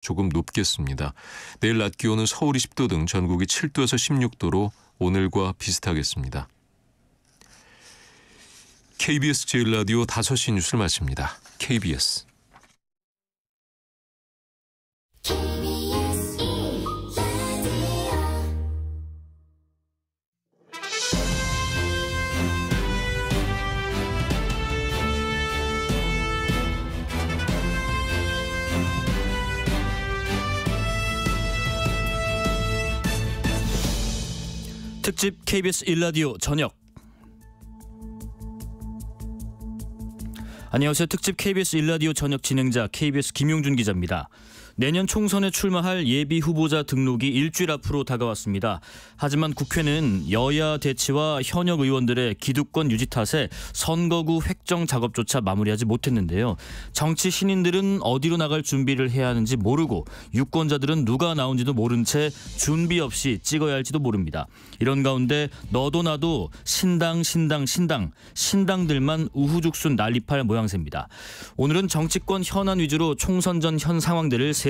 조금 높겠습니다. 내일 낮 기온은 서울 20도 등 전국이 7도에서 16도로 오늘과 비슷하겠습니다. KBS 제일라디오 5시 뉴스를 마칩니다. KBS 특집 KBS 일라디오 저녁 안녕하세요. 특집 KBS 일라디오 저녁 진행자 KBS 김용준 기자입니다. 내년 총선에 출마할 예비 후보자 등록이 일주일 앞으로 다가왔습니다. 하지만 국회는 여야 대치와 현역 의원들의 기득권 유지 탓에 선거구 획정 작업조차 마무리하지 못했는데요. 정치 신인들은 어디로 나갈 준비를 해야 하는지 모르고 유권자들은 누가 나온지도 모른 채 준비 없이 찍어야 할지도 모릅니다. 이런 가운데 너도 나도 신당 신당 신당 신당들만 우후죽순 난립할 모양새입니다. 오늘은 정치권 현안 위주로 총선 전 현 상황들을 세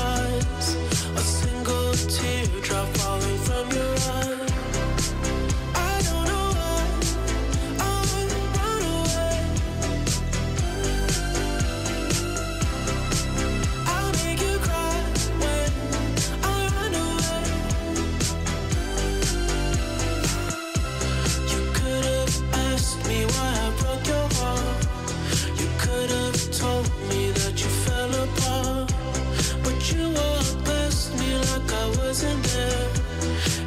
wasn't there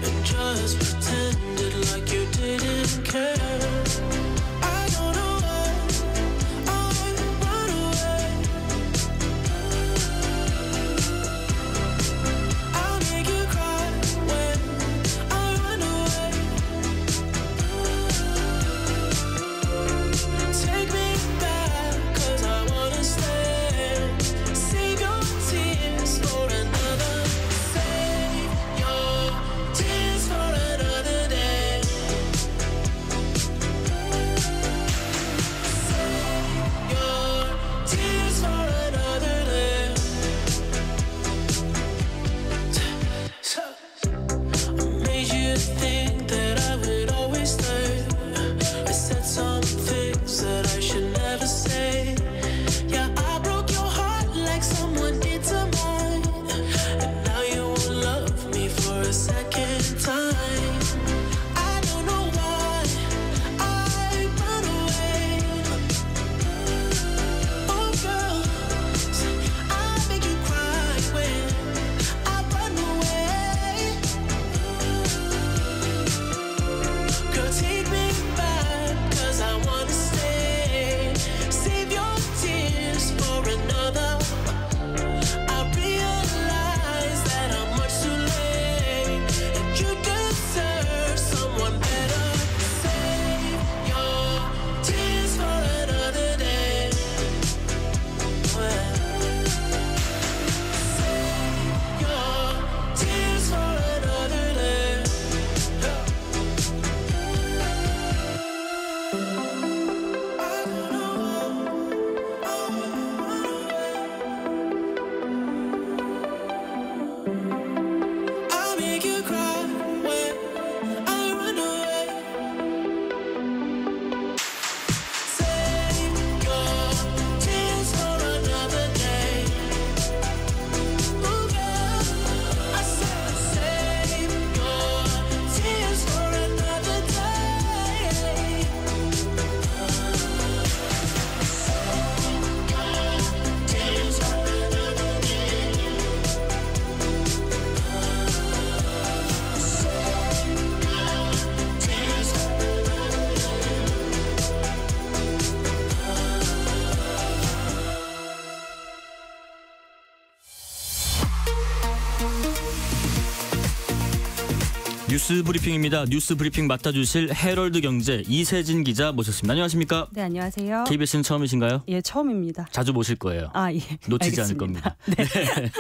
and just pretended like you didn't care. 뉴스 브리핑입니다. 뉴스 브리핑 맡아주실 헤럴드 경제 이세진 기자 모셨습니다. 안녕하십니까? 네, 안녕하세요. KBS는 처음이신가요? 예, 처음입니다. 자주 모실 거예요. 아, 예. 놓치지 알겠습니다. 않을 겁니다. 네. 네.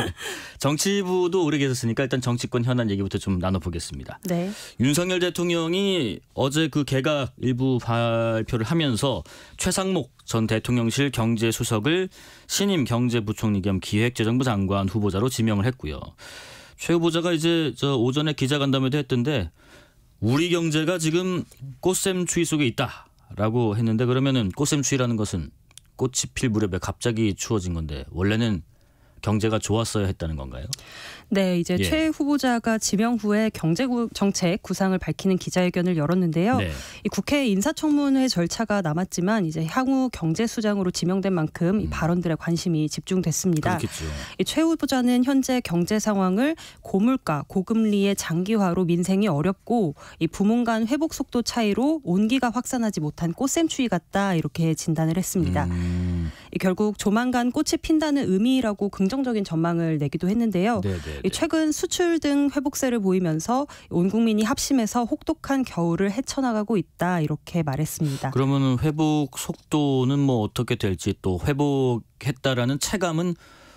정치부도 오래 계셨으니까 일단 정치권 현안 얘기부터 좀 나눠보겠습니다. 네. 윤석열 대통령이 어제 그 개각 일부 발표를 하면서 최상목 전 대통령실 경제수석을 신임 경제부총리 겸 기획재정부 장관 후보자로 지명을 했고요. 최 후보자가 이제 저 오전에 기자간담회도 했던데 우리 경제가 지금 꽃샘 추위 속에 있다라고 했는데 그러면은 꽃샘 추위라는 것은 꽃이 필 무렵에 갑자기 추워진 건데 원래는 경제가 좋았어야 했다는 건가요? 네, 이제 예. 최 후보자가 지명 후에 경제 정책 구상을 밝히는 기자회견을 열었는데요. 네. 이 국회 인사청문회 절차가 남았지만 이제 향후 경제 수장으로 지명된 만큼 이 음. 발언들의 관심이 집중됐습니다. 이최 후보자는 현재 경제 상황을 고물가, 고금리의 장기화로 민생이 어렵고 이 부문 간 회복 속도 차이로 온기가 확산하지 못한 꽃샘추위 같다 이렇게 진단을 했습니다. 음. 결국 조만간 꽃이 핀다는 의미라고 긍정적인 전망을 내기도 했는데요. 네, 네, 네. 최근 수출 등 회복세를 보이면서 온 국민이 합심해서 혹독한 겨울을 헤쳐나가고 있다 이렇게 말했습니다. 그러면 회복 속도는 뭐 어떻게 될지 또 회복했다라는 체감은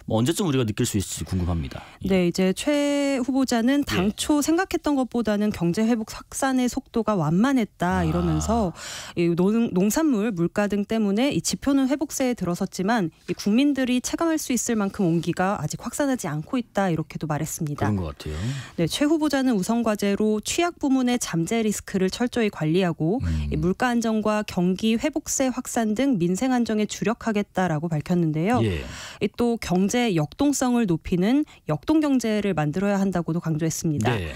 뭐 언제쯤 우리가 느낄 수 있을지 궁금합니다. 예. 네, 이제 최 후보자는 예. 당초 예. 생각했던 것보다는 경제 회복 확산의 속도가 완만했다 아. 이러면서 아. 이 농, 농산물 물가 등 때문에 이 지표는 회복세에 들어섰지만 이 국민들이 체감할 수 있을 만큼 온기가 아직 확산하지 않고 있다 이렇게도 말했습니다. 그런 것 같아요. 네, 최 후보자는 우선 과제로 취약 부문의 잠재 리스크를 철저히 관리하고 음. 물가 안정과 경기 회복세 확산 등 민생 안정에 주력하겠다라고 밝혔는데요. 예. 또 경제 경제 역동성을 높이는 역동 경제를 만들어야 한다고도 강조했습니다. 네.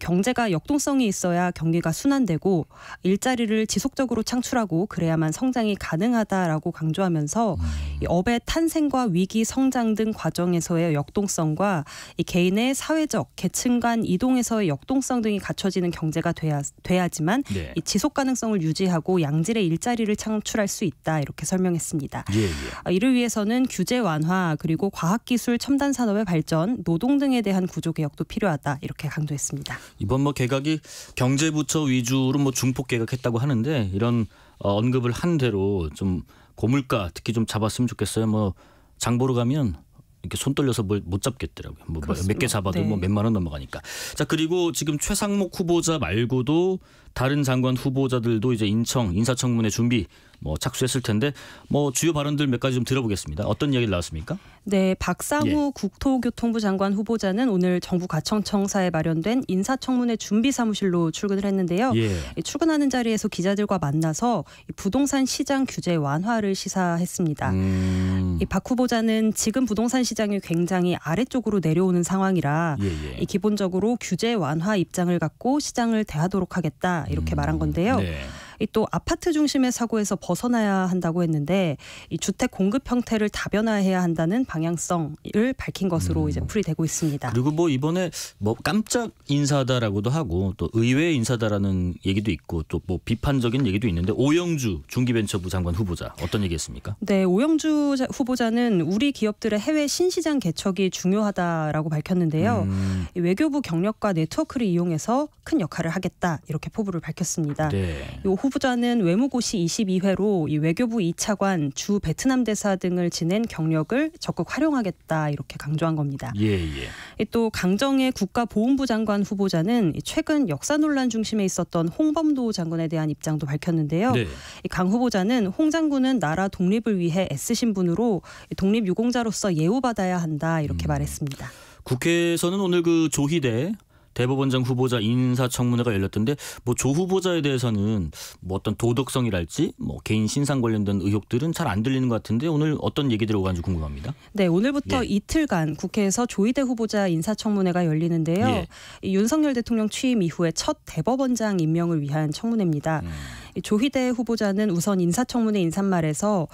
경제가 역동성이 있어야 경기가 순환되고 일자리를 지속적으로 창출하고 그래야만 성장이 가능하다라고 강조하면서 음. 업의 탄생과 위기 성장 등 과정에서의 역동성과 개인의 사회적 계층 간 이동에서의 역동성 등이 갖춰지는 경제가 돼야 돼야지만 네. 지속 가능성을 유지하고 양질의 일자리를 창출할 수 있다 이렇게 설명했습니다. 예, 예. 아, 이를 위해서는 규제 완화 그리고 과 과학기술 첨단 산업의 발전, 노동 등에 대한 구조 개혁도 필요하다 이렇게 강조했습니다. 이번 뭐 개각이 경제부처 위주로 뭐 중폭 개각했다고 하는데 이런 어, 언급을 한 대로 좀 고물가 특히 좀 잡았으면 좋겠어요. 뭐 장보러 가면 이렇게 손 떨려서 뭘 못 잡겠더라고요. 뭐몇개 잡아도 뭐 네. 뭐 몇만 원 넘어가니까. 자 그리고 지금 최상목 후보자 말고도 다른 장관 후보자들도 이제 인청 인사청문회 준비 뭐 착수했을 텐데 뭐 주요 발언들 몇 가지 좀 들어보겠습니다. 어떤 이야기 나왔습니까? 네, 박상우 예. 국토교통부 장관 후보자는 오늘 정부 가청청사에 마련된 인사청문회 준비 사무실로 출근을 했는데요. 예. 출근하는 자리에서 기자들과 만나서 부동산 시장 규제 완화를 시사했습니다. 음... 박 후보자는 지금 부동산 시장이 굉장히 아래쪽으로 내려오는 상황이라 예, 예. 기본적으로 규제 완화 입장을 갖고 시장을 대하도록 하겠다. 이렇게 말한 건데요. 네. 또 아파트 중심의 사고에서 벗어나야 한다고 했는데 이 주택 공급 형태를 다변화해야 한다는 방향성을 밝힌 것으로 음. 이제 풀이되고 있습니다. 그리고 뭐 이번에 뭐 깜짝 인사다라고도 하고 또 의외 인사다라는 얘기도 있고 또 뭐 비판적인 얘기도 있는데 오영주 중기벤처부 장관 후보자 어떤 얘기했습니까? 네, 오영주 후보자는 우리 기업들의 해외 신시장 개척이 중요하다라고 밝혔는데요. 음. 외교부 경력과 네트워크를 이용해서 큰 역할을 하겠다 이렇게 포부를 밝혔습니다. 네. 후보자는 외무고시 22회로 이 외교부 2차관 주 베트남 대사 등을 지낸 경력을 적극 활용하겠다 이렇게 강조한 겁니다. 예, 예. 또 강정의 국가보훈부 장관 후보자는 최근 역사 논란 중심에 있었던 홍범도 장군에 대한 입장도 밝혔는데요. 네. 강 후보자는 홍 장군은 나라 독립을 위해 애쓰신 분으로 독립 유공자로서 예우받아야 한다 이렇게 음. 말했습니다. 국회에서는 오늘 그 조희대 대법원장 후보자 인사청문회가 열렸던데 뭐 조 후보자에 대해서는 뭐 어떤 도덕성이랄지 뭐 개인 신상 관련된 의혹들은 잘 안 들리는 것 같은데 오늘 어떤 얘기 들어가는지 네. 궁금합니다. 네, 오늘부터 예. 이틀간 국회에서 조희대 후보자 인사청문회가 열리는데요. 예. 윤석열 대통령 취임 이후에 첫 대법원장 임명을 위한 청문회입니다. 음. 조희대 후보자는 우선 인사청문회 인사말에서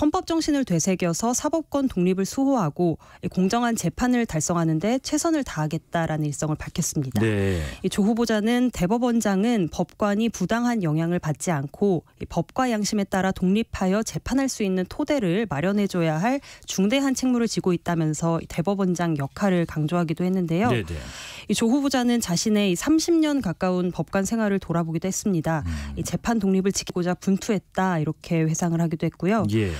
헌법 정신을 되새겨서 사법권 독립을 수호하고 공정한 재판을 달성하는데 최선을 다하겠다라는 일성을 밝혔습니다. 네. 조 후보자는 대법원장은 법관이 부당한 영향을 받지 않고 법과 양심에 따라 독립하여 재판할 수 있는 토대를 마련해줘야 할 중대한 책무를 지고 있다면서 대법원장 역할을 강조하기도 했는데요. 네, 네. 조 후보자는 자신의 30년 가까운 법관 생활을 돌아보기도 했습니다. 음. 재판 독립을 지키고자 분투했다 이렇게 회상을 하기도 했고요. 예.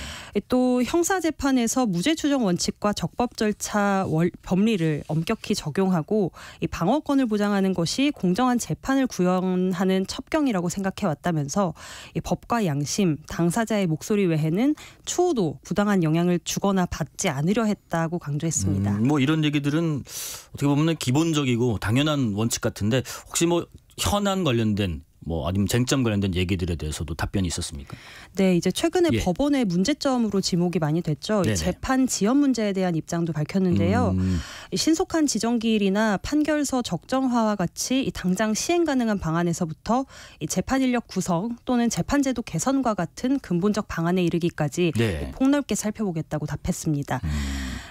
또 형사 재판에서 무죄 추정 원칙과 적법 절차 월, 법리를 엄격히 적용하고 이 방어권을 보장하는 것이 공정한 재판을 구현하는 첩경이라고 생각해 왔다면서 이 법과 양심, 당사자의 목소리 외에는 추호도 부당한 영향을 주거나 받지 않으려 했다고 강조했습니다. 음, 뭐 이런 얘기들은 어떻게 보면 기본적이고 당연한 원칙 같은데 혹시 뭐 현안 관련된 뭐 아니면 쟁점 관련된 얘기들에 대해서도 답변이 있었습니까? 네, 이제 최근에 예. 법원의 문제점으로 지목이 많이 됐죠. 재판 지연 문제에 대한 입장도 밝혔는데요. 음. 신속한 지정기일이나 판결서 적정화와 같이 당장 시행 가능한 방안에서부터 재판 인력 구성 또는 재판제도 개선과 같은 근본적 방안에 이르기까지 네. 폭넓게 살펴보겠다고 답했습니다. 음.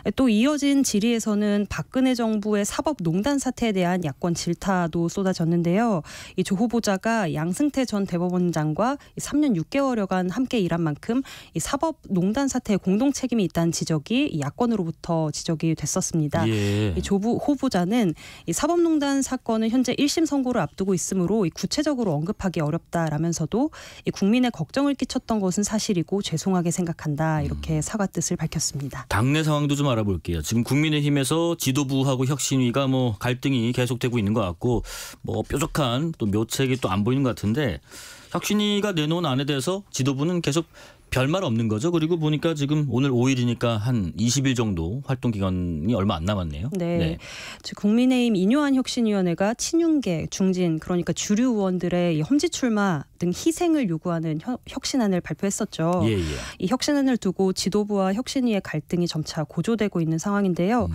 네, 또 이어진 질의에서는 박근혜 정부의 사법농단 사태에 대한 야권 질타도 쏟아졌는데요. 이 조 후보자가 양승태 전 대법원장과 3년 6개월여간 함께 일한 만큼 이 사법농단 사태에 공동 책임이 있다는 지적이 야권으로부터 지적이 됐었습니다. 예. 이조 후보자는 이 사법농단 사건은 현재 1심 선고를 앞두고 있으므로 구체적으로 언급하기 어렵다라면서도 국민의 걱정을 끼쳤던 것은 사실이고 죄송하게 생각한다 이렇게 음. 사과 뜻을 밝혔습니다. 당내 상황도 좀 알아볼게요. 지금 국민의힘에서 지도부하고 혁신위가 뭐 갈등이 계속되고 있는 것 같고 뭐 뾰족한 또 묘책이 또 안 보이는 것 같은데 혁신위가 내놓은 안에 대해서 지도부는 계속 별말 없는 거죠. 그리고 보니까 지금 오늘 5일이니까 한 20일 정도 활동 기간이 얼마 안 남았네요. 네. 네. 국민의힘 인요한 혁신위원회가 친윤계, 중진, 그러니까 주류 의원들의 험지 출마 등 희생을 요구하는 혁신안을 발표했었죠. 예, 예. 이 혁신안을 두고 지도부와 혁신위의 갈등이 점차 고조되고 있는 상황인데요. 음.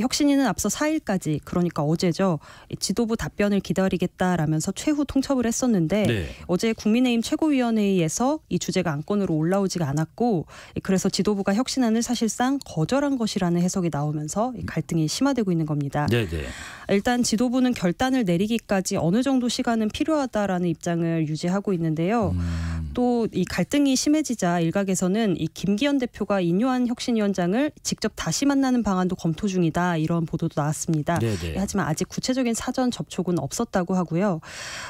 혁신위는 앞서 4일까지 그러니까 어제죠 지도부 답변을 기다리겠다라면서 최후 통첩을 했었는데 네. 어제 국민의힘 최고위원회의에서 이 주제가 안건으로 올라오지가 않았고 그래서 지도부가 혁신안을 사실상 거절한 것이라는 해석이 나오면서 갈등이 심화되고 있는 겁니다. 네, 네. 일단 지도부는 결단을 내리기까지 어느 정도 시간은 필요하다라는 입장을 유지하고 있는데요. 음. 또이 갈등이 심해지자 일각에서는 이 김기현 대표가 인요한 혁신위원장을 직접 다시 만나는 방안도 검토 중이다 이런 보도도 나왔습니다. 네네. 네. 하지만 아직 구체적인 사전 접촉은 없었다고 하고요.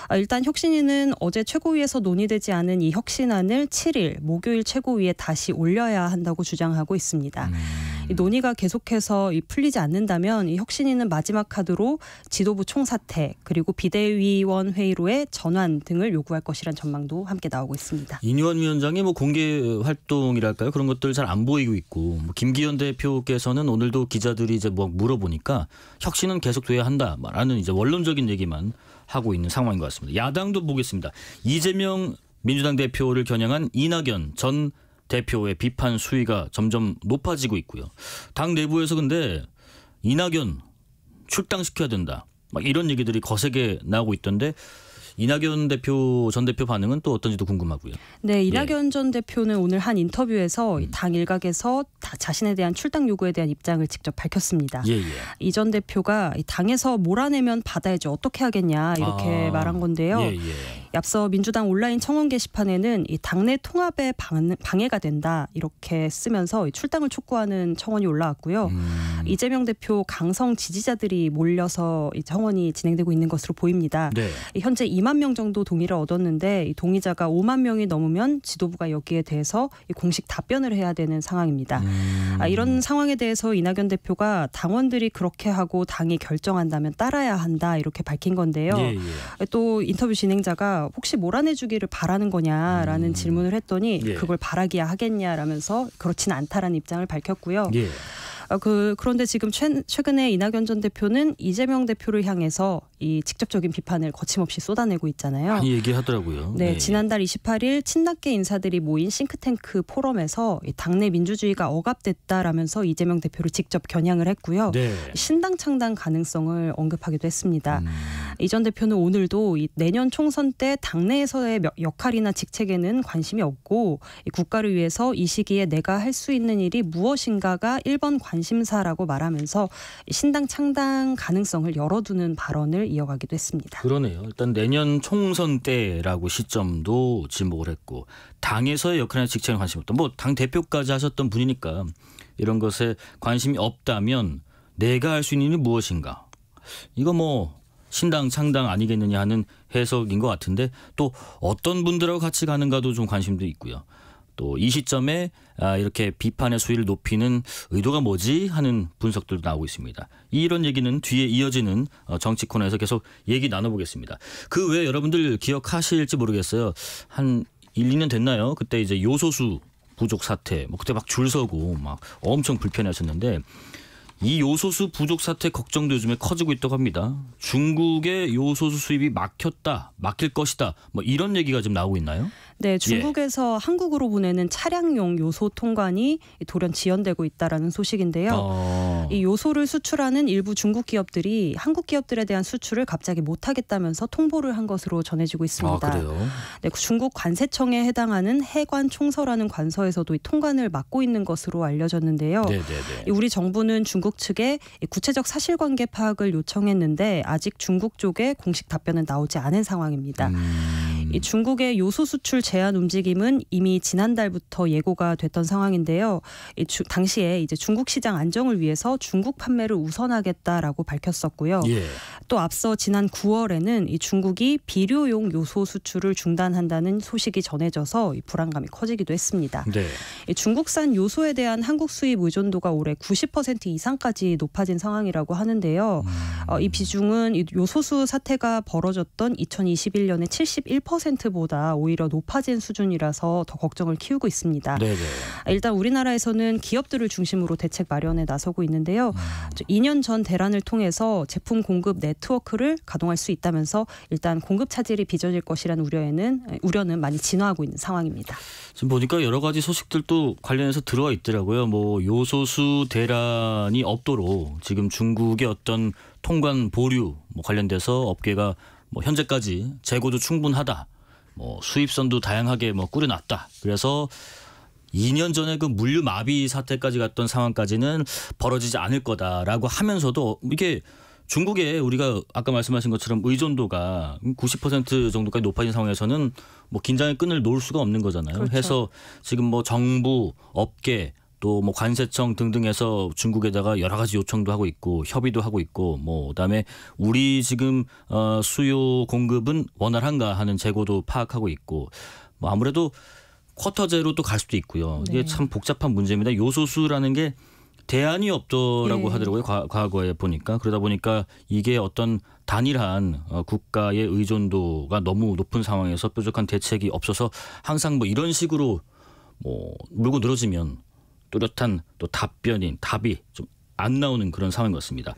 아, 일단 혁신위는 어제 최고위에서 논의되지 않은 이 혁신안을 7일 목요일 최고위에 다시 올려야 한다고 주장하고 있습니다. 음. 논의가 계속해서 풀리지 않는다면 혁신위는 마지막 카드로 지도부 총사퇴 그리고 비대위원 회의로의 전환 등을 요구할 것이란 전망도 함께 나오고 있습니다. 이뇨원 위원장의 뭐 공개 활동이랄까요 그런 것들 잘 안 보이고 있고 뭐 김기현 대표께서는 오늘도 기자들이 이제 뭐 물어보니까 혁신은 계속돼야 한다라는 뭐 이제 원론적인 얘기만 하고 있는 상황인 것 같습니다. 야당도 보겠습니다. 이재명 민주당 대표를 겨냥한 이낙연 전 대표의 비판 수위가 점점 높아지고 있고요. 당 내부에서 근데 이낙연 출당시켜야 된다. 막 이런 얘기들이 거세게 나오고 있던데 이낙연 대표 전 대표 반응은 또 어떤지도 궁금하고요. 네, 예. 이낙연 예. 전 대표는 오늘 한 인터뷰에서 음. 당 일각에서 자신에 대한 출당 요구에 대한 입장을 직접 밝혔습니다. 예, 예. 이전 대표가 당에서 몰아내면 받아야지 어떻게 하겠냐 이렇게 아. 말한 건데요. 예, 예. 앞서 민주당 온라인 청원 게시판에는 이 당내 통합에 방, 해가 된다 이렇게 쓰면서 출당을 촉구하는 청원이 올라왔고요. 음. 이재명 대표 강성 지지자들이 몰려서 청원이 진행되고 있는 것으로 보입니다. 네. 현재 2만 2만 명 정도 동의를 얻었는데 이 동의자가 5만 명이 넘으면 지도부가 여기에 대해서 이 공식 답변을 해야 되는 상황입니다. 음. 아, 이런 상황에 대해서 이낙연 대표가 당원들이 그렇게 하고 당이 결정한다면 따라야 한다 이렇게 밝힌 건데요. 예, 예. 또 인터뷰 진행자가 혹시 몰아내주기를 바라는 거냐라는 음. 질문을 했더니 예. 그걸 바라기야 하겠냐라면서 그렇진 않다라는 입장을 밝혔고요. 예. 어, 그 그런데 지금 최, 최근에 이낙연 전 대표는 이재명 대표를 향해서 이 직접적인 비판을 거침없이 쏟아내고 있잖아요. 많이 얘기하더라고요. 네, 네. 지난달 28일 친박계 인사들이 모인 싱크탱크 포럼에서 당내 민주주의가 억압됐다라면서 이재명 대표를 직접 겨냥을 했고요. 네. 신당 창당 가능성을 언급하기도 했습니다. 음. 이전 대표는 오늘도 내년 총선 때 당내에서의 역할이나 직책에는 관심이 없고 국가를 위해서 이 시기에 내가 할 수 있는 일이 무엇인가가 1번 관 관심사라고 말하면서 신당 창당 가능성을 열어두는 발언을 이어가기도 했습니다. 그러네요. 일단 내년 총선 때라고 시점도 지목을 했고 당에서의 역할이나 직책에 관심 없다. 뭐 당 대표까지 하셨던 분이니까 이런 것에 관심이 없다면 내가 할 수 있는 일이 무엇인가? 이거 뭐 신당 창당 아니겠느냐 하는 해석인 것 같은데 또 어떤 분들하고 같이 가는가도 좀 관심도 있고요. 또이 시점에 아, 이렇게 비판의 수위를 높이는 의도가 뭐지 하는 분석들도 나오고 있습니다. 이런 얘기는 뒤에 이어지는 어, 정치 코너에서 계속 얘기 나눠보겠습니다. 그 외에 여러분들 기억하실지 모르겠어요. 한 1, 2년 됐나요? 그때 이제 요소수 부족 사태, 뭐 그때 막 줄 서고 막 엄청 불편해졌는데 이 요소수 부족 사태 걱정도 요즘에 커지고 있다고 합니다. 중국의 요소수 수입이 막혔다, 막힐 것이다, 뭐 이런 얘기가 지금 나오고 있나요? 네, 중국에서 예. 한국으로 보내는 차량용 요소 통관이 돌연 지연되고 있다라는 소식인데요. 어. 이 요소를 수출하는 일부 중국 기업들이 한국 기업들에 대한 수출을 갑자기 못하겠다면서 통보를 한 것으로 전해지고 있습니다. 아, 그래요? 네, 중국 관세청에 해당하는 해관 총서라는 관서에서도 이 통관을 막고 있는 것으로 알려졌는데요. 네네네. 네, 네. 우리 정부는 중국 중국 측에 구체적 사실관계 파악을 요청했는데 아직 중국 쪽에 공식 답변은 나오지 않은 상황입니다. 음. 이 중국의 요소 수출 제한 움직임은 이미 지난달부터 예고가 됐던 상황인데요. 주, 당시에 이제 중국 시장 안정을 위해서 중국 판매를 우선하겠다라고 밝혔었고요. 예. 또 앞서 지난 9월에는 이 중국이 비료용 요소 수출을 중단한다는 소식이 전해져서 불안감이 커지기도 했습니다. 네. 중국산 요소에 대한 한국 수입 의존도가 올해 90% 이상까지 높아진 상황이라고 하는데요. 음. 어, 이 비중은 이 요소수 사태가 벌어졌던 2021년에 71% 1보다 오히려 높아진 수준이라서 더 걱정을 키우고 있습니다. 네네. 네. 일단 우리나라에서는 기업들을 중심으로 대책 마련에 나서고 있는데요. 음. 2년 전 대란을 통해서 제품 공급 네트워크를 가동할 수 있다면서 일단 공급 차질이 빚어질 것이라는 우려에는 우려는 많이 진화하고 있는 상황입니다. 지금 보니까 여러 가지 소식들도 관련해서 들어와 있더라고요. 뭐 요소수 대란이 없도록 지금 중국의 어떤 통관 보류 뭐 관련돼서 업계가 뭐 현재까지 재고도 충분하다. 뭐 수입선도 다양하게 뭐 꾸려놨다. 그래서 2년 전에 그 물류 마비 사태까지 갔던 상황까지는 벌어지지 않을 거다라고 하면서도 이게 중국에 우리가 아까 말씀하신 것처럼 의존도가 90% 정도까지 높아진 상황에서는 뭐 긴장의 끈을 놓을 수가 없는 거잖아요. 그렇죠. 해서 지금 뭐 정부, 업계 또뭐 관세청 등등에서 중국에다가 여러 가지 요청도 하고 있고 협의도 하고 있고 뭐 그다음에 우리 지금 어 수요 공급은 원활한가 하는 재고도 파악하고 있고 뭐 아무래도 쿼터제로 또 갈 수도 있고요. 이게 네. 참 복잡한 문제입니다. 요소수라는 게 대안이 없더라고 네. 하더라고요. 과거에 보니까 그러다 보니까 이게 어떤 단일한 어, 국가의 의존도가 너무 높은 상황에서 뾰족한 대책이 없어서 항상 뭐 이런 식으로 뭐 물고 늘어지면 뚜렷한 또 답변인 답이 좀 안 나오는 그런 상황 같습니다.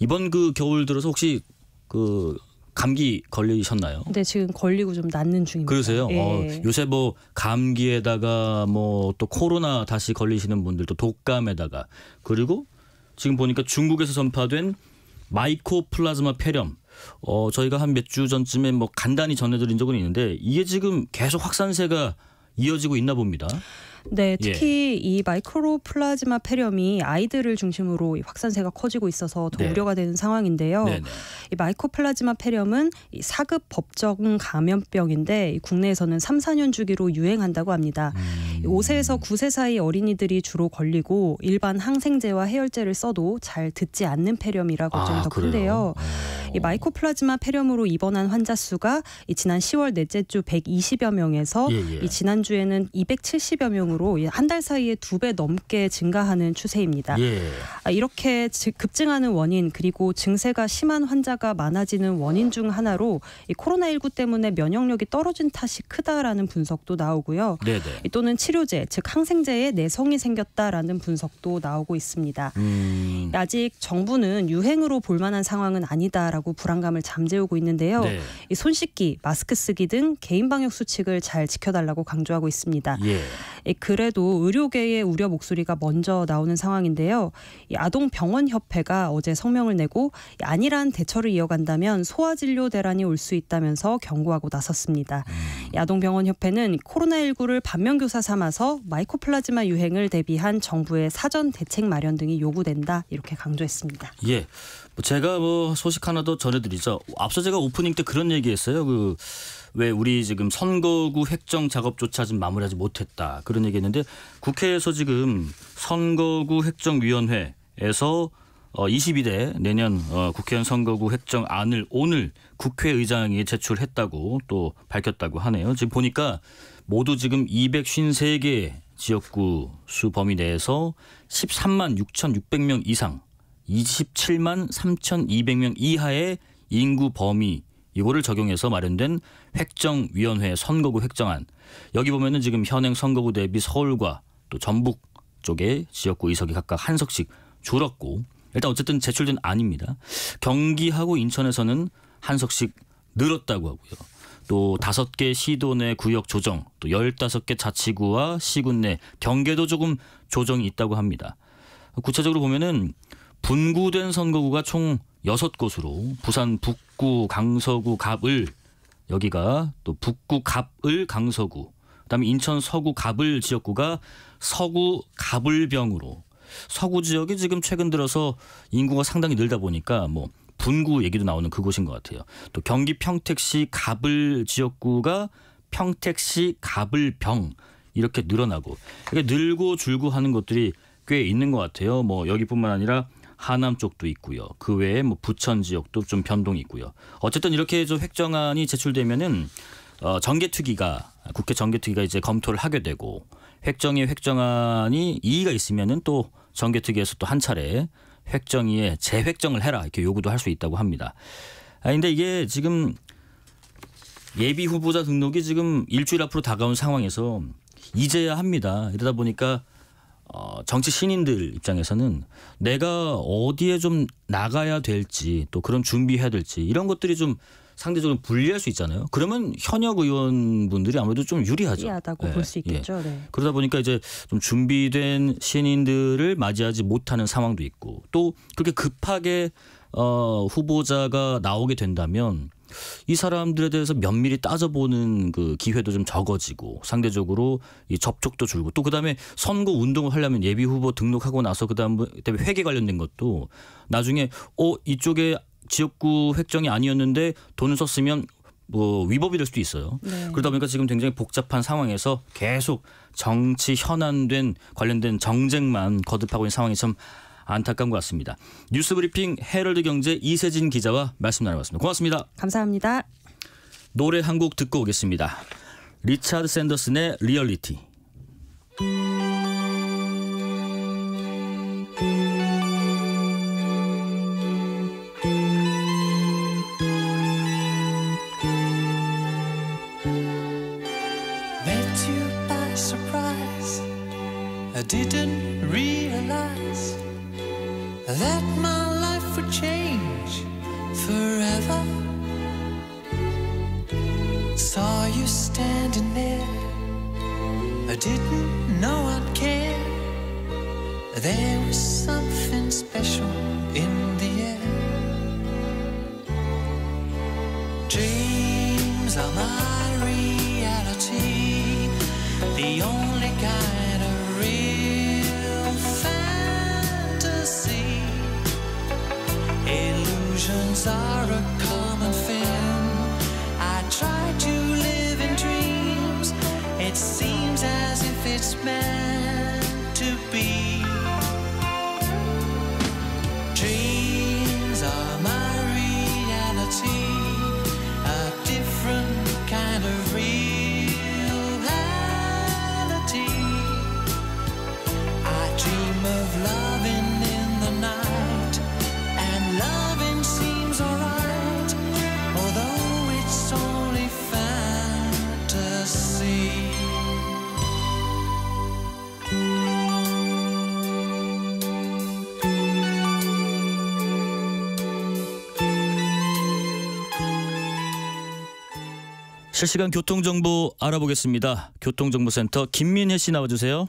이번 그 겨울 들어서 혹시 그 감기 걸리셨나요? 네, 지금 걸리고 좀 낫는 중입니다. 그러세요? 예. 어, 요새 뭐 감기에다가 뭐 또 코로나 다시 걸리시는 분들도 독감에다가 그리고 지금 보니까 중국에서 전파된 마이코플라즈마 폐렴. 어, 저희가 한 몇 주 전쯤에 뭐 간단히 전해드린 적은 있는데 이게 지금 계속 확산세가 이어지고 있나 봅니다. 네, 예. 특히 예. 이 마이크로플라즈마 폐렴이 아이들을 중심으로 확산세가 커지고 있어서 더 네. 우려가 되는 상황인데요. 네네. 이마이크로플라즈마 폐렴은 이 4급 법적 감염병인데 국내에서는 3, 4년 주기로 유행한다고 합니다. 음. 5세에서 9세 사이 어린이들이 주로 걸리고 일반 항생제와 해열제를 써도 잘 듣지 않는 폐렴이라고 아, 좀더 큰데요. 이 어. 마이코플라즈마 폐렴으로 입원한 환자 수가 이 지난 10월 넷째 주 120여 명에서 예, 예. 이 지난주에는 270여 명으로 기준으로 한달 사이에 두 배 넘게 증가하는 추세입니다. 예. 아, 이렇게 급증하는 원인 그리고 증세가 심한 환자가 많아지는 원인 중 하나로 코로나19 때문에 면역력이 떨어진 탓이 크다라는 분석도 나오고요. 네네. 또는 치료제 즉 항생제에 내성이 생겼다라는 분석도 나오고 있습니다. 음. 아직 정부는 유행으로 볼만한 상황은 아니다라고 불안감을 잠재우고 있는데요. 네. 손 씻기, 마스크 쓰기 등 개인 방역 수칙을 잘 지켜달라고 강조하고 있습니다. 예. 그래도 의료계의 우려 목소리가 먼저 나오는 상황인데요. 이 아동 병원 협회가 어제 성명을 내고 안일한 대처를 이어간다면 소아진료 대란이 올 수 있다면서 경고하고 나섰습니다. 음. 아동 병원 협회는 코로나19를 반면교사 삼아서 마이코플라즈마 유행을 대비한 정부의 사전 대책 마련 등이 요구된다 이렇게 강조했습니다. 예, 뭐 제가 뭐 소식 하나 더 전해드리죠. 앞서 제가 오프닝 때 그런 얘기했어요. 그왜 우리 지금 선거구 획정 작업조차 지 마무리하지 못했다 그런 얘기했는데 국회에서 지금 선거구 획정위원회에서 22대 어, 내년 어, 국회의원 선거구 획정안을 오늘 국회의장에 제출했다고 또 밝혔다고 하네요. 지금 보니까 모두 지금 253개 지역구 수 범위 내에서 13만 6,600명 이상 27만 3,200명 이하의 인구 범위 이거를 적용해서 마련된 획정위원회 선거구 획정안 여기 보면은 지금 현행 선거구 대비 서울과 또 전북 쪽에 지역구 의석이 각각 한 석씩 줄었고 일단 어쨌든 제출된 안입니다. 경기하고 인천에서는 한 석씩 늘었다고 하고요. 또 다섯 개 시도 내 구역 조정, 또 열다섯 개 자치구와 시군 내 경계도 조금 조정이 있다고 합니다. 구체적으로 보면은 분구된 선거구가 총 여섯 곳으로 부산 북 북구 강서구 갑을 여기가 또 북구 갑을 강서구 그다음에 인천 서구 갑을 지역구가 서구 갑을병으로 서구 지역이 지금 최근 들어서 인구가 상당히 늘다 보니까 뭐 분구 얘기도 나오는 그곳인 것 같아요. 또 경기 평택시 갑을 지역구가 평택시 갑을병 이렇게 늘어나고 이게 늘고 줄고 하는 것들이 꽤 있는 것 같아요. 뭐 여기뿐만 아니라 하남 쪽도 있고요. 그 외에 뭐 부천 지역도 좀 변동이 있고요. 어쨌든 이렇게 좀 획정안이 제출되면은 어, 정개특위가 국회 정개특위가 이제 검토를 하게 되고 획정의 획정안이 이의가 있으면은 또 정개특위에서 또 한 차례 획정위에 재획정을 해라 이렇게 요구도 할 수 있다고 합니다. 아 근데 이게 지금 예비 후보자 등록이 지금 일주일 앞으로 다가온 상황에서 이제야 합니다. 이러다 보니까 어, 정치 신인들 입장에서는 내가 어디에 좀 나가야 될지 또 그런 준비해야 될지 이런 것들이 좀 상대적으로 불리할 수 있잖아요. 그러면 현역 의원분들이 아무래도 좀 유리하죠. 유리하다고 예, 볼수 예. 있겠죠. 예. 네. 그러다 보니까 이제 좀 준비된 신인들을 맞이하지 못하는 상황도 있고 또 그렇게 급하게 어, 후보자가 나오게 된다면 이 사람들에 대해서 면밀히 따져보는 그 기회도 좀 적어지고 상대적으로 이 접촉도 줄고 또 그다음에 선거 운동을 하려면 예비 후보 등록하고 나서 그다음 그다음에 회계 관련된 것도 나중에 어 이쪽에 지역구 획정이 아니었는데 돈을 썼으면 뭐 위법이 될 수도 있어요. 네. 그러다 보니까 지금 굉장히 복잡한 상황에서 계속 정치 현안된 관련된 정쟁만 거듭하고 있는 상황이 참 안타까운 것 같습니다. 뉴스브리핑 헤럴드 경제 이세진 기자와 말씀 나눠봤습니다. 고맙습니다. 감사합니다. 노래 한 곡 듣고 오겠습니다. 리차드 샌더슨의 리얼리티. didn't that my life would change forever. Saw you standing there, I didn't know I'd care. There was something special in the air. Dreams are my reality. The only are a common I try to live in dreams. It seems as if it's meant. 실시간 교통정보 알아보겠습니다. 교통정보센터 김민혜 씨 나와주세요.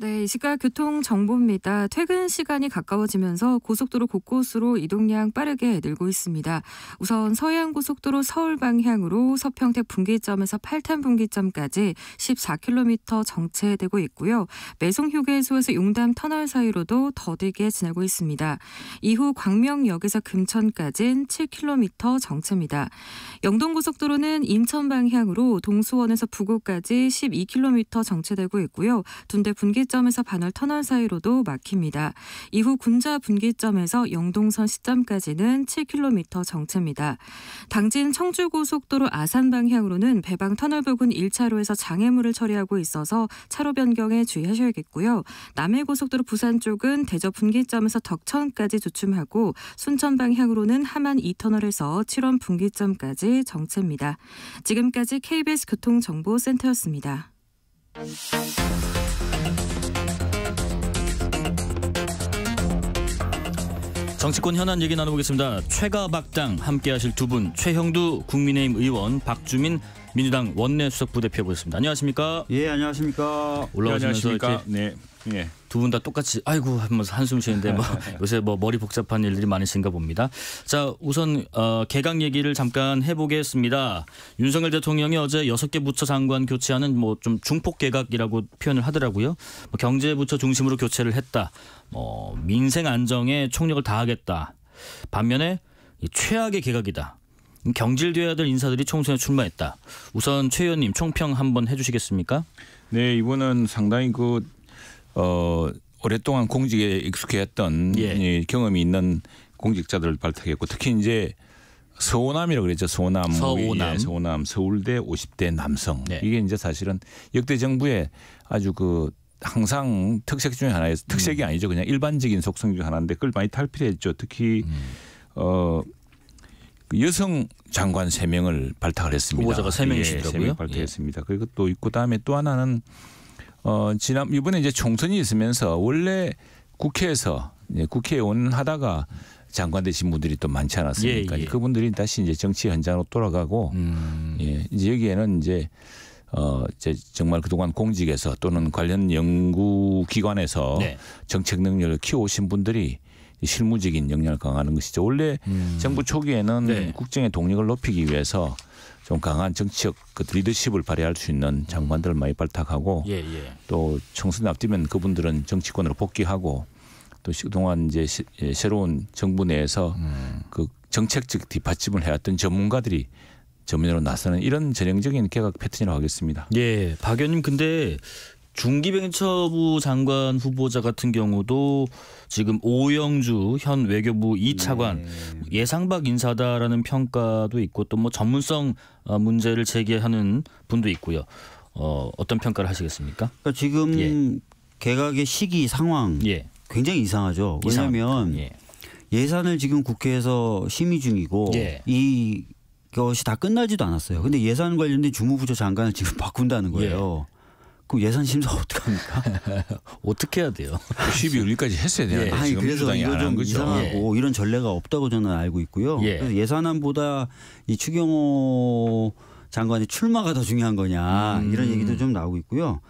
네, 이 시각 교통 정보입니다. 퇴근 시간이 가까워지면서 고속도로 곳곳으로 이동량 빠르게 늘고 있습니다. 우선 서해안 고속도로 서울 방향으로 서평택 분기점에서 팔탄 분기점까지 14km 정체되고 있고요. 매송 휴게소에서 용담 터널 사이로도 더디게 지나고 있습니다. 이후 광명역에서 금천까지는 7km 정체입니다. 영동 고속도로는 인천 방향으로 동수원에서 부곡까지 12km 정체되고 있고요. 둔대 분기 분기점에서 반월 터널 사이로도 막힙니다. 이후 군자 분기점에서 영동선 시점까지는 7km 정체입니다. 당진 청주고속도로 아산 방향으로는 배방 터널 부근 1차로에서 장애물을 처리하고 있어서 차로 변경에 주의하셔야겠고요. 남해고속도로 부산 쪽은 대저 분기점에서 덕천까지 주춤하고 순천 방향으로는 하만 2터널에서 7원 분기점까지 정체입니다. 지금까지 KBS 교통정보센터였습니다. 정치권 현안 얘기 나눠보겠습니다. 최가박당 함께하실 두 분 최형두 국민의힘 의원 박주민 민주당 원내수석부대표 보겠습니다. 안녕하십니까? 예 안녕하십니까? 올라오시면서 예, 안녕하십니까? 네. 예. 두분다 똑같이 아이고 하면서 한숨 쉬는데 뭐 요새 뭐 머리 복잡한 일들이 많으신가 봅니다. 자 우선 어, 개각 얘기를 잠깐 해보겠습니다. 윤석열 대통령이 어제 여섯 개 부처 장관 교체하는 뭐 좀 중폭 개각이라고 표현을 하더라고요. 뭐 경제 부처 중심으로 교체를 했다. 뭐 민생 안정에 총력을 다하겠다. 반면에 이 최악의 개각이다. 경질되어야될 인사들이 총선에 출마했다. 우선 최 의원님 총평 한번 해주시겠습니까? 네이분은 상당히 그어 오랫동안 공직에 익숙했던 해 예. 경험이 있는 공직자들을 발탁했고 특히 이제 서호남이라고 그랬죠. 서호남. 서호남. 예, 서호남. 서울대 50대 남성. 네. 이게 이제 사실은 역대 정부의 아주 그 항상 특색 중에 하나에서 특색이 음. 아니죠. 그냥 일반적인 속성 중 하나인데 그걸 많이 탈피했죠. 특히 음. 어 그 여성 장관 세명을 발탁을 했습니다. 후보자가 3명이시더라고요. 예, 3명 발탁했습니다. 예. 그리고 또 있고 다음에 또 하나는 어, 지난 이번에 이제 총선이 있으면서 원래 국회에서 국회의원 하다가 장관 되신 분들이 또 많지 않았습니까? 예, 예. 그분들이 다시 이제 정치 현장으로 돌아가고 음. 예, 이제 여기에는 이제 어, 이제 정말 그동안 공직에서 또는 관련 연구기관에서 네. 정책 능력을 키워오신 분들이 실무적인 역량을 강화하는 것이죠. 원래 음. 정부 초기에는 네. 국정의 동력을 높이기 위해서 좀 강한 정치적 그 리더십을 발휘할 수 있는 장관들을 많이 발탁하고 예, 예. 또 총선 앞두면 그분들은 정치권으로 복귀하고 또 그동안 이제 시, 예, 새로운 정부 내에서 음. 그 정책적 뒷받침을 해왔던 전문가들이 전면으로 나서는 이런 전형적인 개각 패턴이라고 하겠습니다. 예, 박 의원님 근데 중기병처부 장관 후보자 같은 경우도 지금 오영주 현 외교부 2차관 예. 예상박 인사다라는 평가도 있고 또 뭐 전문성 어, 문제를 제기하는 분도 있고요. 어, 어떤 평가를 하시겠습니까? 그러니까 지금 예. 개각의 시기 상황 예. 굉장히 이상하죠. 왜냐하면 예. 산을 지금 국회에서 심의 중이고 예. 이 것이 다 끝나지도 않았어요. 근데 예산 관련된 주무부처 장관을 지금 바꾼다는 예. 거예요. 그 예산 심사 어떡합니까? 어떻게 해야 돼요? 12월까지 했어야 돼요. 예. 아니, 그래서 이거 좀 이상하고 예. 이런 전례가 없다고 저는 알고 있고요. 예. 그래서 예산안보다 이 추경호 장관이 출마가 더 중요한 거냐 음. 이런 얘기도 좀 나오고 있고요.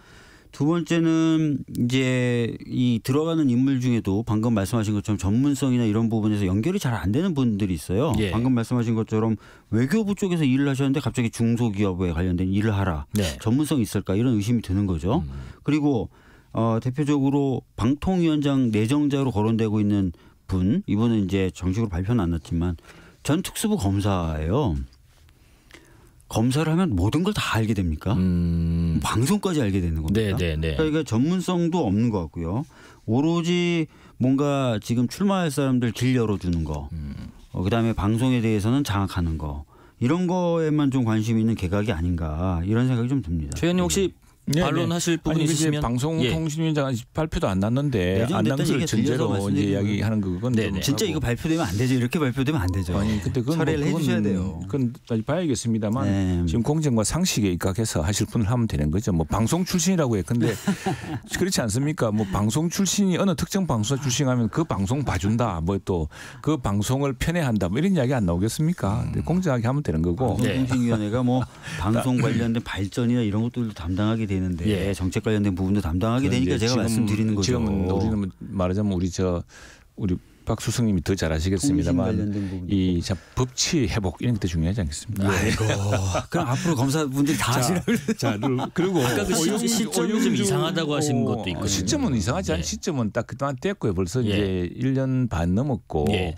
두 번째는 이제 이 들어가는 인물 중에도 방금 말씀하신 것처럼 전문성이나 이런 부분에서 연결이 잘 안 되는 분들이 있어요. 예. 방금 말씀하신 것처럼 외교부 쪽에서 일을 하셨는데 갑자기 중소기업에 관련된 일을 하라. 네. 전문성이 있을까 이런 의심이 드는 거죠. 음. 그리고 어, 대표적으로 방통위원장 내정자로 거론되고 있는 분 이분은 이제 정식으로 발표는 안 났지만 전 특수부 검사예요. 검사를 하면 모든 걸 다 알게 됩니까? 음... 방송까지 알게 되는 겁니다. 네네네. 네. 그러니까 이게 전문성도 없는 것 같고요. 오로지 뭔가 지금 출마할 사람들 길 열어주는 거, 음... 어, 그다음에 방송에 대해서는 장악하는 거 이런 거에만 좀 관심 있는 개각이 아닌가 이런 생각이 좀 듭니다. 최현님 혹시 네. 네, 반론하실 네. 부분 있으시면 방송통신위원장 예. 발표도 안 났는데 네, 안 난걸 전제로 이제 이야기하는 그건 네, 네. 진짜 이거 발표되면 안 되죠. 이렇게 발표되면 안 되죠. 아니 근데 그건 철리를 뭐, 그건, 해주셔야 돼요. 그건 다시 봐야겠습니다만 네. 지금 공정과 상식에 입각해서 하실 분을 하면 되는 거죠. 뭐 방송 출신이라고 해. 근데 그렇지 않습니까? 뭐 방송 출신이 어느 특정 방송 출신하면 그 방송 봐준다. 뭐 또 그 방송을 편애한다. 뭐 이런 이야기 안 나오겠습니까? 음. 공정하게 하면 되는 거고. 방송위원회가뭐 네. 방송 관련된 발전이나 이런 것들도 담당하게 되는. 되는데 예. 정책 관련된 부분도 담당하게 되니까 제가 지금, 말씀드리는 거죠. 지금 우리는 뭐 말하자면 우리 저 우리 박 수석님이 더 잘 아시겠습니다만 이 자, 법치 회복 이런 것도 중요하지 않겠습니까? 아이고 그럼 앞으로 검사분들이 다 하시라 자, 그리고 아까 그 시, 시점이 좀 이상하다고 하시는 것도 있고 어, 시점은 이상하지 않 예. 시점은 딱 그동안 됐고요 벌써 예. 이제 1년 반 넘었고 예.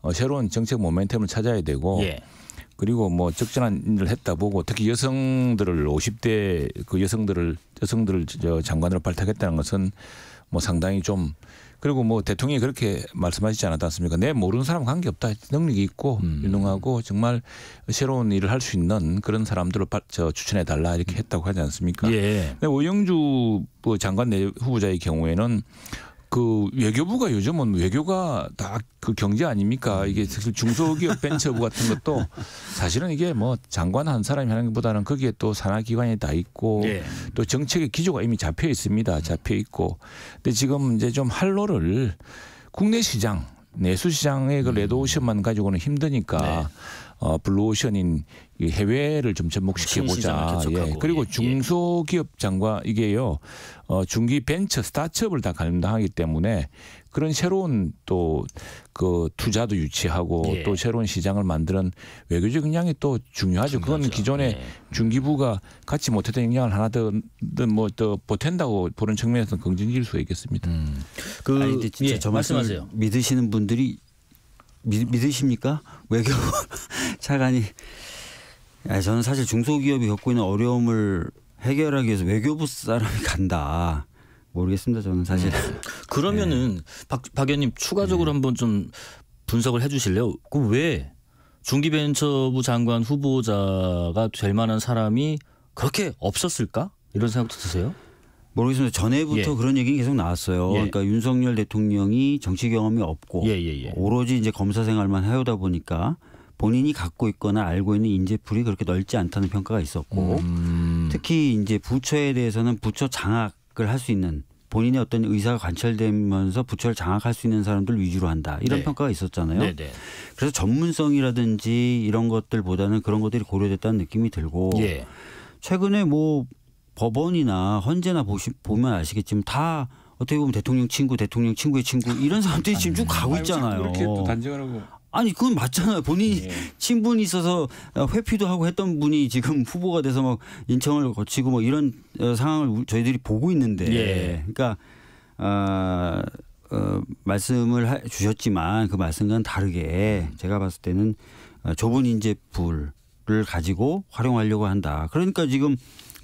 어, 새로운 정책 모멘텀을 찾아야 되고 예. 그리고 뭐 적절한 일을 했다 보고 특히 여성들을 50대 그 여성들을 여성들을 저 장관으로 발탁했다는 것은 뭐 상당히 좀 그리고 뭐 대통령이 그렇게 말씀하시지 않았지 않습니까? 내 모르는 사람 관계 없다. 능력이 있고 음. 유능하고 정말 새로운 일을 할 수 있는 그런 사람들을 저 추천해 달라 이렇게 했다고 하지 않습니까? 예. 근데 오영주 그 장관 내 후보자의 경우에는 그 외교부가 요즘은 뭐 외교가 다 그 경제 아닙니까? 이게 사실 중소기업 벤처부 같은 것도 사실은 이게 뭐 장관 한 사람이 하는 것보다는 거기에 또 산하기관이 다 있고 예. 또 정책의 기조가 이미 잡혀 있습니다. 잡혀 있고. 근데 지금 이제 좀 할로를 국내 시장 내수 시장의 그 음. 레드오션만 가지고는 힘드니까 네. 어, 블루오션인 해외를 좀 접목시켜보자. 예. 그리고 예, 예. 중소기업 장과 이게요 어, 중기 벤처 스타트업을 다 감당하기 때문에 그런 새로운 또 그 투자도 유치하고 예. 또 새로운 시장을 만드는 외교적 영향이 또 중요하죠. 중요하 그건 기존에 예. 중기부가 갖지 못했던 역량을 하나 더뭐더 뭐 보탠다고 보는 측면에서는 긍정적일 수 있겠습니다. 음. 그 아니, 진짜 예, 저 말씀하세요. 믿으시는 분들이 믿, 믿으십니까? 외교부 차관이 야, 저는 사실 중소기업이 겪고 있는 어려움을 해결하기 위해서 외교부 사람이 간다. 모르겠습니다. 저는 사실. 음. 그러면은 네. 박, 박 의원님 추가적으로 네. 한번 좀 분석을 해주실래요? 그 왜 중기벤처부 장관 후보자가 될 만한 사람이 그렇게 없었을까? 이런 생각도 드세요? 모르겠습니다. 전에부터 예. 그런 얘기는 계속 나왔어요. 예. 그러니까 윤석열 대통령이 정치 경험이 없고 예, 예, 예, 오로지 이제 검사 생활만 해오다 보니까 본인이 갖고 있거나 알고 있는 인재풀이 그렇게 넓지 않다는 평가가 있었고 음. 특히 이제 부처에 대해서는 부처 장악을 할 수 있는 본인의 어떤 의사가 관찰되면서 부처를 장악할 수 있는 사람들 위주로 한다 이런 네. 평가가 있었잖아요. 네, 네. 그래서 전문성이라든지 이런 것들보다는 그런 것들이 고려됐다는 느낌이 들고 예. 최근에 뭐 법원이나 헌재나 보시, 보면 아시겠지만 다 어떻게 보면 대통령 친구, 대통령 친구의 친구 이런 사람들이 지금 쭉 가고 있잖아요. 아니 그건 맞잖아요. 본인이 예. 친분이 있어서 회피도 하고 했던 분이 지금 후보가 돼서 막 인청을 거치고 뭐 이런 어, 상황을 저희들이 보고 있는데, 예. 그러니까 어, 어, 말씀을 하, 주셨지만 그 말씀과는 다르게 제가 봤을 때는 어, 좁은 인재풀을 가지고 활용하려고 한다. 그러니까 지금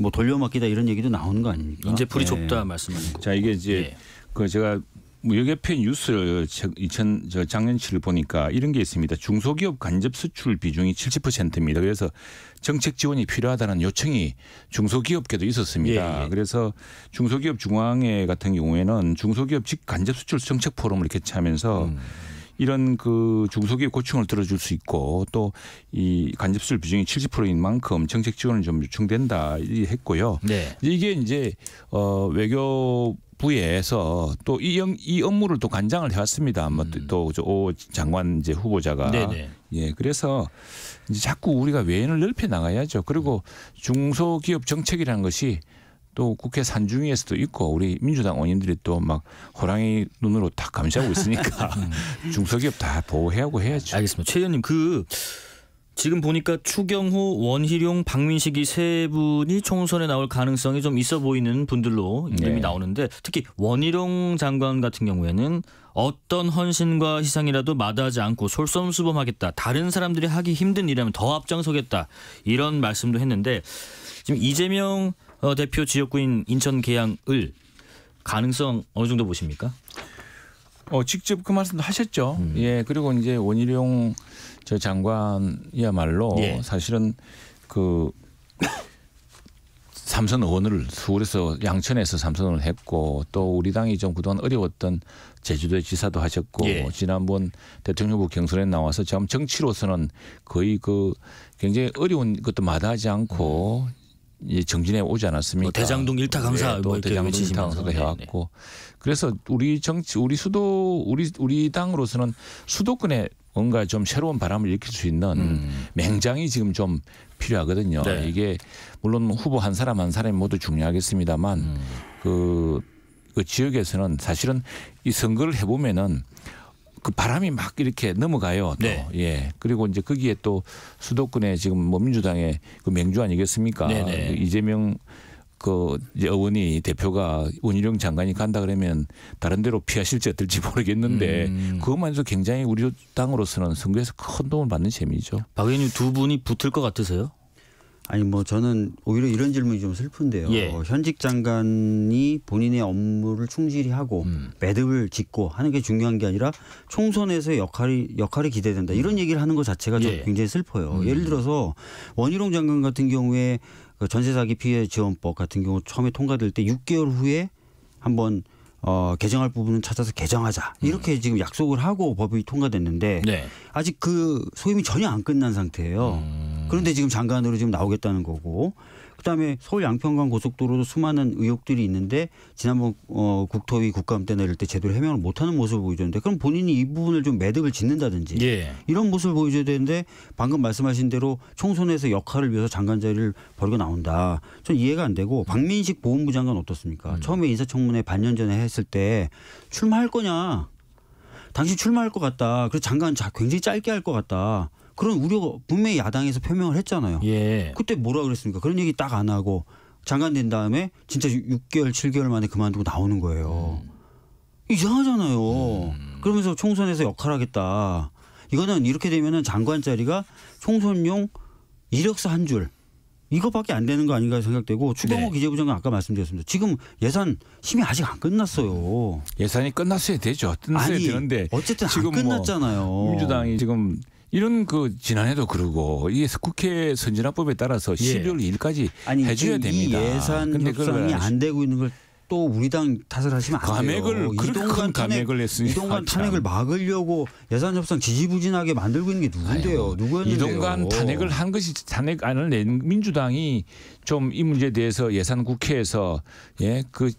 뭐 돌려막기다 이런 얘기도 나오는 거 아닙니까? 이제 불이 네. 좁다 예. 말씀하는 거. 자 이게 이제 네. 그 제가 무역협회 뉴스 2000 저 작년치를 보니까 이런 게 있습니다. 중소기업 간접 수출 비중이 70%입니다. 그래서 정책 지원이 필요하다는 요청이 중소기업계도 있었습니다. 예, 예. 그래서 중소기업 중앙회 같은 경우에는 중소기업 직 간접 수출 정책 포럼을 개최하면서 음. 이런 그 중소기업 고충을 들어줄 수 있고 또 이 간접수출 비중이 70%인 만큼 정책 지원을좀 요청된다 했고요. 네. 이게 이제 어 외교 부에서 또이 이 업무를 또관장을 해왔습니다. 아마 음. 또오 장관 이제 후보자가 네네. 네. 예 그래서 이제 자꾸 우리가 외연을 넓혀 나가야죠. 그리고 음. 중소기업 정책이라는 것이 또 국회 산중위에서도 있고 우리 민주당 원님들이 또 막 호랑이 눈으로 다 감시하고 있으니까 음. 중소기업 다 보호하고 해야죠. 알겠습니다. 최 의원님 그 지금 보니까 추경호, 원희룡, 박민식이 세 분이 총선에 나올 가능성이 좀 있어 보이는 분들로 이름이 네. 나오는데 특히 원희룡 장관 같은 경우에는 어떤 헌신과 희생이라도 마다하지 않고 솔선수범하겠다. 다른 사람들이 하기 힘든 일이라면 더 앞장서겠다. 이런 말씀도 했는데 지금 이재명 어, 대표 지역구인 인천 계양을 가능성 어느 정도 보십니까? 어, 직접 그 말씀도 하셨죠. 음. 예, 그리고 이제 원희룡 저 장관이야말로 예. 사실은 그 삼선 의원을 서울에서 양천에서 삼선 을 했고 또 우리 당이 좀 그동안 어려웠던 제주도의 지사도 하셨고 예. 지난번 대통령 후보 경선에 나와서 참 정치로서는 거의 그 굉장히 어려운 것도 마다하지 않고 음. 정진에 오지 않았습니까? 뭐 대장동 일타 강사 네, 뭐 대장동 일타 강사도 네, 해왔고 네. 그래서 우리 정치 우리 수도 우리 우리 당으로서는 수도권에 뭔가 좀 새로운 바람을 일으킬 수 있는 음. 맹장이 지금 좀 필요하거든요. 네. 이게 물론 후보 한 사람 한 사람이 모두 중요하겠습니다만 음. 그, 그 지역에서는 사실은 이 선거를 해보면은 그 바람이 막 이렇게 넘어가요. 또. 네. 예. 그리고 이제 거기에 또 수도권에 지금 뭐 민주당의 그 맹주 아니겠습니까? 네네. 네. 그 이재명 그 이제 의원이 대표가 원희룡 장관이 간다 그러면 다른 데로 피하실지 어떨지 모르겠는데 음. 그것만 해도 굉장히 우리 당으로서는 선거에서 큰 도움을 받는 셈이죠. 박 의원님 두 분이 붙을 것 같으세요? 아니 뭐 저는 오히려 이런 질문이 좀 슬픈데요. 예. 현직 장관이 본인의 업무를 충실히 하고 음. 매듭을 짓고 하는 게 중요한 게 아니라 총선에서의 역할이 역할이 기대된다. 이런 음. 얘기를 하는 것 자체가 예. 굉장히 슬퍼요. 음. 예를 들어서 원희룡 장관 같은 경우에 그 전세 사기 피해 지원법 같은 경우 처음에 통과될 때 6개월 후에 한번 어, 개정할 부분은 찾아서 개정하자 음. 이렇게 음. 지금 약속을 하고 법이 통과됐는데 네. 아직 그 소임이 전혀 안 끝난 상태예요. 음. 그런데 지금 장관으로 지금 나오겠다는 거고 그다음에 서울 양평간 고속도로도 수많은 의혹들이 있는데 지난번 어, 국토위 국감 때 내릴 때 제대로 해명을 못하는 모습을 보여줬는데 그럼 본인이 이 부분을 좀 매듭을 짓는다든지 예. 이런 모습을 보여줘야 되는데 방금 말씀하신 대로 총선에서 역할을 위해서 장관 자리를 버리고 나온다. 전 이해가 안 되고 박민식 보훈부 장관 어떻습니까? 음. 처음에 인사청문회 반년 전에 했을 때 출마할 거냐? 당신 출마할 것 같다. 그래서 장관 굉장히 짧게 할 것 같다. 그런 우려가 분명히 야당에서 표명을 했잖아요. 예. 그때 뭐라 그랬습니까? 그런 얘기 딱 안 하고 장관 된 다음에 진짜 6개월, 7개월 만에 그만두고 나오는 거예요. 음. 이상하잖아요. 음. 그러면서 총선에서 역할하겠다. 이거는 이렇게 되면은 장관 자리가 총선용 이력서 한 줄. 이거밖에 안 되는 거 아닌가 생각되고 추경호 네. 기재부 장관 아까 말씀드렸습니다. 지금 예산 심의 아직 안 끝났어요. 예산이 끝났어야 되죠. 끝났어야 아니, 되는데 어쨌든 지금 안 뭐 끝났잖아요. 뭐 민주당이 지금 이런 그 지난해도 그러고 이게 국회 선진화법에 따라서 12월 예. 2일까지 아니, 해줘야 그 됩니다. 예산 협상이 안 되고 있는 걸 또 우리 당 탓을 하시면 안 감액을 그렇게 감액을 했으니 이동간 아, 탄핵을 막으려고 예산 협상 지지부진하게 만들고 있는 게 누군데요? 누구였는데요? 이동간 탄핵을 한 것이 탄핵안을 낸 민주당이 좀이 문제에 대해서 예산 국회에서 예 그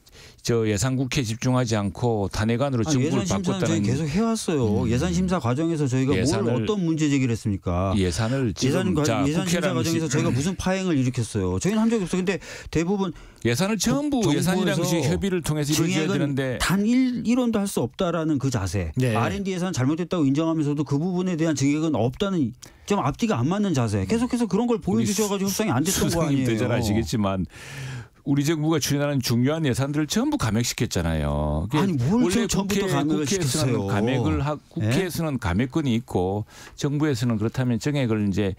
저 예산 국회에 집중하지 않고 단핵안으로 정부를 바꿨다는 저희 계속 해왔어요. 음. 예산 심사 과정에서 저희가 예산을, 뭘 어떤 문제 제기를 했습니까? 예산을 예산, 과, 자, 예산 심사 과정에서 저희가 음. 무슨 파행을 일으켰어요. 저희는 한 적이 없어 근데 대부분 예산을 전부 예산이라는 것이 협의를 통해서 이루어져야 되는데 단일 1원도 할 수 없다라는 그 자세. 네. R&D 예산 잘못됐다고 인정하면서도 그 부분에 대한 증액은 없다는 좀 앞뒤가 안 맞는 자세. 계속해서 그런 걸 보여주셔가지고 협상이 안 됐던 거 아니에요. 되잖 아시겠지만 우리 정부가 추진하는 중요한 예산들을 전부 감액시켰잖아요. 아니 원래 전부터 감액을 시켰어 감액을 하, 국회에서는 예? 감액권이 있고 정부에서는 그렇다면 정액을 이제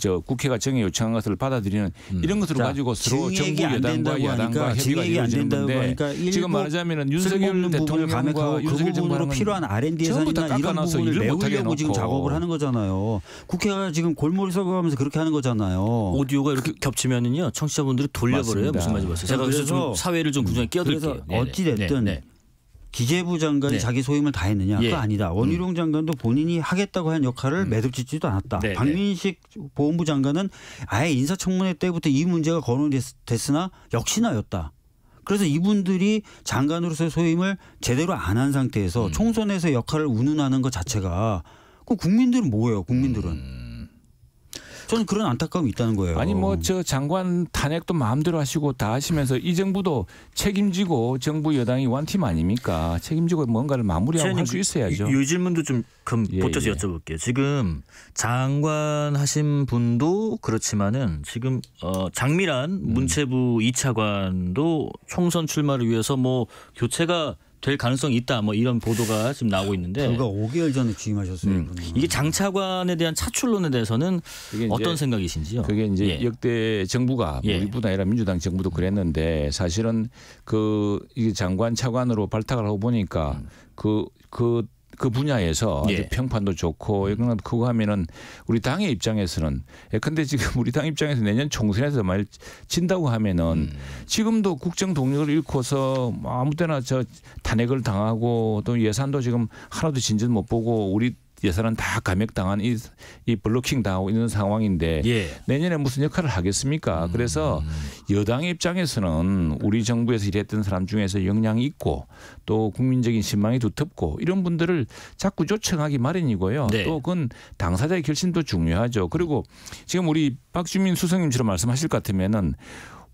저 국회가 정액 요청한 것을 받아들이는 음. 이런 것으로 자, 가지고 서로 정부 여당과 야당과 협의가 이루어지는데 지금 말하자면은 윤석열 대통령 감 그 윤석열 그부로 필요한 R&D 예산이나 이런 부분을 메우려고 지금 작업을 하는 거잖아요. 국회가 지금 골몰 썩가면서 그렇게 하는 거잖아요. 오디오가 이렇게 그 겹치면은요 청취자분들이 돌려버려요 맞습니다. 무슨 말인지. 가져어요 제가 그래서, 좀 사회를 좀 구조에 끼어들게요. 네, 네. 어찌 됐든 네, 네, 기재부 장관이 네. 자기 소임을 다했느냐? 예. 그 아니다. 원희룡 음. 장관도 본인이 하겠다고 한 역할을 음. 매듭짓지도 않았다. 네. 박민식 보훈부 장관은 아예 인사청문회 때부터 이 문제가 거론됐으나 역시나였다. 그래서 이분들이 장관으로서의 소임을 제대로 안 한 상태에서 음. 총선에서 역할을 운운하는 것 자체가 그 국민들은 뭐예요? 국민들은. 음. 저는 그런 안타까움이 있다는 거예요. 아니 뭐 저 장관 탄핵도 마음대로 하시고 다 하시면서 이 정부도 책임지고 정부 여당이 원팀 아닙니까? 책임지고 뭔가를 마무리하고 할수 있어야죠. 이, 질문도 좀 그럼 예, 보태서 예. 여쭤볼게요. 지금 장관 하신 분도 그렇지만은 지금 어 장미란 음. 문체부 음. 2차관도 총선 출마를 위해서 뭐 교체가 될 가능성이 있다. 뭐 이런 보도가 지금 나오고 있는데 불과 5개월 전에 취임하셨어요. 음. 이게 장차관에 대한 차출론에 대해서는 어떤 생각이신지요? 그게 이제 예. 역대 정부가 뭐 예. 우리뿐 아니라 민주당 정부도 그랬는데 사실은 그 장관 차관으로 발탁을 하고 보니까 음. 그, 그그 분야에서 예. 평판도 좋고 음. 이건 그거 하면은 우리 당의 입장에서는 예컨대 지금 우리 당 입장에서 내년 총선에서 말 진다고 하면은 음. 지금도 국정 동력을 잃고서 아무 때나 저 탄핵을 당하고 또 예산도 지금 하나도 진전 못 보고 우리 예산은 다 감액당한 이, 이 블로킹 당하고 있는 상황인데 예. 내년에 무슨 역할을 하겠습니까? 음. 그래서 여당의 입장에서는 우리 정부에서 일했던 사람 중에서 역량이 있고 또 국민적인 신망이 두텁고 이런 분들을 자꾸 요청하기 마련이고요. 네. 또 그건 당사자의 결심도 중요하죠. 그리고 지금 우리 박주민 수석님처럼 말씀하실 것 같으면은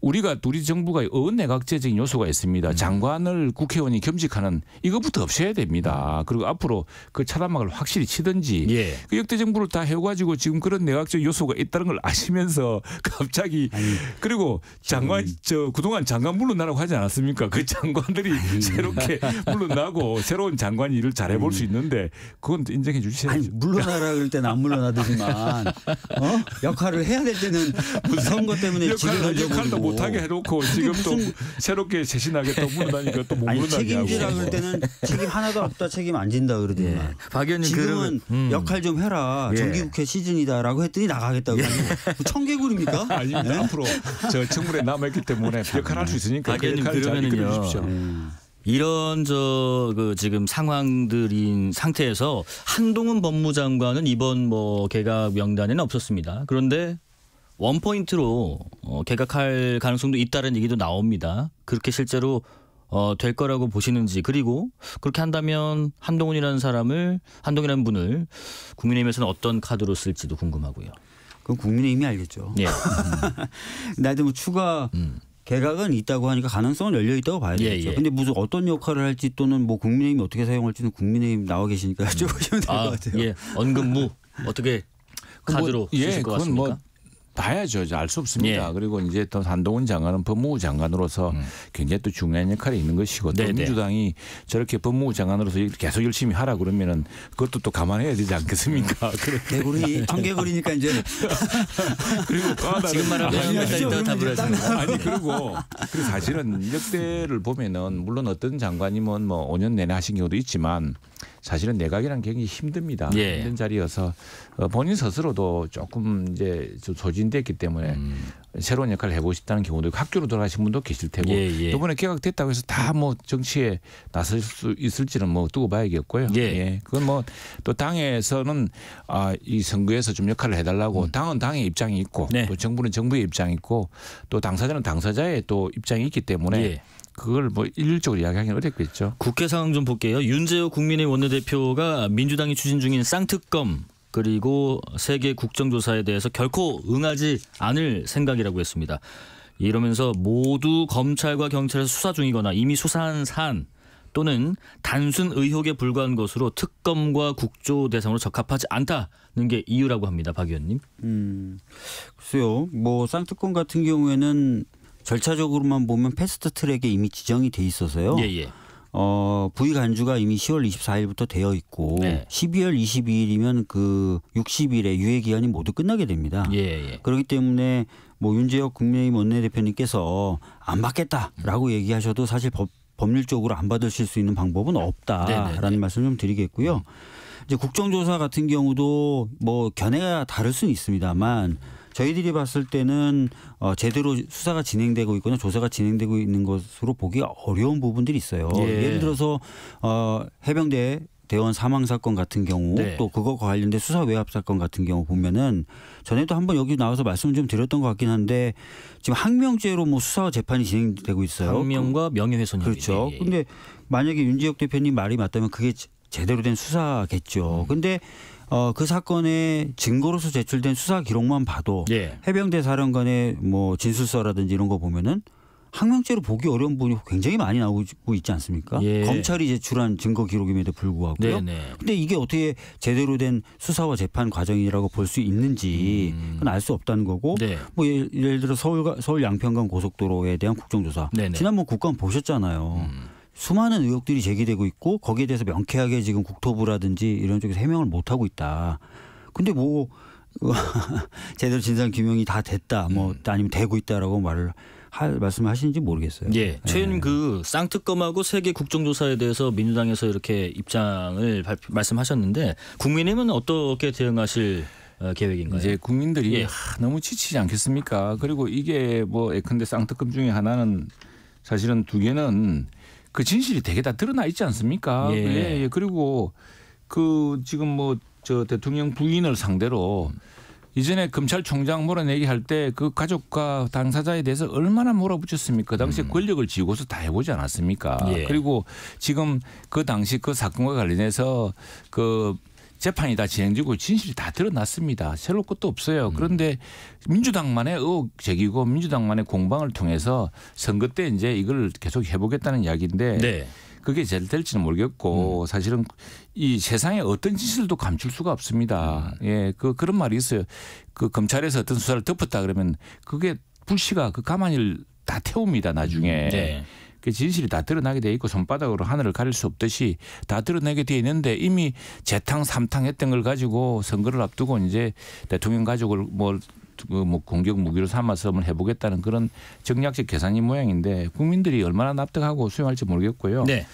우리가 우리 정부가 어원내각제적인 요소가 있습니다. 음. 장관을 국회의원이 겸직하는 이것부터 없애야 됩니다. 그리고 앞으로 그 차단막을 확실히 치든지 예. 그 역대 정부를 다 해가지고 지금 그런 내각적 요소가 있다는 걸 아시면서 갑자기 아니, 그리고 장관 음. 저 그동안 장관 물러나라고 하지 않았습니까? 그 장관들이 아니. 새롭게 물러나고 새로운 장관 일을 잘 해볼 수 있는데 그건 인정해 주시죠. 아니 물러나라 그럴 때는 안 물러나더지만 어? 역할을 해야 될 때는 무서운 때문에 역할, 지를 던져버리 못하게 해놓고 지금 또 새롭게 재신하겠다고 물어다니까 또 모르는 책임지라 그럴 때는 책임 하나도 없다 책임 안 진다 그러더니 예. 박 의원님 지금은 음. 역할 좀 해라 예. 정기국회 시즌이다라고 했더니 나가겠다고. 예. 뭐 청개구리입니까? 아니 네? 앞으로 저 청문회 남아있기 때문에 역할할 수 있으니까 박 의원님 예. 그 그러면은요. 음. 이런 저그 지금 상황들인 상태에서 한동훈 법무장관은 이번 뭐 개각 명단에는 없었습니다. 그런데 원포인트로 어, 개각할 가능성도 있다는 얘기도 나옵니다. 그렇게 실제로 어, 될 거라고 보시는지 그리고 그렇게 한다면 한동훈이라는 사람을 한동훈이라는 분을 국민의힘에서는 어떤 카드로 쓸지도 궁금하고요. 그건 국민의힘이 알겠죠. 예. 음. 나한테 뭐 추가 음. 개각은 있다고 하니까 가능성은 열려 있다고 봐야 겠죠 예, 예. 근데 무슨 어떤 역할을 할지 또는 뭐 국민의힘이 어떻게 사용할지는 국민의힘 나와 계시니까 여쭤보시면 음. 될것 아, 같아요. 예. 언급무 어떻게 그 뭐 카드로 예, 뭐, 예, 쓰것 같습니까? 뭐 봐야죠. 알 수 없습니다. 예. 그리고 이제 또 한동훈 장관은 법무부 장관으로서 음. 굉장히 또 중요한 역할이 있는 것이고 또네 네. 민주당이 저렇게 법무부 장관으로서 계속 열심히 하라 그러면은 그것도 또 감안해야 되지 않겠습니까? 개구리 음. 네, 안개구리니까 이제 그리고 아, 지금 말하면 답을 하시는 아니 그리고 그리고 사실은 역대를 보면은 물론 어떤 장관님은 뭐 5년 내내 하신 경우도 있지만 사실은 내각이란 굉장히 힘듭니다. 예. 힘든 자리여서 어, 본인 스스로도 조금 이제 소진됐기 때문에 음. 새로운 역할을 해보고 싶다는 경우도 있고 학교로 돌아가신 분도 계실 테고 예, 예. 이번에 개각됐다고 해서 다 뭐 정치에 나설 수 있을지는 뭐 두고 봐야겠고요. 예. 예. 그건 뭐 또 당에서는 아, 이 선거에서 좀 역할을 해달라고 음. 당은 당의 입장이 있고 네. 또 정부는 정부의 입장이 있고 또 당사자는 당사자의 또 입장이 있기 때문에 예. 그걸 뭐 일률적으로 이야기하기는 어렵겠죠. 국회 상황 좀 볼게요. 윤재호 국민의 원내대표가 민주당이 추진 중인 쌍특검 그리고 세계 국정조사에 대해서 결코 응하지 않을 생각이라고 했습니다. 이러면서 모두 검찰과 경찰에서 수사 중이거나 이미 수사한 사안 또는 단순 의혹에 불과한 것으로 특검과 국조 대상으로 적합하지 않다는 게 이유라고 합니다. 박 의원님. 음, 글쎄요. 뭐 쌍특검 같은 경우에는 절차적으로만 보면 패스트 트랙에 이미 지정이 돼 있어서요. 예, 예. 어, 부위 간주가 이미 10월 24일부터 되어 있고 네. 12월 22일이면 그 60일의 유예 기한이 모두 끝나게 됩니다. 예, 예. 그렇기 때문에 뭐 윤재혁 국민의힘 원내대표님께서 안 받겠다라고 음. 얘기하셔도 사실 법, 법률적으로 안 받으실 수 있는 방법은 네, 네, 없다라는 네네네. 말씀 좀 드리겠고요. 음. 이제 국정조사 같은 경우도 뭐 견해가 다를 수는 있습니다만 저희들이 봤을 때는 어, 제대로 수사가 진행되고 있거나 조사가 진행되고 있는 것으로 보기 어려운 부분들이 있어요. 예. 예를 들어서 어, 해병대 대원 사망 사건 같은 경우 네. 또 그거 관련된 수사 외압 사건 같은 경우 보면은 전에도 한번 여기 나와서 말씀 좀 드렸던 것 같긴 한데 지금 항명죄로 뭐 수사와 재판이 진행되고 있어요. 항명과 명예훼손 그렇죠. 예, 예. 근데 만약에 윤지혁 대표님 말이 맞다면 그게 제대로 된 수사겠죠. 음. 근데 어, 그사건의 증거로서 제출된 수사 기록만 봐도 예. 해병대 사령관의 뭐 진술서라든지 이런 거 보면은 항명죄로 보기 어려운 부분이 굉장히 많이 나오고 있지 않습니까? 예. 검찰이 제출한 증거 기록임에도 불구하고요. 네네. 네. 근데 이게 어떻게 제대로 된 수사와 재판 과정이라고 볼 수 있는지 음. 그건 알 수 없다는 거고. 네. 뭐 예를, 들어 서울 서울 양평간 고속도로에 대한 국정조사. 네네. 네. 지난번 국감 보셨잖아요. 음. 수많은 의혹들이 제기되고 있고 거기에 대해서 명쾌하게 지금 국토부라든지 이런 쪽에서 해명을 못 하고 있다. 근데 뭐 제대로 진상 규명이 다 됐다, 뭐 음. 아니면 되고 있다라고 말을 할 말씀을 하시는지 모르겠어요. 예. 네. 최근 그 쌍특검하고 세계 국정조사에 대해서 민주당에서 이렇게 입장을 발표, 말씀하셨는데 국민의힘은 어떻게 대응하실 어, 계획인가요? 이제 국민들이 예. 하, 너무 지치지 않겠습니까? 그리고 이게 뭐 예컨대 쌍특검 중에 하나는 사실은 두 개는 그 진실이 되게 다 드러나 있지 않습니까? 예. 그, 예, 예. 그리고 그 지금 뭐 저 대통령 부인을 상대로 이전에 검찰총장 몰아내기 할 때 그 가족과 당사자에 대해서 얼마나 몰아붙였습니까? 당시에 음. 권력을 쥐고서 다 해보지 않았습니까? 예. 그리고 지금 그 당시 그 사건과 관련해서 그 재판이 다 진행되고 진실이 다 드러났습니다. 새로운 것도 없어요. 음. 그런데 민주당만의 의혹 제기고 민주당만의 공방을 통해서 선거 때 이제 이걸 계속 해보겠다는 이야기인데 네. 그게 잘 될지는 모르겠고 음. 사실은 이 세상에 어떤 진실도 감출 수가 없습니다. 음. 예, 그 그런 말이 있어요. 그 검찰에서 어떤 수사를 덮었다 그러면 그게 불씨가 그 가만히를 다 태웁니다 나중에. 음. 네. 그 진실이 다 드러나게 돼 있고 손바닥으로 하늘을 가릴 수 없듯이 다 드러나게 돼 있는데 이미 재탕 삼탕 했던 걸 가지고 선거를 앞두고 이제 대통령 가족을 뭐그 뭐 공격 무기로 삼아서 한번 해보겠다는 그런 정략적 계산이 모양인데 국민들이 얼마나 납득하고 수용할지 모르겠고요. 네.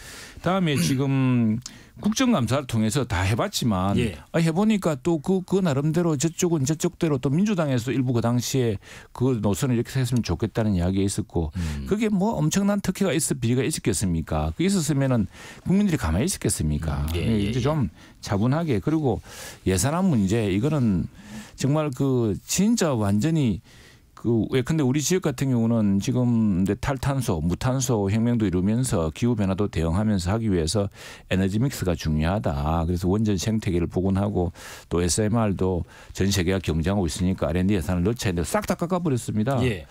다음에 지금 국정감사를 통해서 다 해봤지만 예. 아, 해보니까 또그그 그 나름대로 저쪽은 저쪽대로 또 민주당에서 일부 그 당시에 그 노선을 이렇게 했으면 좋겠다는 이야기가 있었고 음. 그게 뭐 엄청난 특혜가 있을 비리가 있었겠습니까? 그 있었으면은 국민들이 가만히 있었겠습니까? 음, 예, 예, 이제 예, 예. 좀 차분하게 그리고 예산안 문제 이거는 정말 그 진짜 완전히 그 왜 근데 우리 지역 같은 경우는 지금 탈탄소, 무탄소 혁명도 이루면서 기후 변화도 대응하면서 하기 위해서 에너지 믹스가 중요하다. 그래서 원전 생태계를 복원하고 또 SMR도 전 세계가 경쟁하고 있으니까 R&D 예산을 넣자 했는데 싹 다 깎아버렸습니다. 예.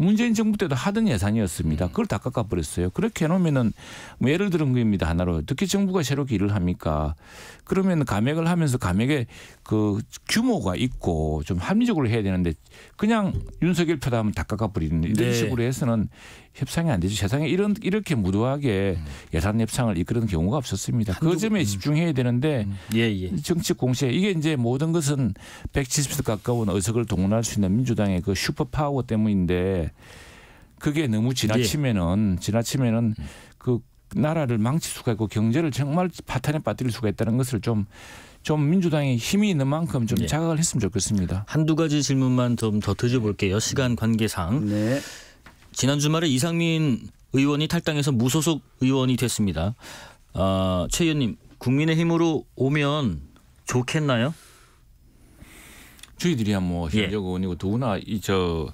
문재인 정부 때도 하던 예산이었습니다. 음. 그걸 다 깎아버렸어요. 그렇게 해놓으면은 뭐 예를 들은 겁니다. 하나로 어떻게 정부가 새롭게 일을 합니까? 그러면 감액을 하면서 감액의 그 규모가 있고 좀 합리적으로 해야 되는데 그냥 윤석열 표다 하면 다 깎아버리는 이런 네. 식으로 해서는 협상이 안 되지 세상에 이런 이렇게 무도하게 음. 예산 협상을 이끄는 경우가 없었습니다. 그 점에 음. 집중해야 되는데 음. 예, 예. 정치 공세 이게 이제 모든 것은 170석 가까운 의석을 동원할 수 있는 민주당의 그 슈퍼 파워 때문인데 그게 너무 지나치면은 예. 지나치면은 음. 그 나라를 망칠 수가 있고 경제를 정말 파탄에 빠뜨릴 수가 있다는 것을 좀 좀 민주당이 힘이 있는 만큼 좀 예. 자각을 했으면 좋겠습니다. 한두 가지 질문만 좀더 드려볼게요. 시간 관계상. 네. 지난 주말에 이상민 의원이 탈당해서 무소속 의원이 됐습니다. 아, 최 의원님, 국민의힘으로 오면 좋겠나요? 저희들이야 뭐 예. 현역 예. 의원이고 누구나 이저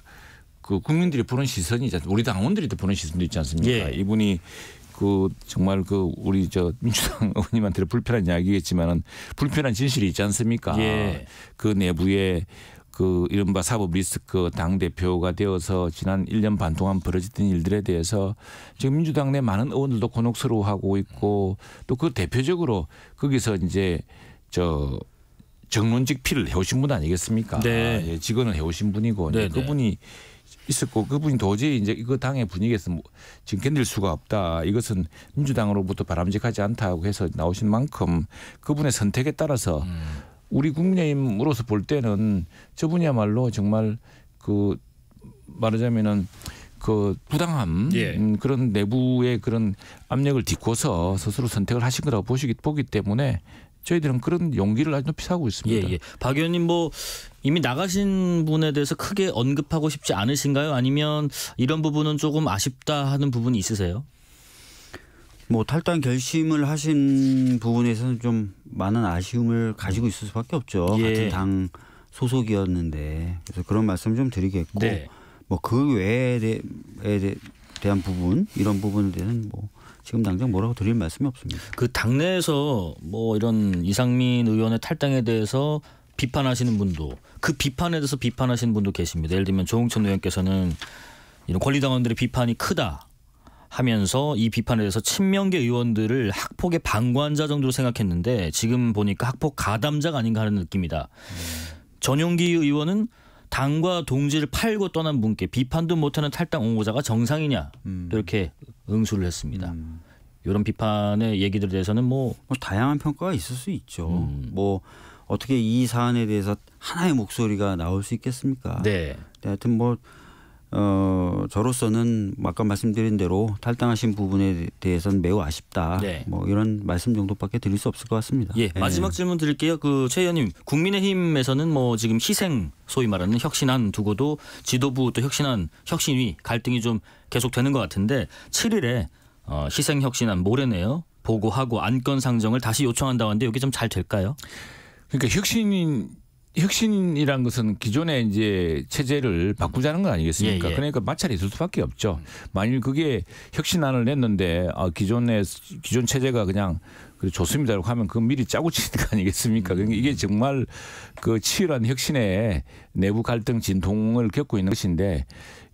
그 국민들이 보는 시선이자 우리 당원들이 보는 시선도 있지 않습니까? 예. 이분이 그 정말 그 우리 저 민주당 의원님한테 불편한 이야기겠지만은 불편한 진실이 있지 않습니까? 예. 그 내부에 그 이른바 사법 리스크 당 대표가 되어서 지난 1년 반 동안 벌어졌던 일들에 대해서 지금 민주당 내 많은 의원들도 곤혹스러워하고 있고 또 그 대표적으로 거기서 이제 저 정론직 피를 해오신 분 아니겠습니까? 네. 아, 예, 직원을 해오신 분이고 네, 네, 그분이 있었고 그분이 도저히 이제 이거 당의 분위기에서 뭐 지금 견딜 수가 없다. 이것은 민주당으로부터 바람직하지 않다고 해서 나오신 만큼 그분의 선택에 따라서 음. 우리 국민의힘으로서 볼 때는 저분이야말로 정말 그 말하자면은 그 부당함 예. 음, 그런 내부의 그런 압력을 딛고서 스스로 선택을 하신 거라고 보시기 보기 때문에 저희들은 그런 용기를 아주 높이 사고 있습니다. 예, 예. 박 의원님 뭐 이미 나가신 분에 대해서 크게 언급하고 싶지 않으신가요? 아니면 이런 부분은 조금 아쉽다 하는 부분이 있으세요? 뭐 탈당 결심을 하신 부분에서는 좀 많은 아쉬움을 가지고 있을 수밖에 없죠. 예. 같은 당 소속이었는데 그래서 그런 말씀 좀 드리겠고 네. 뭐그 외에 대, 에 대한 부분 이런 부분에 대해서는 뭐 지금 당장 뭐라고 드릴 말씀이 없습니다. 그 당내에서 뭐 이런 이상민 의원의 탈당에 대해서 비판하시는 분도 그 비판에 대해서 비판하시는 분도 계십니다. 예를 들면 조홍천 의원께서는 이런 권리당원들의 비판이 크다. 하면서 이 비판에 대해서 친명계 의원들을 학폭의 방관자 정도로 생각했는데 지금 보니까 학폭 가담자가 아닌가 하는 느낌이다. 전용기 의원은 당과 동지를 팔고 떠난 분께 비판도 못하는 탈당 옹호자가 정상이냐 음. 이렇게 응수를 했습니다. 음. 이런 비판의 얘기들에 대해서는 뭐, 뭐 다양한 평가가 있을 수 있죠. 음. 뭐 어떻게 이 사안에 대해서 하나의 목소리가 나올 수 있겠습니까? 네, 네 하여튼 뭐어 저로서는 아까 말씀드린 대로 탈당하신 부분에 대해서는 매우 아쉽다. 네. 뭐 이런 말씀 정도밖에 드릴 수 없을 것 같습니다. 예, 예. 마지막 질문 드릴게요. 그 최 의원님, 국민의힘에서는 뭐 지금 희생 소위 말하는 혁신안 두고도 지도부 또 혁신안 혁신위 갈등이 좀 계속되는 것 같은데 7일에 어, 희생 혁신안 모레네요. 보고하고 안건 상정을 다시 요청한다고 하는데 이게 좀 잘 될까요? 그러니까 혁신 혁신이란 것은 기존의 이제 체제를 바꾸자는 거 아니겠습니까? 예, 예. 그러니까 마찰이 있을 수밖에 없죠. 만일 그게 혁신안을 냈는데 아, 기존의 기존 체제가 그냥 좋습니다라고 하면 그건 미리 짜고 치는 거 아니겠습니까? 그러니까 이게 음. 정말 그 치열한 혁신의 내부 갈등 진통을 겪고 있는 것인데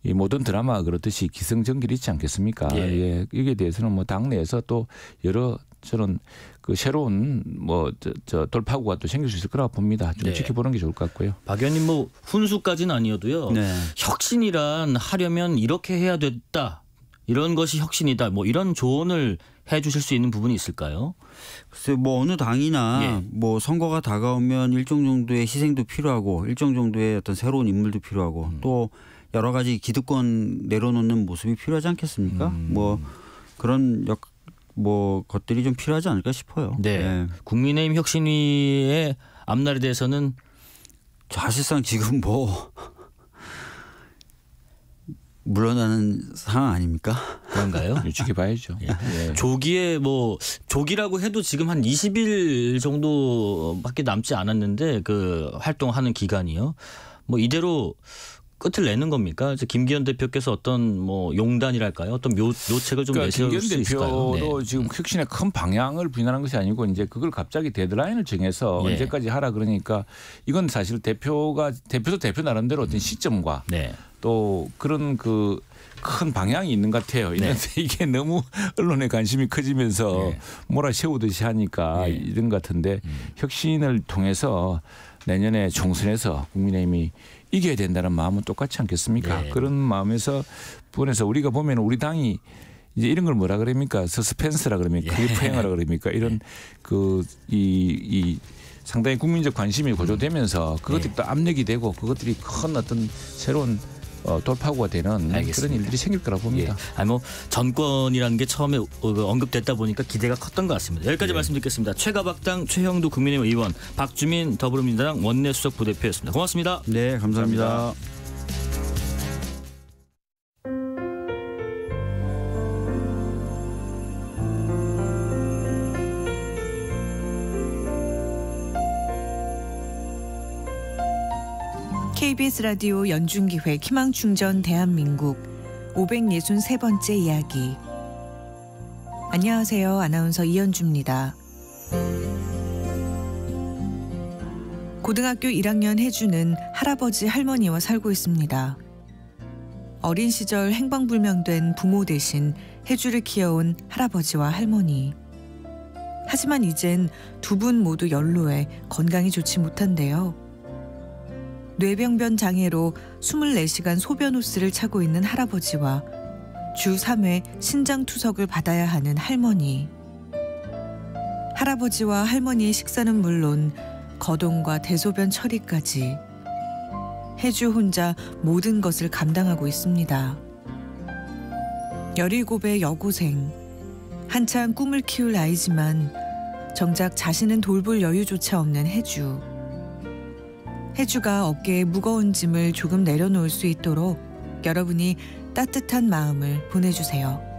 이 모든 드라마 그렇듯이 기승전결이 있지 않겠습니까? 예. 예. 이게 대해서는 뭐 당내에서 또 여러 저는 그 새로운 뭐저 저 돌파구가 또 생길 수 있을 거라고 봅니다. 좀 네. 지켜보는 게 좋을 것 같고요. 박 의원님 뭐 훈수까지는 아니어도요. 네. 혁신이란 하려면 이렇게 해야 됐다. 이런 것이 혁신이다. 뭐 이런 조언을 해 주실 수 있는 부분이 있을까요? 글쎄 뭐 어느 당이나 예. 뭐 선거가 다가오면 일정 정도의 희생도 필요하고 일정 정도의 어떤 새로운 인물도 필요하고 음. 또 여러 가지 기득권 내려놓는 모습이 필요하지 않겠습니까? 음. 뭐 그런 역, 뭐 것들이 좀 필요하지 않을까 싶어요. 네. 네. 국민의힘 혁신위의 앞날에 대해서는 사실상 지금 뭐 물러나는 상황 아닙니까? 그런가요? 유치해 봐야죠. 예. 예. 조기에 뭐 조기라고 해도 지금 한 20일 정도밖에 남지 않았는데 그 활동하는 기간이요. 뭐 이대로 끝을 내는 겁니까? 그래 김기현 대표께서 어떤 뭐 용단이랄까요? 어떤 묘, 묘책을 좀 그러니까 내세울 수 있을까요? 김기현 대표도 네. 지금 음. 혁신의 큰 방향을 부인한 것이 아니고 이제 그걸 갑자기 데드라인을 정해서 네. 언제까지 하라 그러니까 이건 사실 대표가 대표도 대표 나름대로 어떤 음. 시점과 네. 또 그런 그 큰 방향이 있는 것 같아요. 네. 이는데 이게 너무 언론의 관심이 커지면서 예. 몰아세우듯이 하니까 예. 이런 것 같은데 음. 혁신을 통해서 내년에 총선에서 국민의힘이 이겨야 된다는 마음은 똑같지 않겠습니까? 네. 그런 마음에서 보내서 우리가 보면 우리 당이 이제 이런 걸 뭐라 그럽니까? 서스펜스라 그럽니까? 그게 예. 포행하라 그럽니까? 이런 네. 그이이 상당히 국민적 관심이 고조되면서 그것들이 네. 또 압력이 되고 그것들이 큰 어떤 새로운 어, 돌파구가 되는 알겠습니다. 그런 일들이 생길 거라 고 봅니다. 예. 아니 뭐 전권이라는 게 처음에 어, 언급됐다 보니까 기대가 컸던 것 같습니다. 여기까지 예. 말씀드리겠습니다. 최가박당 최형두 국민의힘 의원 박주민 더불어민주당 원내수석 부대표였습니다. 고맙습니다. 네 감사합니다. 감사합니다. KBS 라디오 연중기획 희망충전 대한민국 563번째 이야기 안녕하세요. 아나운서 이현주입니다. 고등학교 1학년 혜주는 할아버지 할머니와 살고 있습니다. 어린 시절 행방불명된 부모 대신 혜주를 키워온 할아버지와 할머니. 하지만 이젠 두 분 모두 연로해 건강이 좋지 못한데요. 뇌병변 장애로 24시간 소변 호스를 차고 있는 할아버지와 주 3회 신장 투석을 받아야 하는 할머니. 할아버지와 할머니의 식사는 물론 거동과 대소변 처리까지 해주 혼자 모든 것을 감당하고 있습니다. 17의 여고생. 한창 꿈을 키울 아이지만 정작 자신은 돌볼 여유조차 없는 해주. 해주가 어깨에 무거운 짐을 조금 내려놓을 수 있도록 여러분이 따뜻한 마음을 보내주세요.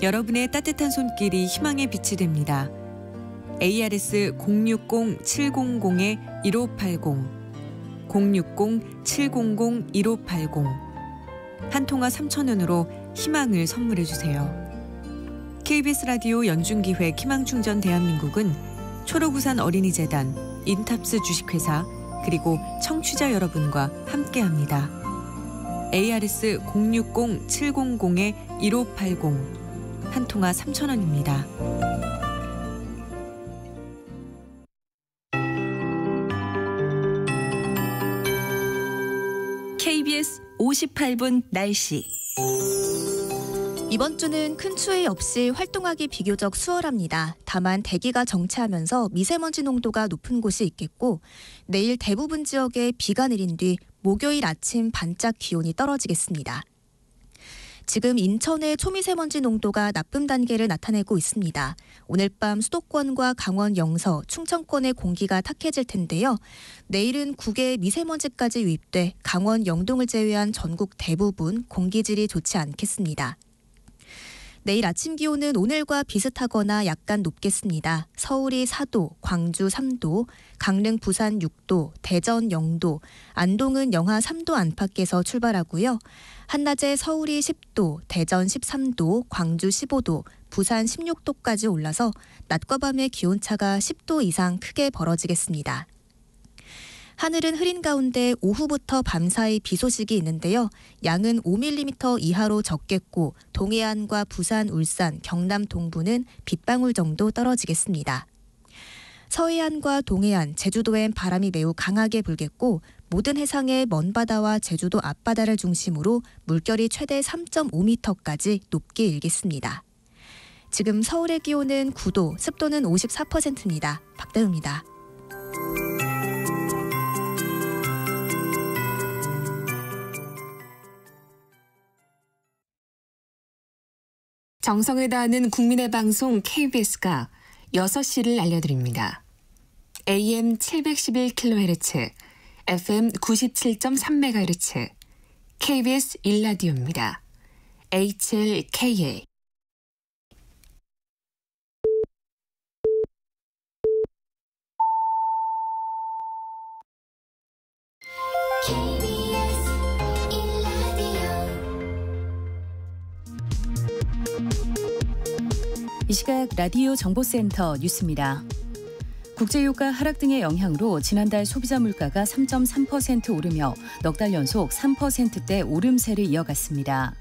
여러분의 따뜻한 손길이 희망의 빛이 됩니다. ARS 060-700-1580 060-700-1580 한통화 3,000원으로 희망을 선물해 주세요. KBS 라디오 연중기획 희망충전 대한민국은 초록우산 어린이재단, 인탑스 주식회사, 그리고 청취자 여러분과 함께합니다. ARS 060-700-1580 한 통화 3,000원입니다. 58분 날씨 이번 주는 큰 추위 없이 활동하기 비교적 수월합니다. 다만 대기가 정체하면서 미세먼지 농도가 높은 곳이 있겠고 내일 대부분 지역에 비가 내린 뒤 목요일 아침 반짝 기온이 떨어지겠습니다. 지금 인천의 초미세먼지 농도가 나쁨 단계를 나타내고 있습니다. 오늘 밤 수도권과 강원 영서, 충청권의 공기가 탁해질 텐데요. 내일은 국외 미세먼지까지 유입돼 강원 영동을 제외한 전국 대부분 공기질이 좋지 않겠습니다. 내일 아침 기온은 오늘과 비슷하거나 약간 높겠습니다. 서울이 4도, 광주 3도, 강릉 부산 6도, 대전 0도, 안동은 영하 3도 안팎에서 출발하고요. 한낮에 서울이 10도, 대전 13도, 광주 15도, 부산 16도까지 올라서 낮과 밤의 기온차가 10도 이상 크게 벌어지겠습니다. 하늘은 흐린 가운데 오후부터 밤사이 비 소식이 있는데요. 양은 5mm 이하로 적겠고 동해안과 부산, 울산, 경남 동부는 빗방울 정도 떨어지겠습니다. 서해안과 동해안, 제주도엔 바람이 매우 강하게 불겠고 모든 해상의 먼바다와 제주도 앞바다를 중심으로 물결이 최대 3.5m까지 높게 일겠습니다. 지금 서울의 기온은 9도, 습도는 54%입니다. 박다우입니다. 정성을 다하는 국민의 방송 KBS가 6시를 알려드립니다. AM 711kHz, FM 97.3MHz, KBS 1라디오입니다. HLKA 이 시각 라디오 정보센터 뉴스입니다. 국제유가 하락 등의 영향으로 지난달 소비자 물가가 3.3% 오르며 넉달 연속 3%대 오름세를 이어갔습니다.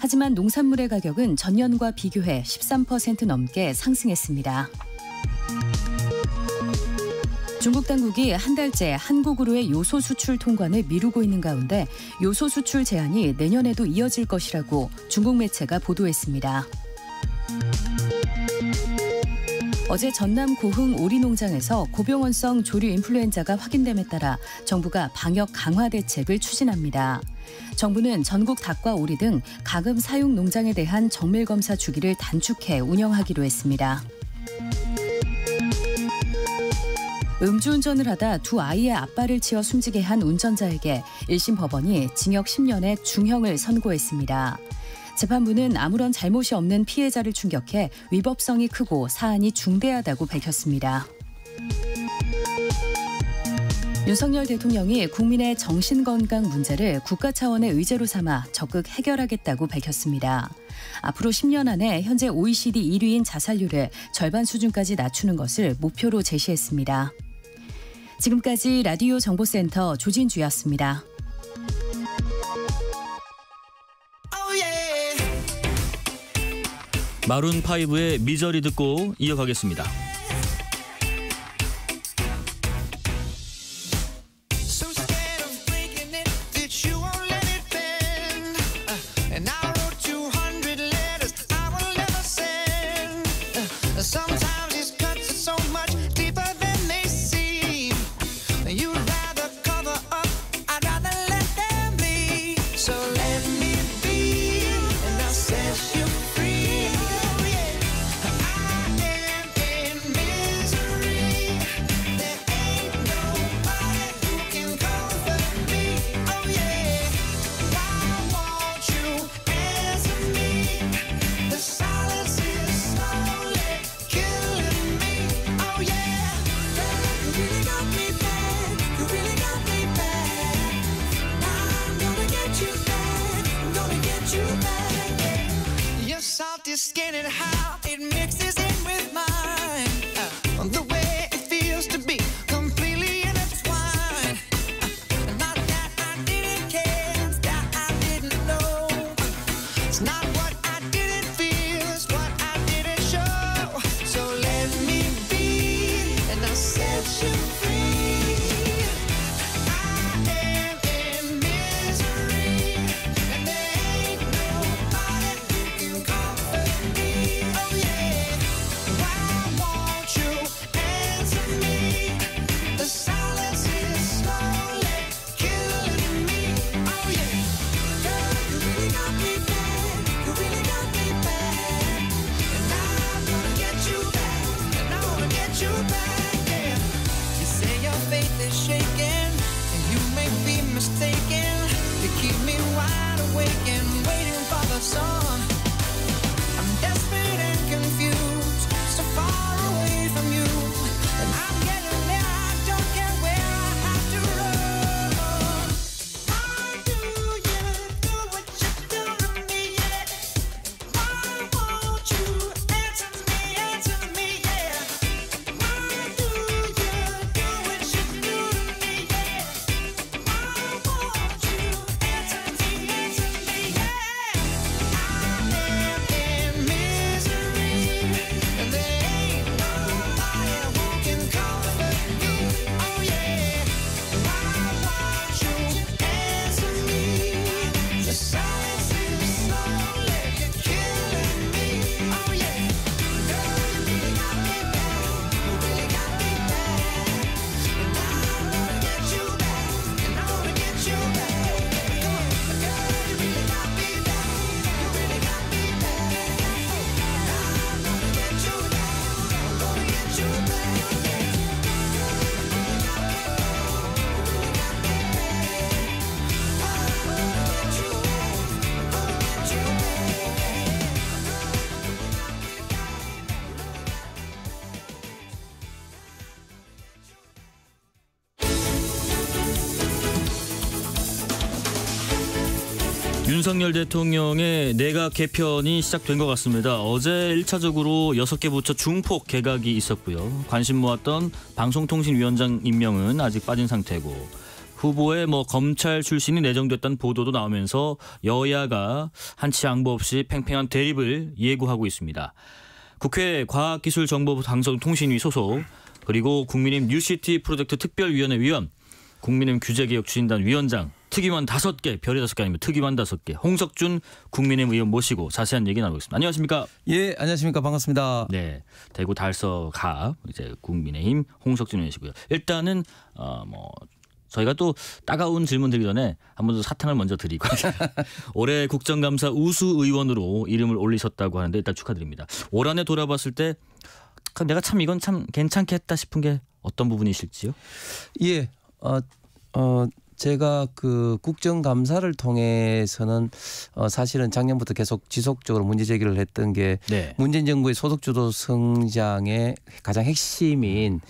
하지만 농산물의 가격은 전년과 비교해 13% 넘게 상승했습니다. 중국 당국이 한 달째 한국으로의 요소 수출 통관을 미루고 있는 가운데 요소 수출 제한이 내년에도 이어질 것이라고 중국 매체가 보도했습니다. 어제 전남 고흥 오리농장에서 고병원성 조류 인플루엔자가 확인됨에 따라 정부가 방역 강화 대책을 추진합니다. 정부는 전국 닭과 오리 등 가금 사육 농장에 대한 정밀 검사 주기를 단축해 운영하기로 했습니다. 음주운전을 하다 두 아이의 아빠를 치어 숨지게 한 운전자에게 1심 법원이 징역 10년의 중형을 선고했습니다. 재판부는 아무런 잘못이 없는 피해자를 충격해 위법성이 크고 사안이 중대하다고 밝혔습니다. 윤석열 대통령이 국민의 정신건강 문제를 국가 차원의 의제로 삼아 적극 해결하겠다고 밝혔습니다. 앞으로 10년 안에 현재 OECD 1위인 자살률을 절반 수준까지 낮추는 것을 목표로 제시했습니다. 지금까지 라디오 정보센터 조진주였습니다. Oh yeah. 마룬브의 미저리 듣고 이어가겠습니다. 윤석열 대통령의 내각 개편이 시작된 것 같습니다. 어제 1차적으로 6개 부처 중폭 개각이 있었고요. 관심 모았던 방송통신위원장 임명은 아직 빠진 상태고 후보에 뭐 검찰 출신이 내정됐다는 보도도 나오면서 여야가 한치 양보 없이 팽팽한 대립을 예고하고 있습니다. 국회 과학기술정보방송통신위 부 소속 그리고 국민의힘 뉴시티 프로젝트 특별위원회 위원 국민의힘 규제개혁 추진단 위원장 특위원 다섯 개, 별이 다섯 개 아니면 특위원 다섯 개. 홍석준 국민의힘 의원 모시고 자세한 얘기 나누겠습니다. 안녕하십니까? 예, 안녕하십니까? 반갑습니다. 네, 대구 달서가 이제 국민의힘 홍석준 의원이시고요. 일단은 어 뭐 저희가 또 따가운 질문 드리기 전에 한번 더 사탕을 먼저 드리고 올해 국정감사 우수 의원으로 이름을 올리셨다고 하는데 일단 축하드립니다. 올 한해 돌아봤을 때 내가 참 이건 참 괜찮게 했다 싶은 게 어떤 부분이실지요? 예, 어, 어 제가 그 국정감사를 통해서는 어 사실은 작년부터 계속 지속적으로 문제 제기를 했던 게 네. 문재인 정부의 소득주도 성장의 가장 핵심인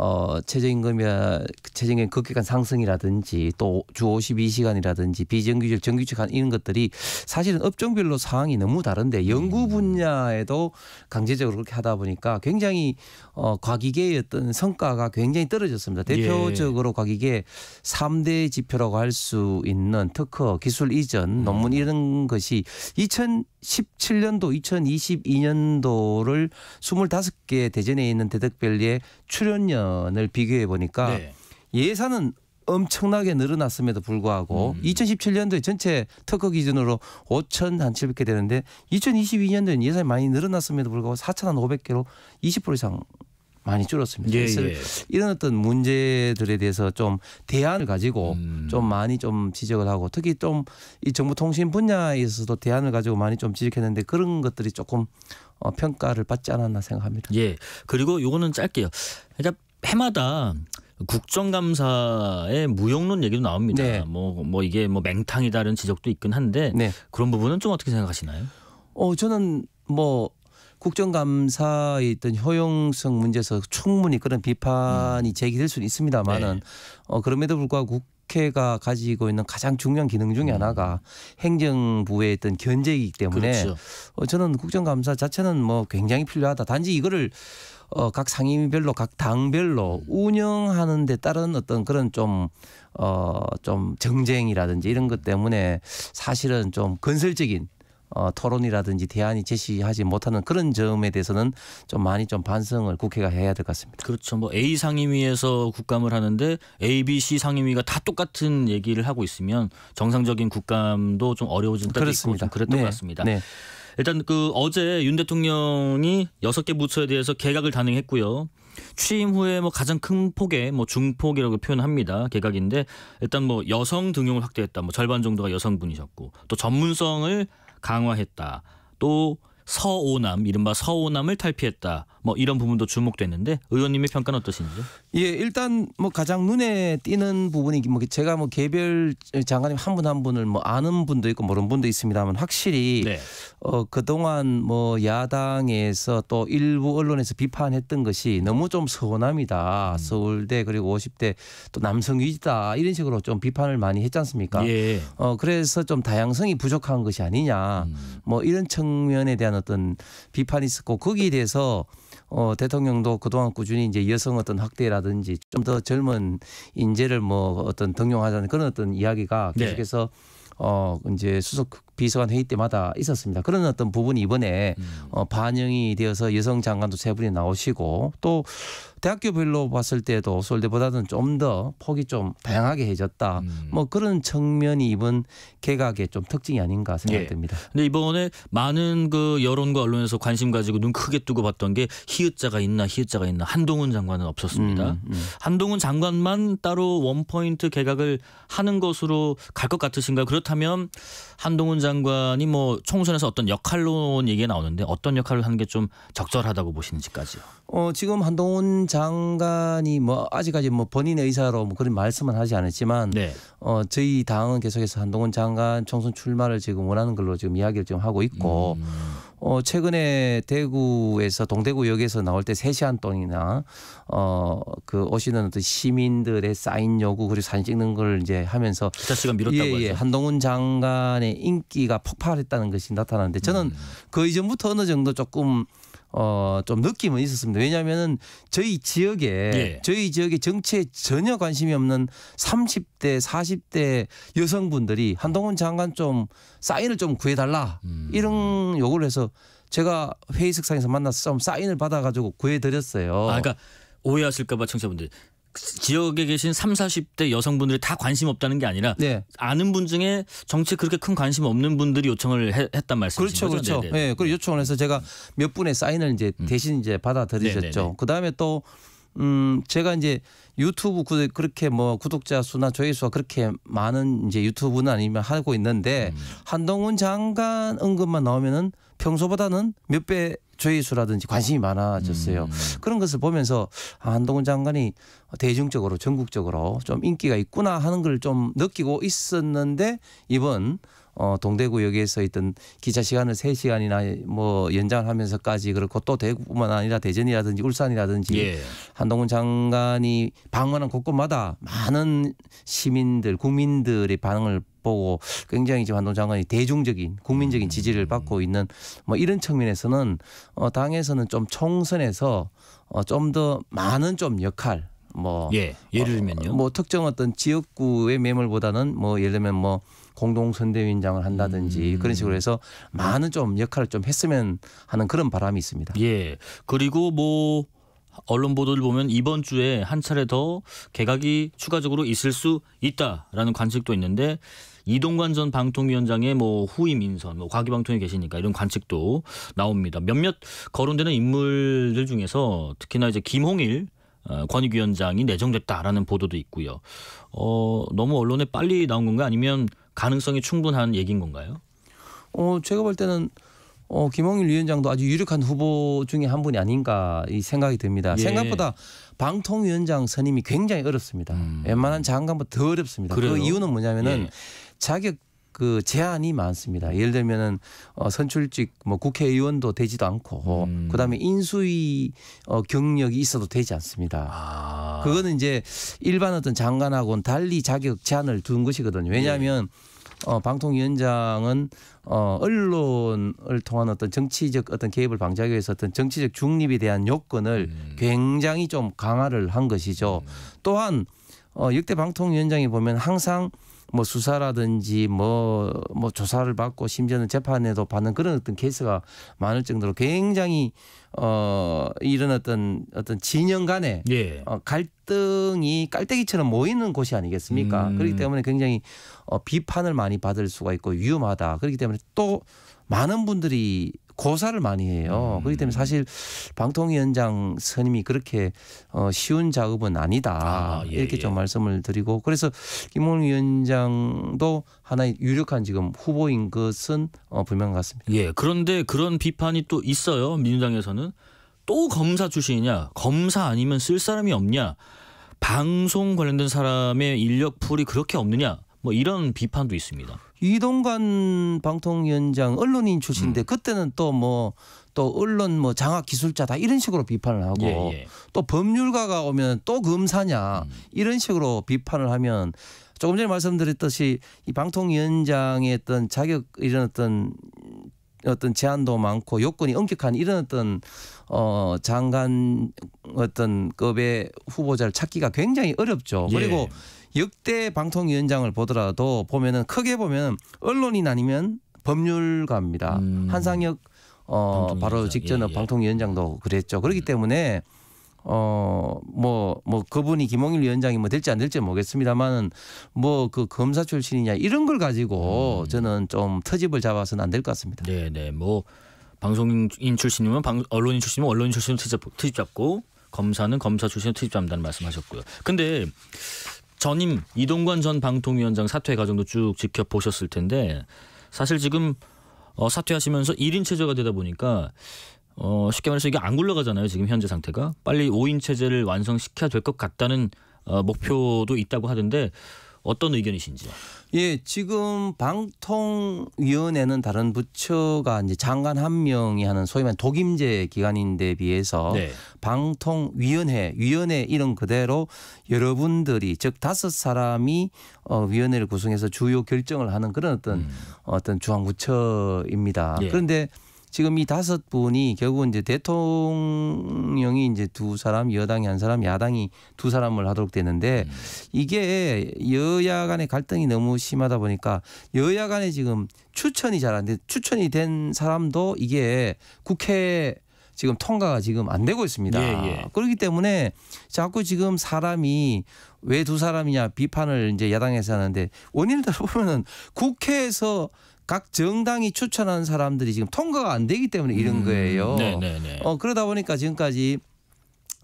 어, 최저임금이나 최저임금 급격한 상승이라든지 또 주 52시간이라든지 비정규직, 정규직 한 이런 것들이 사실은 업종별로 상황이 너무 다른데 연구 음. 분야에도 강제적으로 그렇게 하다 보니까 굉장히 어, 과기계의 어떤 성과가 굉장히 떨어졌습니다. 예. 대표적으로 예. 과기계 3대 지표라고 할 수 있는 특허, 기술 이전, 논문 음. 이런 것이 2000 2017년도 2022년도를 25개 대전에 있는 대덕밸리의 출연년을 비교해 보니까 네. 예산은 엄청나게 늘어났음에도 불구하고 음. 2017년도에 전체 특허 기준으로 5,700개 되는데 2022년도에는 예산이 많이 늘어났음에도 불구하고 4,500개로 20% 이상 많이 줄었습니다. 예, 예. 이런 어떤 문제들에 대해서 좀 대안을 가지고 음. 좀 많이 좀 지적을 하고 특히 좀 이 정보통신 분야에 서도 대안을 가지고 많이 좀 지적했는데 그런 것들이 조금 어, 평가를 받지 않았나 생각합니다. 예. 그리고 요거는 짧게요. 그니까 해마다 국정감사의 무용론 얘기도 나옵니다. 뭐뭐 네. 뭐 이게 뭐 맹탕이다 이런 지적도 있긴 한데 네. 그런 부분은 좀 어떻게 생각하시나요? 어 저는 뭐 국정감사에 있던 효용성 문제에서 충분히 그런 비판이 음. 제기될 수는 있습니다만은 네. 어, 그럼에도 불구하고 국회가 가지고 있는 가장 중요한 기능 중의 음. 하나가 행정부에 있던 견제이기 때문에 그렇죠. 어, 저는 국정감사 자체는 뭐 굉장히 필요하다. 단지 이거를 어, 각 상임위별로 각 당별로 음. 운영하는 데 따른 어떤 그런 좀 어, 좀 정쟁이라든지 이런 것 때문에 사실은 좀 건설적인 어, 토론이라든지 대안이 제시하지 못하는 그런 점에 대해서는 좀 많이 좀 반성을 국회가 해야 될 것 같습니다. 그렇죠. 뭐 A 상임위에서 국감을 하는데 A, B, C 상임위가 다 똑같은 얘기를 하고 있으면 정상적인 국감도 좀 어려워진 때도 그렇습니다. 있고 그랬던 네. 것 같습니다. 네. 일단 그 어제 윤 대통령이 여섯 개 부처에 대해서 개각을 단행했고요. 취임 후에 뭐 가장 큰 폭의 뭐 중폭이라고 표현합니다. 개각인데 일단 뭐 여성 등용을 확대했다. 뭐 절반 정도가 여성분이셨고 또 전문성을 강화했다. 또 서오남 이른바 서오남을 탈피했다. 뭐 이런 부분도 주목됐는데 의원님의 평가는 어떠신지요? 예, 일단 뭐 가장 눈에 띄는 부분이 뭐 제가 뭐 개별 장관님 한 분 한 분을 뭐 아는 분도 있고 모르는 분도 있습니다만 확실히 네. 어 그동안 뭐 야당에서 또 일부 언론에서 비판했던 것이 너무 좀서운합니다 음. 서울대 그리고 50대 또 남성 위주다. 이런 식으로 좀 비판을 많이 했지 않습니까? 예. 어 그래서 좀 다양성이 부족한 것이 아니냐. 음. 뭐 이런 측면에 대한 어떤 비판이 있었고 거기에 대해서 어, 대통령도 그동안 꾸준히 이제 여성 어떤 학대라든지 좀 더 젊은 인재를 뭐 어떤 등용하자는 그런 어떤 이야기가 네. 계속해서 네. 어 이제 수석 비서관 회의 때마다 있었습니다. 그런 어떤 부분이 이번에 음. 어, 반영이 되어서 여성 장관도 세 분이 나오시고 또 대학교별로 봤을 때도 서울대보다는 좀 더 폭이 좀 다양하게 해졌다. 음. 뭐 그런 측면이 이번 개각의 좀 특징이 아닌가 생각됩니다. 예. 근데 이번에 많은 그 여론과 언론에서 관심 가지고 눈 크게 뜨고 봤던 게 희읍자가 있나 희읍자가 있나 한동훈 장관은 없었습니다. 음, 음. 한동훈 장관만 따로 원포인트 개각을 하는 것으로 갈 것 같으신가요? 그렇다면 한동훈 장관이 뭐 총선에서 어떤 역할론 얘기가 나오는데 어떤 역할을 하는 게 좀 적절하다고 보시는지까지요. 어, 지금 한동훈 장관이 뭐 아직까지 뭐 본인의 의사로 뭐 그런 말씀은 하지 않았지만 네. 어, 저희 당은 계속해서 한동훈 장관 총선 출마를 지금 원하는 걸로 지금 이야기를 지금 하고 있고 음. 어, 최근에 대구에서 동대구역에서 나올 때3시한 동이나 어그 오시는 어떤 시민들의 사인 요구 그리고 사진 찍는 걸 이제 하면서 기타 씨가 밀었다고 예, 예. 한동훈 장관의 인기가 폭발했다는 것이 나타나는데 저는 음. 그 이전부터 어느 정도 조금 어 좀 느낌은 있었습니다. 왜냐하면은 저희 지역에 예. 저희 지역에 정치에 전혀 관심이 없는 30대 40대 여성분들이 한동훈 장관 좀 사인을 좀 구해달라 음. 이런 요구를 해서 제가 회의석상에서 만나서 좀 사인을 받아가지고 구해드렸어요. 아, 그러니까 오해하실까봐 청취자분들 지역에 계신 3, 40대 여성분들이 다 관심 없다는 게 아니라 네. 아는 분 중에 정치 그렇게 큰 관심 없는 분들이 요청을 해, 했단 말씀이죠. 그렇죠, 그렇죠. 네, 네, 네. 예, 네, 그리고 요청을 해서 제가 몇 분의 사인을 이제 음. 대신 이제 받아들이셨죠. 그 다음에 또 음, 제가 이제 유튜브 구, 그렇게 뭐 구독자 수나 조회수가 그렇게 많은 이제 유튜브는 아니면 하고 있는데 음. 한동훈 장관 언급만 나오면은 평소보다는 몇 배 조회수라든지 관심이 많아졌어요. 음. 그런 것을 보면서 아, 한동훈 장관이 대중적으로 전국적으로 좀 인기가 있구나 하는 걸 좀 느끼고 있었는데 이번 어, 동대구역에서 있던 기차 시간을 세시간이나뭐 연장하면서까지 그렇고 또 대구뿐만 아니라 대전이라든지 울산이라든지 예. 한동훈 장관이 방문한 곳곳마다 많은 시민들, 국민들의 반응을 보고 굉장히 이제 한동 장관이 대중적인 국민적인 지지를 음. 받고 있는 뭐 이런 측면에서는 어, 당에서는 좀 총선에서 어, 좀 더 많은 좀 역할 뭐 예, 예를 어, 들면요. 어, 뭐 특정 어떤 지역구의 매물보다는 뭐 예를 들면 뭐 공동선대위원장을 한다든지 음. 그런 식으로 해서 많은 좀 역할을 좀 했으면 하는 그런 바람이 있습니다. 예. 그리고 뭐 언론 보도를 보면 이번 주에 한 차례 더 개각이 추가적으로 있을 수 있다라는 관측도 있는데 이동관 전 방통위원장의 뭐 후임 인선, 뭐과기방통에 계시니까 이런 관측도 나옵니다. 몇몇 거론되는 인물들 중에서 특히나 이제 김홍일 어, 권익위원장이 내정됐다라는 보도도 있고요. 어, 너무 언론에 빨리 나온 건가 아니면 가능성이 충분한 얘기인 건가요? 어, 제가 볼 때는 어, 김홍일 위원장도 아주 유력한 후보 중에 한 분이 아닌가 이 생각이 듭니다. 예. 생각보다 방통위원장 선임이 굉장히 어렵습니다. 음. 웬만한 장관보다 더 어렵습니다. 그 그래요? 그 이유는 뭐냐면은 예. 자격 그 제한이 많습니다. 예를 들면은 어 선출직 뭐 국회의원도 되지도 않고 음. 그다음에 인수위 어 경력이 있어도 되지 않습니다. 아. 그거는 이제 일반 어떤 장관하고는 달리 자격 제한을 둔 것이거든요. 왜냐하면 예. 어, 방통위원장은 어, 언론을 통한 어떤 정치적 어떤 개입을 방지하기 위해서 어떤 정치적 중립에 대한 요건을 음. 굉장히 좀 강화를 한 것이죠. 음. 또한 어, 역대 방통위원장이 보면 항상 뭐 수사라든지 뭐뭐 뭐 조사를 받고 심지어는 재판에도 받는 그런 어떤 케이스가 많을 정도로 굉장히 어 이런 어떤 어떤 진영 간에 예. 어, 갈등이 깔때기처럼 모이는 곳이 아니겠습니까? 음. 그렇기 때문에 굉장히 어, 비판을 많이 받을 수가 있고 위험하다. 그렇기 때문에 또 많은 분들이 고사를 많이 해요. 음. 그렇기 때문에 사실 방통위원장 선임이 그렇게 어, 쉬운 작업은 아니다. 아, 예, 이렇게 예. 좀 예. 말씀을 드리고 그래서 김홍 위원장도 하나의 유력한 지금 후보인 것은 어, 분명 같습니다. 예. 그런데 그런 비판이 또 있어요. 민주당에서는 또 검사 출신이냐, 검사 아니면 쓸 사람이 없냐, 방송 관련된 사람의 인력 풀이 그렇게 없느냐, 뭐 이런 비판도 있습니다. 이동관 방통위원장 언론인 출신인데 음. 그때는 또 뭐또 뭐, 언론 뭐 장악 기술자다 이런 식으로 비판을 하고 예, 예. 또 법률가가 오면 또 검사냐 음. 이런 식으로 비판을 하면 조금 전에 말씀드렸듯이 이 방통위원장의 어떤 자격 이런 어떤 어떤 제한도 많고 요건이 엄격한 이런 어떤 어 장관 어떤 급의 후보자를 찾기가 굉장히 어렵죠. 예. 그리고 역대 방통위원장을 보더라도 보면은 크게 보면 언론인 아니면 법률가입니다. 음. 한상혁 어 바로 직전에 예, 예. 방통위원장도 그랬죠. 그렇기 음. 때문에 어뭐뭐 뭐 그분이 김홍일 위원장이 뭐 될지 안 될지 모르겠습니다만은 뭐 그 검사 출신이냐 이런 걸 가지고 음. 저는 좀 터집을 잡아서는 안 될 것 같습니다. 네, 네. 뭐 방송인 출신이면 방, 언론인 출신이면 언론인 출신을로 트집, 트집 잡고 검사는 검사 출신을로 트집 잡는다는 말씀하셨고요. 근데 전임 이동관 전 방통위원장 사퇴 과정도 쭉 지켜보셨을 텐데 사실 지금 어, 사퇴하시면서 1인 체제가 되다 보니까 어, 쉽게 말해서 이게 안 굴러가잖아요. 지금 현재 상태가 빨리 5인 체제를 완성시켜야 될 것 같다는 어, 목표도 있다고 하던데 어떤 의견이신지요? 예, 지금 방통위원회는 다른 부처가 이제 장관 한 명이 하는 소위 말하는 독임제 기관인데 비해서 네. 방통위원회 위원회 이름 그대로 여러분들이 즉 다섯 사람이 어, 위원회를 구성해서 주요 결정을 하는 그런 어떤 음. 어떤 중앙 부처입니다. 예. 그런데 지금 이 다섯 분이 결국은 이제 대통령이 이제 두 사람 여당이 한 사람 야당이 두 사람을 하도록 되는데 음. 이게 여야 간의 갈등이 너무 심하다 보니까 여야 간에 지금 추천이 잘 안 돼. 추천이 된 사람도 이게 국회 지금 통과가 지금 안 되고 있습니다. 예, 예. 그렇기 때문에 자꾸 지금 사람이 왜 두 사람이냐 비판을 이제 야당에서 하는데 원인을 들어보면은 국회에서 각 정당이 추천한 사람들이 지금 통과가 안 되기 때문에 이런 음, 거예요. 음. 어, 그러다 보니까 지금까지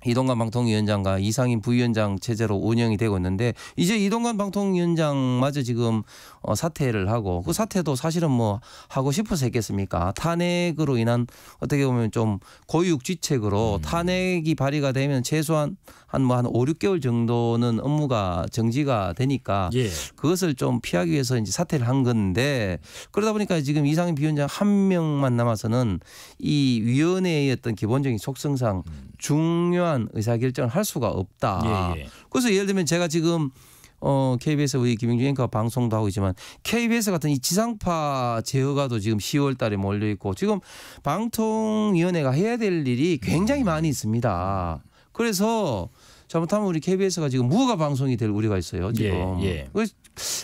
이동관 방통위원장과 이상인 부위원장 체제로 운영이 되고 있는데 이제 이동관 방통위원장마저 지금 어, 사퇴를 하고 그 사퇴도 사실은 뭐 하고 싶어서 했겠습니까? 탄핵으로 인한 어떻게 보면 좀 고육지책으로 음. 탄핵이 발의가 되면 최소한 한 뭐한 오, 육개월 정도는 업무가 정지가 되니까 예. 그것을 좀 피하기 위해서 이제 사퇴를 한 건데 그러다 보니까 지금 이상민 비원장 한 명만 남아서는 이 위원회의 어떤 기본적인 속성상 음. 중요한 의사결정을 할 수가 없다. 예, 예. 그래서 예를 들면 제가 지금 어, KBS 우리 김영준 앵커 방송도 하고 있지만 KBS 같은 이 지상파 제어가도 지금 10월 달에 몰려 있고 지금 방통위원회가 해야 될 일이 굉장히 음. 많이 있습니다. 그래서 잘못하면 우리 KBS가 지금 무허가 방송이 될 우려가 있어요. 예, 지금. 예, 예.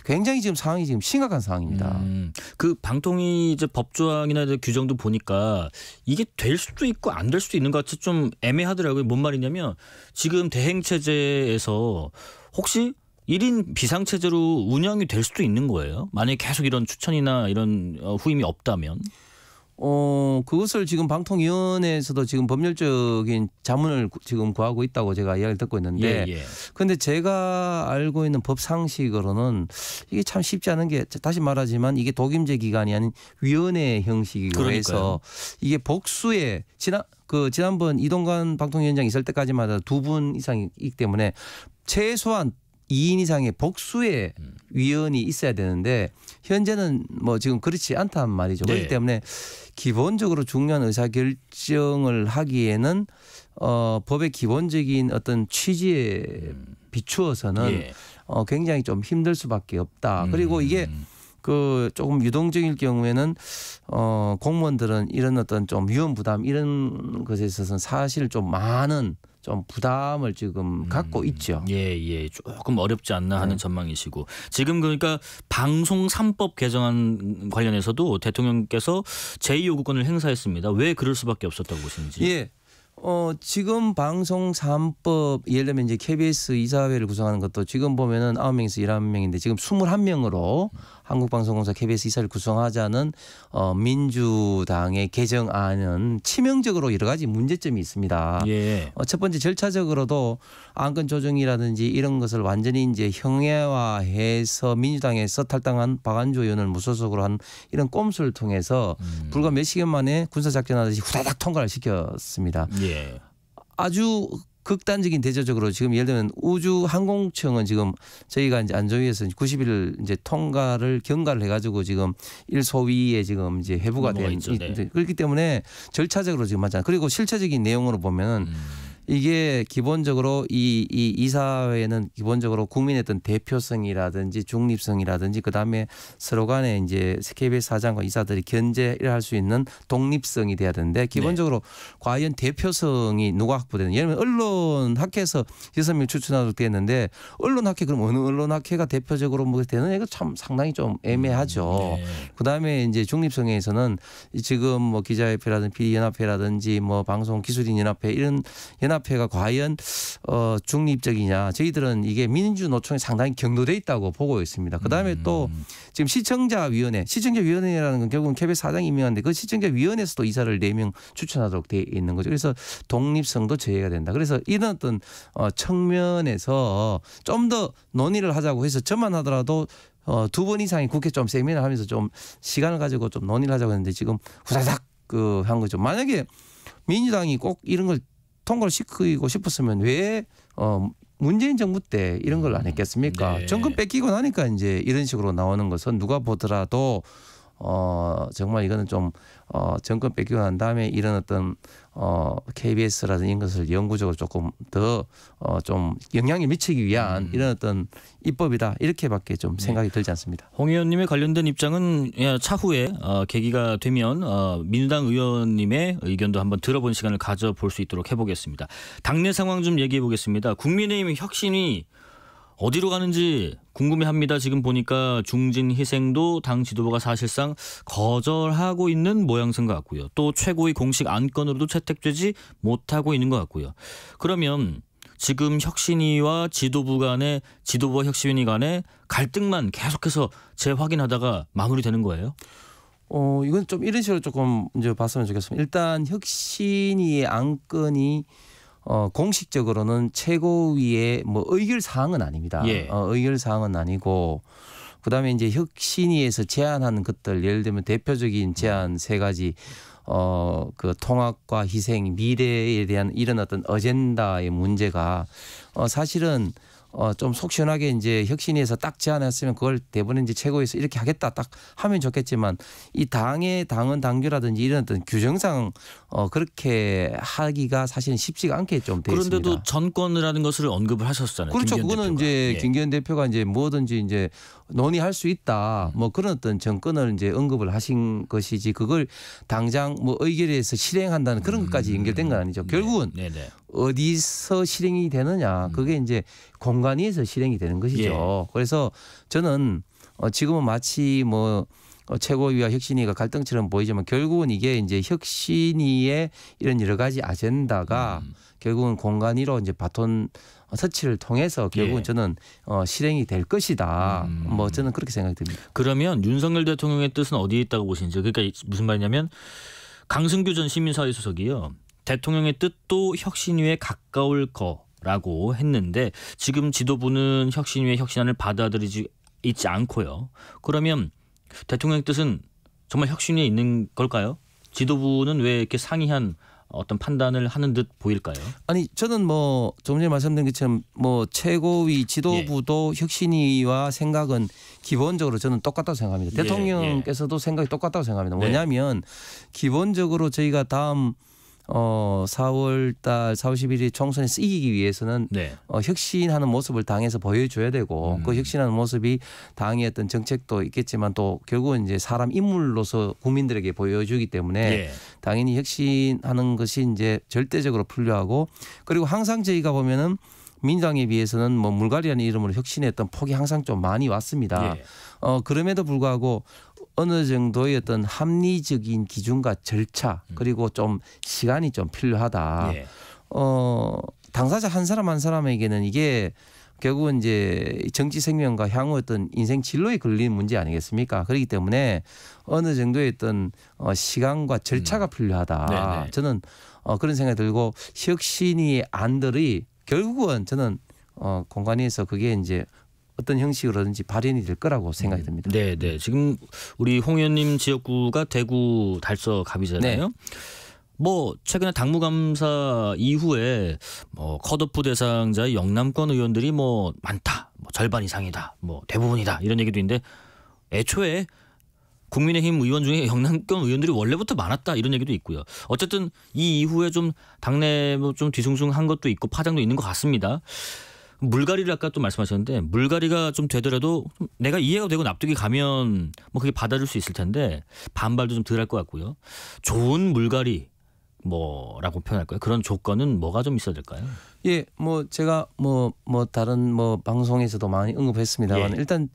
굉장히 지금 상황이 지금 심각한 상황입니다. 음, 그 방통위 이제 법조항이나 이제 규정도 보니까 이게 될 수도 있고 안 될 수도 있는 것 같이 좀 애매하더라고요. 뭔 말이냐면 지금 대행 체제에서 혹시 1인 비상체제로 운영이 될 수도 있는 거예요. 만약에 계속 이런 추천이나 이런 어, 후임이 없다면. 어, 그것을 지금 방통위원회에서도 지금 법률적인 자문을 지금 구하고 있다고 제가 이야기를 듣고 있는데 예, 예. 근데 제가 알고 있는 법 상식으로는 이게 참 쉽지 않은 게 다시 말하지만 이게 독임제 기관이 아닌 위원회 형식이고 해서 이게 복수의 지난 그 지난번 이동관 방통위원장 있을 때까지마다 두 분 이상이기 때문에 최소한 2인 이상의 복수의 음. 위원이 있어야 되는데 현재는 뭐 지금 그렇지 않단 말이죠. 네. 그렇기 때문에 기본적으로 중요한 의사 결정을 하기에는 어, 법의 기본적인 어떤 취지에 음. 비추어서는 예. 어, 굉장히 좀 힘들 수밖에 없다. 음. 그리고 이게 그 조금 유동적일 경우에는 어 공무원들은 이런 어떤 좀 위험 부담 이런 것에 있어서는 사실 좀 많은 좀 부담을 지금 음, 갖고 있죠. 예, 예. 조금 어렵지 않나 하는 네. 전망이시고 지금 그러니까 방송 3법 개정안 관련해서도 대통령께서 제의 요구권을 행사했습니다. 왜 그럴 수밖에 없었다고 보시는지. 예. 어, 지금 방송 3법 예를 들면 이제 KBS 이사회를 구성하는 것도 지금 보면은 9명에서 11명인데 지금 21명으로 한국방송공사 KBS 이사를 구성하자는 어, 민주당의 개정안은 치명적으로 여러 가지 문제점이 있습니다. 예. 어, 첫 번째 절차적으로도 안건 조정이라든지 이런 것을 완전히 이제 형해화해서 민주당에서 탈당한 박안주 의원을 무소속으로 한 이런 꼼수를 통해서 음. 불과 몇 시간 만에 군사작전하듯이 후다닥 통과를 시켰습니다. 예. 아주 극단적인 대조적으로 지금 예를 들면 우주 항공청은 지금 저희가 이제 안조위에서 90일 이제 통과를 경과를 해가지고 지금 일소위에 지금 이제 회부가 된 네. 그렇기 때문에 절차적으로 지금 맞잖아요 그리고 실체적인 내용으로 보면은 음. 이게 기본적으로 이, 이 이사회는 기본적으로 국민의 어떤 대표성이라든지 중립성이라든지 그다음에 서로 간에 이제 KBS 사장과 이사들이 견제를 할 수 있는 독립성이 돼야 되는데 기본적으로 네. 과연 대표성이 누가 확보되는 예를 들면 언론학회에서 여섯 명 추천하도록 되었는데 언론학회 그럼 어느 언론학회가 대표적으로 뭐 되는 이거 참 상당히 좀 애매하죠. 음, 네. 그다음에 이제 중립성에서는 지금 뭐 기자협회라든지 비연합회라든지 뭐 방송기술인연합회 이런 연합 민연합회가 과연 어, 중립적이냐 저희들은 이게 민주노총이 상당히 경도돼 있다고 보고 있습니다. 그다음에 음. 또 지금 시청자위원회 시청자위원회라는 건 결국은 k b 사장이 임명한데 그 시청자위원회에서도 이사를 네 명 추천하도록 돼 있는 거죠. 그래서 독립성도 제외가 된다. 그래서 이런 어떤 어, 측면에서 좀 더 논의를 하자고 해서 저만 하더라도 어, 두 번 이상의 국회 좀 세미나 하면서 좀 시간을 가지고 좀 논의를 하자고 했는데 지금 후다닥 그한 거죠. 만약에 민주당이 꼭 이런 걸 통과를 시키고 싶었으면 왜 어, 문재인 정부 때 이런 걸안 음. 했겠습니까? 네. 정권 뺏기고 나니까 이제 이런 식으로 나오는 것은 누가 보더라도 어 정말 이거는 좀 어 정권 뺏기고 난 다음에 이런 어떤 어, KBS라든지 이런 것을 영구적으로 조금 더 어, 좀 영향을 미치기 위한 음. 이런 어떤 입법이다 이렇게밖에 좀 네. 생각이 네. 들지 않습니다. 홍 의원님의 관련된 입장은 차후에 어, 계기가 되면 어, 민주당 의원님의 의견도 한번 들어본 시간을 가져볼 수 있도록 해보겠습니다. 당내 상황 좀 얘기해 보겠습니다. 국민의힘 혁신이 어디로 가는지 궁금해합니다. 지금 보니까 중진 희생도 당 지도부가 사실상 거절하고 있는 모양새인 것 같고요. 또 최고의 공식 안건으로도 채택되지 못하고 있는 것 같고요. 그러면 지금 혁신위와 지도부 간의 지도부와 혁신위 간의 갈등만 계속해서 재확인하다가 마무리되는 거예요? 어 이건 좀 이런 식으로 조금 이제 봤으면 좋겠습니다. 일단 혁신위의 안건이 어, 공식적으로는 최고위의 뭐 의결 사항은 아닙니다. 예. 어, 의결 사항은 아니고 그다음에 이제 혁신위에서 제안하는 것들 예를 들면 대표적인 제안 세 가지 어, 그 통합과 희생, 미래에 대한 이런 어떤 어젠다의 문제가 어, 사실은 어, 좀 속 시원하게 이제 혁신위에서 딱 제안했으면 그걸 대부분 이제 최고에서 이렇게 하겠다 딱 하면 좋겠지만 이 당의 당헌 당규라든지 이런 어떤 규정상 어, 그렇게 하기가 사실은 쉽지가 않게 좀 되어 있습니다. 그런데도 전권이라는 것을 언급을 하셨잖아요. 그렇죠. 그거는 이제 예. 김기현 대표가 이제 뭐든지 이제 논의할 수 있다 뭐 그런 어떤 정권을 이제 언급을 하신 것이지 그걸 당장 뭐 의결에서 실행한다는 그런 것까지 음. 연결된 건 아니죠. 네. 결국은 네. 네. 네. 어디서 실행이 되느냐 음. 그게 이제 공간에서 실행이 되는 것이죠. 예. 그래서 저는 어 지금은 마치 뭐 어, 최고위와 혁신위가 갈등처럼 보이지만 결국은 이게 이제 혁신위의 이런 여러 가지 아젠다가 음. 결국은 공간위로 이제 바톤 터치를 통해서 결국은 예. 저는 어, 실행이 될 것이다. 음. 뭐 저는 그렇게 생각이 듭니다. 그러면 윤석열 대통령의 뜻은 어디에 있다고 보시는지 그러니까 무슨 말이냐면 강승규 전 시민사회 수석이요. 대통령의 뜻도 혁신위에 가까울 거라고 했는데 지금 지도부는 혁신위의 혁신안을 받아들이지 있지 않고요. 그러면 대통령 의 뜻은 정말 혁신위에 있는 걸까요? 지도부는 왜 이렇게 상이한 어떤 판단을 하는 듯 보일까요? 아니 저는 뭐 조금 전에 말씀드린 것처럼 뭐 최고위 지도부도 예. 혁신위와 생각은 기본적으로 저는 똑같다고 생각합니다. 예. 대통령께서도 예. 생각이 똑같다고 생각합니다. 네. 뭐냐면 기본적으로 저희가 다음 어 4월 달 4월 11일 총선에 쓰이기 위해서는 네. 어, 혁신하는 모습을 당에서 보여줘야 되고 음. 그 혁신하는 모습이 당의 어떤 정책도 있겠지만 또 결국은 이제 사람 인물로서 국민들에게 보여주기 때문에 예. 당연히 혁신하는 것이 이제 절대적으로 풀려하고 그리고 항상 저희가 보면은 민당에 비해서는 뭐 물갈이라는 이름으로 혁신했던 폭이 항상 좀 많이 왔습니다. 예. 어, 그럼에도 불구하고 어느 정도의 어떤 합리적인 기준과 절차 음. 그리고 좀 시간이 좀 필요하다. 예. 어, 당사자 한 사람 한 사람에게는 이게 결국은 이제 정치 생명과 향후 어떤 인생 진로에 걸리는 문제 아니겠습니까? 그렇기 때문에 어느 정도의 어떤 어, 시간과 절차가 음. 필요하다. 네네. 저는 어, 그런 생각이 들고 혁신이 안들이 결국은 저는 어, 공간에서 그게 이제 어떤 형식으로든지 발현이 될 거라고 음, 생각이 듭니다. 네, 네. 지금 우리 홍 의원님 지역구가 대구 달서갑이잖아요. 네. 뭐 최근에 당무감사 이후에 뭐 컷오프 대상자 영남권 의원들이 뭐 많다, 뭐 절반 이상이다, 뭐 대부분이다 이런 얘기도 있는데 애초에 국민의힘 의원 중에 영남권 의원들이 원래부터 많았다 이런 얘기도 있고요. 어쨌든 이 이후에 좀 당내 뭐좀 뒤숭숭한 것도 있고 파장도 있는 것 같습니다. 물갈이를 아까 또 말씀하셨는데 물갈이가 좀 되더라도 내가 이해가 되고 납득이 가면 뭐 그게 받아줄 수 있을 텐데 반발도 좀 덜할 것 같고요. 좋은 물갈이 뭐라고 표현할까요? 그런 조건은 뭐가 좀 있어야 될까요? 예, 뭐 제가 뭐뭐 뭐 다른 뭐 방송에서도 많이 언급했습니다만 예. 일단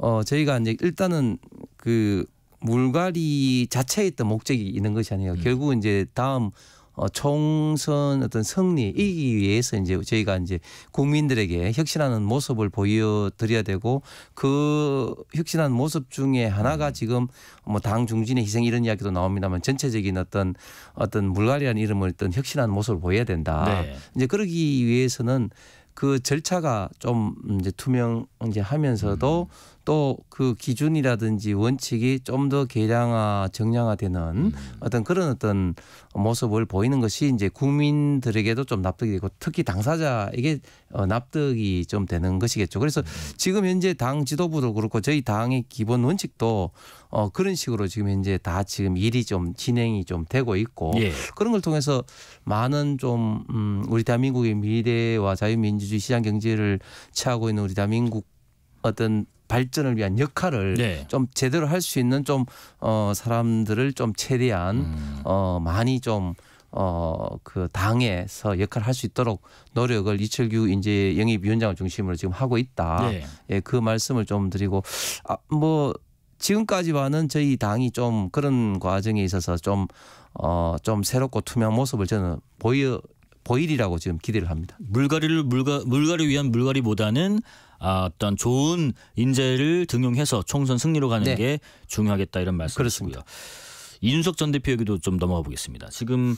어 저희가 이제 일단은 그 물갈이 자체에 있던 목적이 있는 것이 아니에요. 음. 결국 이제 다음 어, 총선 어떤 승리 이기 위해서 이제 저희가 이제 국민들에게 혁신하는 모습을 보여드려야 되고 그 혁신하는 모습 중에 하나가 음. 지금 뭐 당 중진의 희생 이런 이야기도 나옵니다만 전체적인 어떤 어떤 물갈이라는 이름을 어떤 혁신한 모습을 보여야 된다. 네. 이제 그러기 위해서는 그 절차가 좀 이제 투명 이제 하면서도 음. 또그 기준이라든지 원칙이 좀 더 개량화 정량화되는 음. 어떤 그런 어떤 모습을 보이는 것이 이제 국민들에게도 좀 납득이 되고 특히 당사자에게 어, 납득이 좀 되는 것이겠죠. 그래서 음. 지금 현재 당 지도부도 그렇고 저희 당의 기본 원칙도 어, 그런 식으로 지금 현재 다 지금 일이 좀 진행이 좀 되고 있고 예. 그런 걸 통해서 많은 좀 음, 우리 대한민국의 미래와 자유민주주의 시장 경제를 취하고 있는 우리 대한민국 어떤 발전을 위한 역할을 네. 좀 제대로 할 수 있는 좀 어, 사람들을 좀 최대한 음. 어, 많이 좀 어, 그 당에서 역할을 할 수 있도록 노력을 이철규 인제 영입위원장을 중심으로 지금 하고 있다. 네. 예, 그 말씀을 좀 드리고 아, 뭐 지금까지와는 저희 당이 좀 그런 과정에 있어서 좀 어, 좀 새롭고 투명 모습을 저는 보여 보일이라고 지금 기대를 합니다. 물갈이를 물가 물갈이 위한 물갈이보다는 아, 어떤 좋은 인재를 등용해서 총선 승리로 가는 네. 게 중요하겠다 이런 말씀이시고다 이준석 전 대표 얘기도 좀 넘어가 보겠습니다. 지금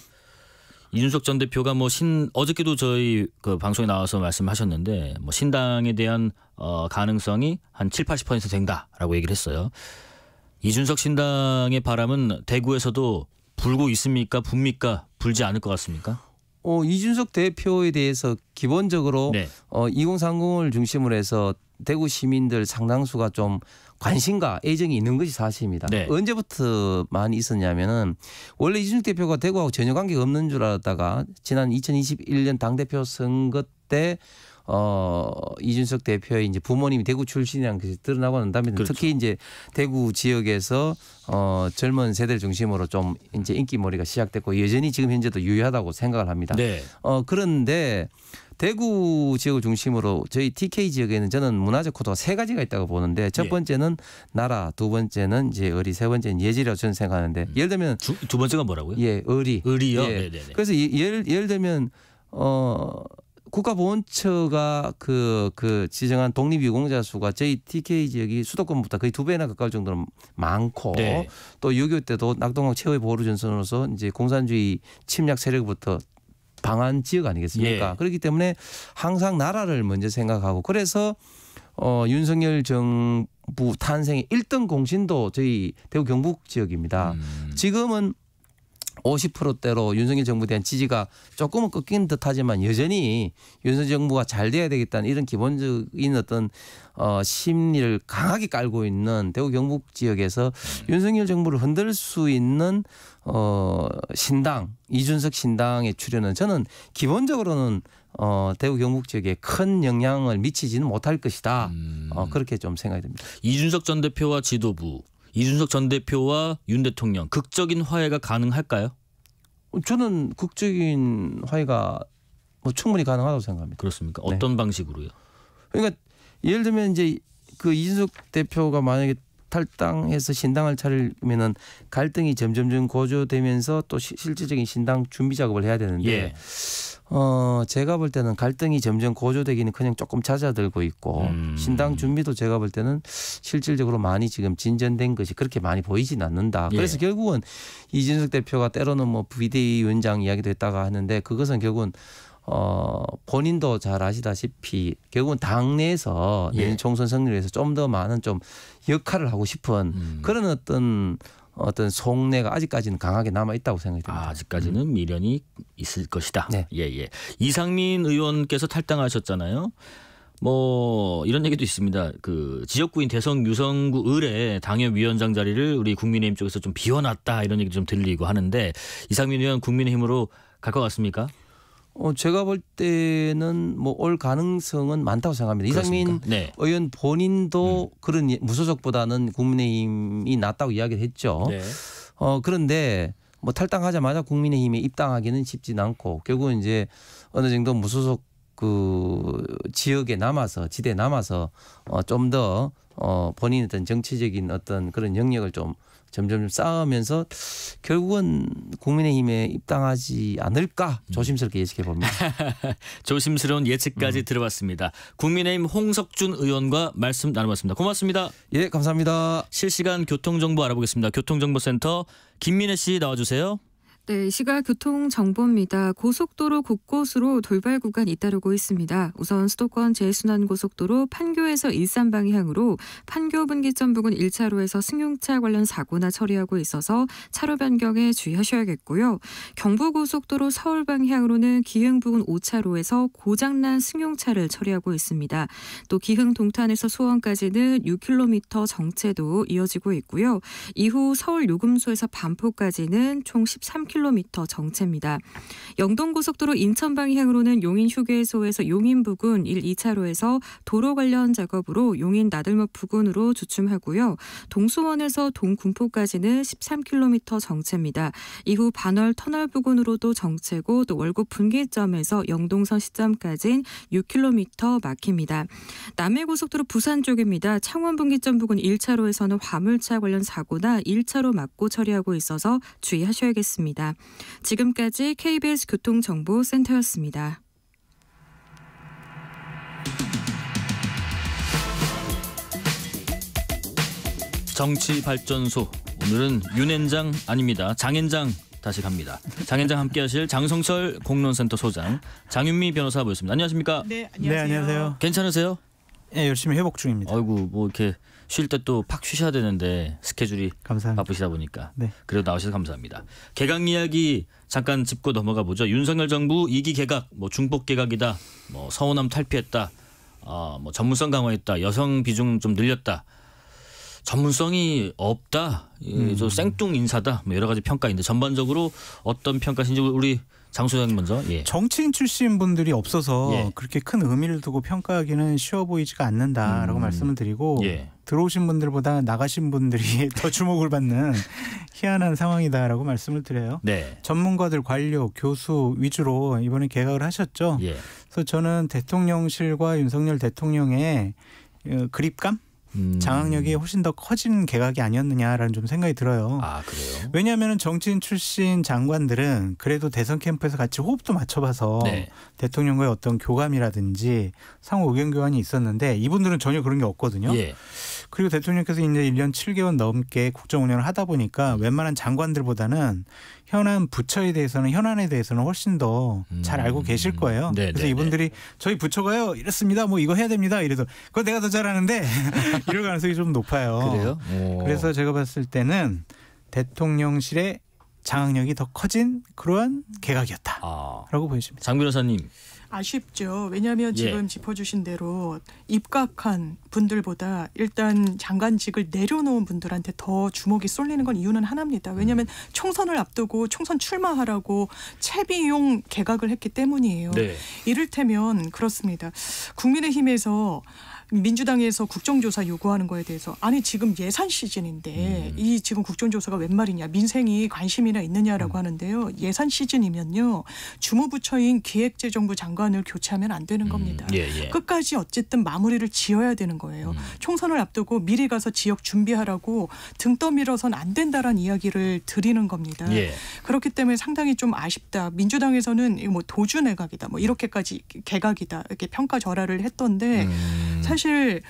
이준석 전 대표가 뭐 신 어저께도 저희 그 방송에 나와서 말씀하셨는데 뭐 신당에 대한 어 가능성이 한 7, 80% 된다라고 얘기를 했어요. 이준석 신당의 바람은 대구에서도 불고 있습니까? 붑니까? 불지 않을 것 같습니까? 어, 이준석 대표에 대해서 기본적으로 네. 어, 2030을 중심으로 해서 대구 시민들 상당수가 좀 관심과 애정이 있는 것이 사실입니다. 네. 언제부터 많이 있었냐면은 원래 이준석 대표가 대구하고 전혀 관계가 없는 줄 알았다가 지난 2021년 당대표 선거 때어 이준석 대표의 이제 부모님이 대구 출신이란는 것이 드러나고 난 다음에 그렇죠. 특히 이제 대구 지역에서 어 젊은 세대를 중심으로 좀 이제 인기몰이가 시작됐고 여전히 지금 현재도 유효하다고 생각을 합니다. 네. 어 그런데 대구 지역을 중심으로 저희 TK 지역에는 저는 문화적 코드가 세 가지가 있다고 보는데 첫 예. 번째는 나라, 두 번째는 이제 의리, 세 번째는 예지라고 저는 생각하는데 음. 예를 들면 두, 두 번째가 뭐라고요? 예, 의리. 의리요. 예. 네, 네, 네. 그래서 예를 예를 들면 어 국가보훈처가 그, 그 지정한 독립유공자 수가 저희 TK 지역이 수도권보다 거의 두 배나 가까울 정도로 많고 네. 또6.25 때도 낙동강 최후의 보루를 전선으로서 이제 공산주의 침략 세력부터 방한 지역 아니겠습니까? 예. 그렇기 때문에 항상 나라를 먼저 생각하고 그래서 어, 윤석열 정부 탄생의 1등 공신도 저희 대구 경북 지역입니다. 음. 지금은 50%대로 윤석열 정부에 대한 지지가 조금은 꺾인 듯하지만 여전히 윤석열 정부가 잘 돼야 되겠다는 이런 기본적인 어떤 어 심리를 강하게 깔고 있는 대구 경북 지역에서 윤석열 정부를 흔들 수 있는 어 신당 이준석 신당의 출연은 저는 기본적으로는 어, 대구 경북 지역에 큰 영향을 미치지는 못할 것이다. 음. 어, 그렇게 좀 생각이 듭니다. 이준석 전 대표와 지도부 이준석 전 대표와 윤 대통령 극적인 화해가 가능할까요? 저는 극적인 화해가 뭐 충분히 가능하다고 생각합니다. 그렇습니까? 네. 어떤 네. 방식으로요? 그러니까 예를 들면 이제 그 이준석 대표가 만약에 탈당해서 신당을 차리면은 갈등이 점점점 고조되면서 또 시, 실질적인 신당 준비 작업을 해야 되는데 예. 어 제가 볼 때는 갈등이 점점 고조되기는 그냥 조금 찾아들고 있고 음. 신당 준비도 제가 볼 때는 실질적으로 많이 지금 진전된 것이 그렇게 많이 보이진 않는다. 예. 그래서 결국은 이준석 대표가 때로는 뭐 비대위원장 이야기도 했다가 하는데 그것은 결국은 어, 본인도 잘 아시다시피 결국은 당내에서 예. 내년 예. 총선 승리를 위해서 좀 더 많은 좀 역할을 하고 싶은 음. 그런 어떤 어떤 속내가 아직까지는 강하게 남아 있다고 생각이 듭니다. 아, 직까지는 음. 미련이 있을 것이다. 네. 예, 예. 이상민 의원께서 탈당하셨잖아요. 뭐 이런 얘기도 있습니다. 그 지역구인 대성 유성구 을에 당협위원장 자리를 우리 국민의힘 쪽에서 좀 비워놨다 이런 얘기 좀 들리고 하는데 이상민 의원 국민의힘으로 갈 것 같습니까? 어, 제가 볼 때는 뭐 올 가능성은 많다고 생각합니다. 이상민 네. 의원 본인도 음. 그런 예, 무소속보다는 국민의힘이 낫다고 이야기를 했죠. 네. 어, 그런데 뭐 탈당하자마자 국민의힘에 입당하기는 쉽진 않고 결국은 이제 어느 정도 무소속 그 지역에 남아서 지대에 남아서 어, 좀 더 어, 본인 의 어떤 정치적인 어떤 그런 영역을 좀 점점 쌓으면서 결국은 국민의힘에 입당하지 않을까 음. 조심스럽게 예측해 봅니다. 조심스러운 예측까지 음. 들어봤습니다. 국민의힘 홍석준 의원과 말씀 나눠봤습니다. 고맙습니다. 예, 감사합니다. 실시간 교통정보 알아보겠습니다. 교통정보센터 김민혜 씨 나와주세요. 네, 시각 교통 정보입니다. 고속도로 곳곳으로 돌발 구간이 잇따르고 있습니다. 우선 수도권 제순환고속도로 판교에서 일산 방향으로 판교 분기점 부근 1차로에서 승용차 관련 사고나 처리하고 있어서 차로 변경에 주의하셔야겠고요. 경부고속도로 서울 방향으로는 기흥 부근 5차로에서 고장난 승용차를 처리하고 있습니다. 또 기흥 동탄에서 수원까지는 6km 정체도 이어지고 있고요. 이후 서울 요금소에서 반포까지는 총 13km 3km 정체입니다. 영동고속도로 인천 방향으로는 용인 휴게소에서 용인 부근 1, 2차로에서 도로 관련 작업으로 용인 나들목 부근으로 주춤하고요. 동수원에서 동군포까지는 13km 정체입니다. 이후 반월 터널 부근으로도 정체고 또 월곡 분기점에서 영동선 시점까지는 6km 막힙니다. 남해고속도로 부산 쪽입니다. 창원 분기점 부근 1차로에서는 화물차 관련 사고나 1차로 막고 처리하고 있어서 주의하셔야겠습니다. 있습니다. 지금까지 KBS 교통정보센터였습니다. 정치발전소 오늘은 윤엔장 아닙니다. 장엔장 다시 갑니다. 장현장 함께하실 장성철 공론센터 소장, 장윤미 변호사 모였습니다. 안녕하십니까? 네, 안녕하세요. 네, 안녕하세요. 괜찮으세요? 예, 열심히 회복 중입니다. 아이고 뭐 이렇게 쉴 때 또 팍 쉬셔야 되는데 스케줄이 감사합니다. 바쁘시다 보니까 네. 그래도 나오셔서 감사합니다. 개각 이야기 잠깐 짚고 넘어가 보죠. 윤석열 정부 2기 개각, 뭐 중복 개각이다, 뭐서운함 탈피했다, 아뭐 전문성 강화했다, 여성 비중 좀 늘렸다. 전문성이 없다, 음. 저 생뚱 인사다, 뭐 여러 가지 평가인데 전반적으로 어떤 평가신지 우리 장 소장님 먼저. 예. 정치인 출신 분들이 없어서 예. 그렇게 큰 의미를 두고 평가하기는 쉬워 보이지가 않는다라고 음. 말씀을 드리고 예. 들어오신 분들보다 나가신 분들이 더 주목을 받는 희한한 상황이다라고 말씀을 드려요. 네. 전문가들, 관료, 교수 위주로 이번에 개각을 하셨죠. 예. 그래서 저는 대통령실과 윤석열 대통령의 어, 그립감 음. 장악력이 훨씬 더 커진 개각이 아니었느냐라는 좀 생각이 들어요. 아 그래요? 왜냐하면 정치인 출신 장관들은 그래도 대선 캠프에서 같이 호흡도 맞춰봐서 네. 대통령과의 어떤 교감이라든지 상호 의견 교환이 있었는데 이분들은 전혀 그런 게 없거든요. 예. 그리고 대통령께서 이제 1년 7개월 넘게 국정 운영을 하다 보니까 웬만한 장관들보다는 현안 부처에 대해서는 현안에 대해서는 훨씬 더잘 음. 알고 계실 거예요. 네 그래서 네, 이분들이 네. 저희 부처가요 이렇습니다. 뭐 이거 해야 됩니다. 이래서 그거 내가 더 잘하는데 이럴 가능성이 좀 높아요. 그래요? 오. 그래서 제가 봤을 때는 대통령실의 장악력이 더 커진 그러한 개각이었다라고 아. 보여집니다. 장 변호사님 아쉽죠. 왜냐하면 예. 지금 예. 짚어주신 대로 입각한 분들보다 일단 장관직을 내려놓은 분들한테 더 주목이 쏠리는 건 이유는 하나입니다. 음. 왜냐하면 음. 총선을 앞두고 총선 출마하라고 채비용 개각을 했기 때문이에요. 네. 이를테면 그렇습니다. 국민의힘에서 민주당에서 국정조사 요구하는 거에 대해서 아니 지금 예산 시즌인데 음. 이 지금 국정조사가 웬 말이냐 민생이 관심이나 있느냐라고 음. 하는데요 예산 시즌이면요 주무부처인 기획재정부 장관을 교체하면 안 되는 음. 겁니다 음. 예, 예. 끝까지 어쨌든 마무리를 지어야 되는 거예요 음. 총선을 앞두고 미리 가서 지역 준비하라고 등 떠밀어선 안된다는 이야기를 드리는 겁니다 예. 그렇기 때문에 상당히 좀 아쉽다 민주당에서는 뭐 도주 내각이다 뭐 이렇게까지 개각이다 이렇게 평가 절하를 했던데 음. 사실 사실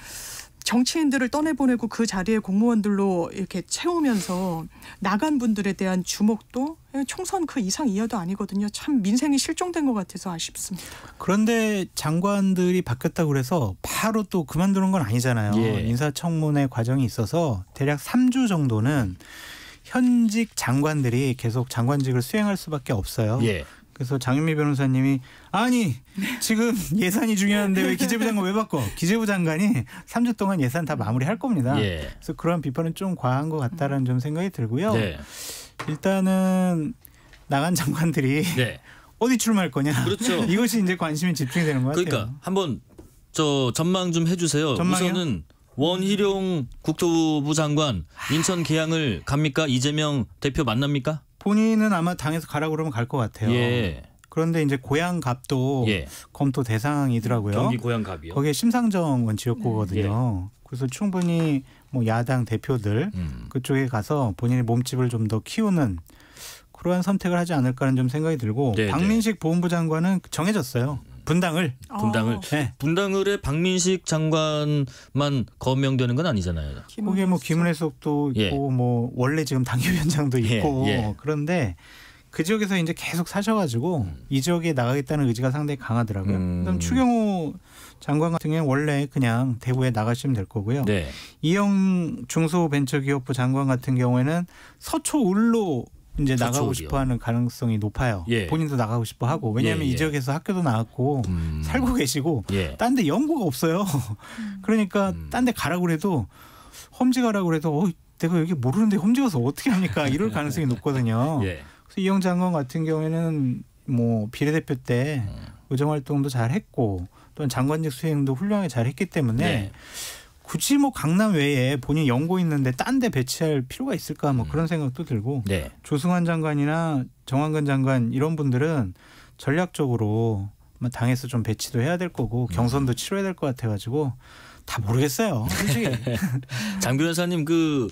정치인들을 떠내보내고 그 자리에 공무원들로 이렇게 채우면서 나간 분들에 대한 주목도 총선 그 이상 이하도 아니거든요. 참 민생이 실종된 것 같아서 아쉽습니다. 그런데 장관들이 바뀌었다고 그래서 바로 또 그만두는 건 아니잖아요. 예. 인사청문회 과정이 있어서 대략 3주 정도는 현직 장관들이 계속 장관직을 수행할 수밖에 없어요. 예. 그래서 장윤미 변호사님이 아니 지금 네. 예산이 중요한데 왜 기재부 장관 왜 바꿔? 기재부 장관이 3주 동안 예산 다 마무리할 겁니다. 예. 그래서 그런 비판은 좀 과한 것 같다라는 좀 생각이 들고요. 네. 일단은 나간 장관들이 네. 어디 출마할 거냐? 그렇죠. 이것이 이제 관심이 집중이 되는 것 그러니까 같아요. 그러니까 한번 저 전망 좀 해주세요. 전망이요? 우선은 원희룡 국토부 장관 인천 계양을 갑니까? 이재명 대표 만납니까? 본인은 아마 당에서 가라고 그러면 갈 것 같아요. 예. 그런데 이제 고향갑도 예. 검토 대상이더라고요. 경기 고향갑이요. 거기에 심상정 원 지역구거든요. 네. 예. 그래서 충분히 뭐 야당 대표들 음. 그쪽에 가서 본인의 몸집을 좀 더 키우는 그러한 선택을 하지 않을까는 좀 생각이 들고 네네. 네. 박민식 보훈부 장관은 정해졌어요. 분당을 어. 분당을 네. 예. 분당을에 박민식 장관만 거명되는 건 아니잖아요. 거기에 뭐 김은혜 수업도 예. 있고 뭐 원래 지금 당협위원장도 예, 있고 예. 예. 그런데 그 지역에서 이제 계속 사셔가지고 음. 이 지역에 나가겠다는 의지가 상당히 강하더라고요. 음. 그럼 추경호 장관 같은 경우는 원래 그냥 대구에 나가시면 될 거고요. 네. 이영 중소벤처기업부 장관 같은 경우에는 서초 울로 이제 나가고 오디오. 싶어하는 가능성이 높아요. 예. 본인도 나가고 싶어하고 왜냐하면 예, 예. 이 예. 지역에서 학교도 나왔고 음. 살고 계시고 예. 딴데 연구가 없어요. 음. 그러니까 음. 딴데 가라고 래도 험지 가라고 래도 어, 내가 여기 모르는데 험지 가서 어떻게 합니까? 이럴 가능성이 높거든요. 예. 그래서 이영 장관 같은 경우에는 뭐 비례대표 때 음. 의정 활동도 잘 했고 또는 장관직 수행도 훌륭하게 잘 했기 때문에. 네. 굳이 뭐 강남 외에 본인 연고 있는데 딴 데 배치할 필요가 있을까 뭐 음. 그런 생각도 들고 네. 조승환 장관이나 정한근 장관 이런 분들은 전략적으로 뭐 당에서 좀 배치도 해야 될 거고 음. 경선도 치러야 될 것 같아가지고 다 모르겠어요. 솔직히 장 변호사님 그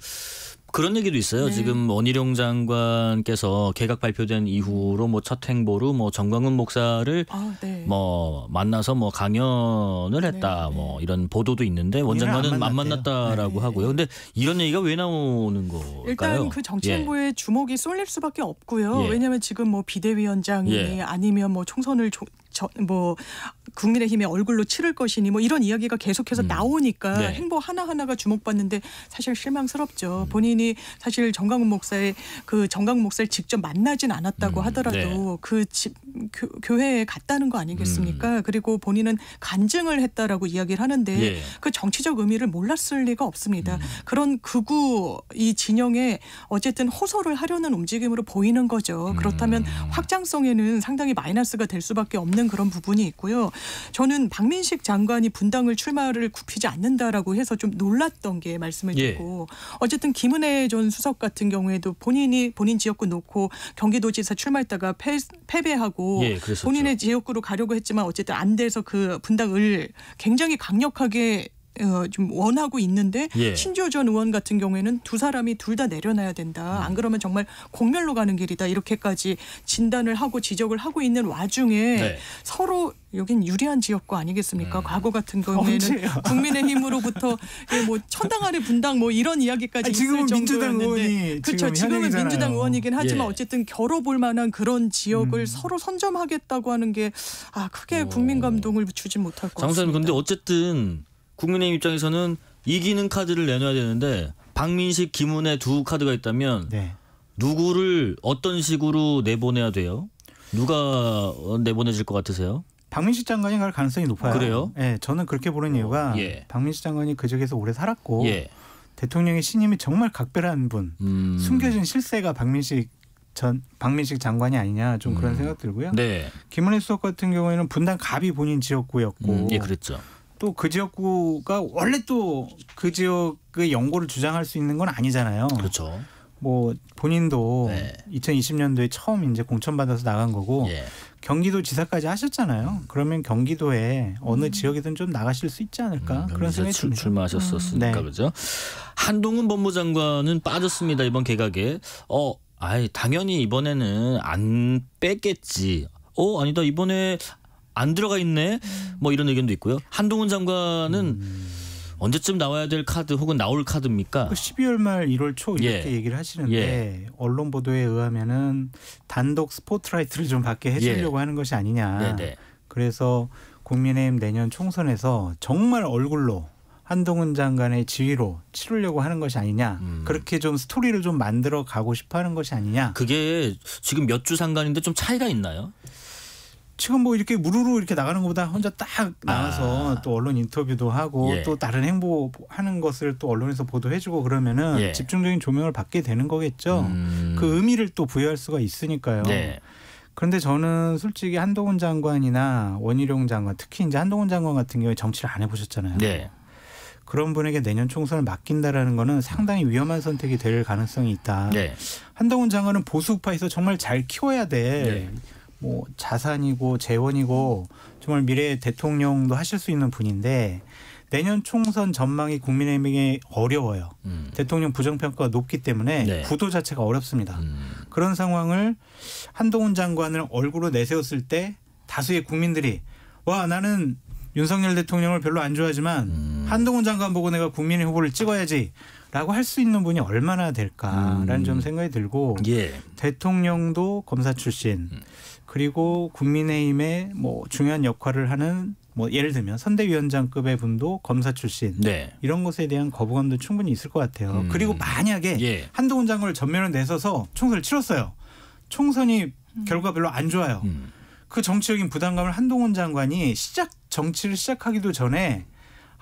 그런 얘기도 있어요. 네. 지금 원희룡 장관께서 개각 발표된 이후로 뭐 첫 행보로 뭐 정광훈 목사를 아, 네. 뭐 만나서 뭐 강연을 했다 네. 네. 뭐 이런 보도도 있는데 원 장관은 안 만났다라고 네. 하고요. 근데 이런 얘기가 왜 나오는 거까요 일단 그 정치 행보에 예. 주목이 쏠릴 수밖에 없고요. 예. 왜냐하면 지금 뭐 비대위원장이 예. 아니면 뭐 총선을 조, 저, 뭐 국민의힘의 얼굴로 치를 것이니 뭐 이런 이야기가 계속해서 음. 나오니까 네. 행보 하나하나가 주목받는데 사실 실망스럽죠. 음. 본인이 사실 정강훈 목사의 그 정강훈 목사를 직접 만나진 않았다고 음. 네. 하더라도 네. 그 집, 교, 회에 갔다는 거 아니겠습니까? 음. 그리고 본인은 간증을 했다라고 이야기를 하는데 예. 그 정치적 의미를 몰랐을 리가 없습니다. 음. 그런 극우 이 진영에 어쨌든 호소를 하려는 움직임으로 보이는 거죠. 그렇다면 음. 확장성에는 상당히 마이너스가 될 수밖에 없는 그런 부분이 있고요. 저는 박민식 장관이 분당을 출마를 굽히지 않는다라고 해서 좀 놀랐던 게 말씀을 드리고 예. 어쨌든 김은혜 전 수석 같은 경우에도 본인이 본인 지역구 놓고 경기도지사 출마했다가 패, 패배하고 예, 본인의 지역구로 가려고 했지만 어쨌든 안 돼서 그 분당을 굉장히 강력하게 어, 좀 원하고 있는데 예. 신지호 전 의원 같은 경우에는 두 사람이 둘 다 내려놔야 된다. 음. 안 그러면 정말 공멸로 가는 길이다. 이렇게까지 진단을 하고 지적을 하고 있는 와중에 네. 서로 여긴 유리한 지역구 아니겠습니까? 음. 과거 같은 경우에는 국민의힘으로부터 예, 뭐 천당 아래 분당 뭐 이런 이야기까지 있을 정도였는데 그렇죠. 지금은 현행이잖아요. 민주당 의원이긴 하지만 예. 어쨌든 겨뤄볼 만한 그런 지역을 음. 서로 선점하겠다고 하는 게 아 크게 국민 감동을 주지 못할 것 같습니다. 장사님 근데 어쨌든 국민의힘 입장에서는 이기는 카드를 내놔야 되는데 박민식, 김은혜 두 카드가 있다면 네. 누구를 어떤 식으로 내보내야 돼요? 누가 내보내질 것 같으세요? 박민식 장관이 갈 가능성이 높아요. 그래요? 예, 저는 그렇게 보는 이유가 어, 예. 박민식 장관이 그쪽에서 오래 살았고 예. 대통령의 신임이 정말 각별한 분, 음. 숨겨진 실세가 박민식 전 박민식 장관이 아니냐 좀 그런 음. 생각 들고요. 네. 김은혜 수석 같은 경우에는 분당 갑이 본인 지역구였고, 음, 예, 그랬죠. 또그 지역구가 원래 또 그 지역의 연고를 주장할 수 있는 건 아니잖아요. 그렇죠. 뭐 본인도 네. 2020년도에 처음 이제 공천받아서 나간 거고 예. 경기도 지사까지 하셨잖아요. 그러면 경기도에 어느 음. 지역이든 좀 나가실 수 있지 않을까 음, 그런 생각이 듭니다. 출마하셨었으니까 음. 네. 그죠. 한동훈 법무장관은 빠졌습니다 이번 개각에. 어, 아이 당연히 이번에는 안 뺐겠지. 어 아니다 이번에 안 들어가 있네. 뭐 이런 의견도 있고요. 한동훈 장관은 음. 언제쯤 나와야 될 카드 혹은 나올 카드입니까? 12월 그 말 1월 초 이렇게 예. 얘기를 하시는데 예. 언론 보도에 의하면은 단독 스포트라이트를 좀 받게 해주려고 예. 하는 것이 아니냐. 네네. 그래서 국민의힘 내년 총선에서 정말 얼굴로 한동훈 장관의 지위로 치르려고 하는 것이 아니냐. 음. 그렇게 좀 스토리를 좀 만들어 가고 싶어 하는 것이 아니냐. 그게 지금 몇 주 상관인데 좀 차이가 있나요? 지금 뭐 이렇게 무르르 이렇게 나가는 것보다 혼자 딱 나와서 아. 또 언론 인터뷰도 하고 예. 또 다른 행보 하는 것을 또 언론에서 보도해주고 그러면은 예. 집중적인 조명을 받게 되는 거겠죠. 음. 그 의미를 또 부여할 수가 있으니까요. 예. 그런데 저는 솔직히 한동훈 장관이나 원희룡 장관 특히 이제 한동훈 장관 같은 경우에 정치를 안 해보셨잖아요. 네. 그런 분에게 내년 총선을 맡긴다라는 거는 상당히 위험한 선택이 될 가능성이 있다. 네. 한동훈 장관은 보수파에서 정말 잘 키워야 돼. 뭐 자산이고 재원이고 정말 미래 대통령도 하실 수 있는 분인데 내년 총선 전망이 국민의힘에게 어려워요. 음. 대통령 부정평가가 높기 때문에 네. 구도 자체가 어렵습니다. 음. 그런 상황을 한동훈 장관을 얼굴로 내세웠을 때 다수의 국민들이 와 나는 윤석열 대통령을 별로 안 좋아하지만 음. 한동훈 장관 보고 내가 국민의 후보를 찍어야지 라고 할 수 있는 분이 얼마나 될까라는 음. 좀 생각이 들고 예. 대통령도 검사 출신 음. 그리고 국민의힘의 뭐 중요한 역할을 하는 뭐 예를 들면 선대위원장급의 분도 검사 출신 네. 이런 것에 대한 거부감도 충분히 있을 것 같아요. 음. 그리고 만약에 예. 한동훈 장관을 전면에 내서서 총선을 치렀어요. 총선이 음. 결과 별로 안 좋아요. 음. 그 정치적인 부담감을 한동훈 장관이 시작 정치를 시작하기도 전에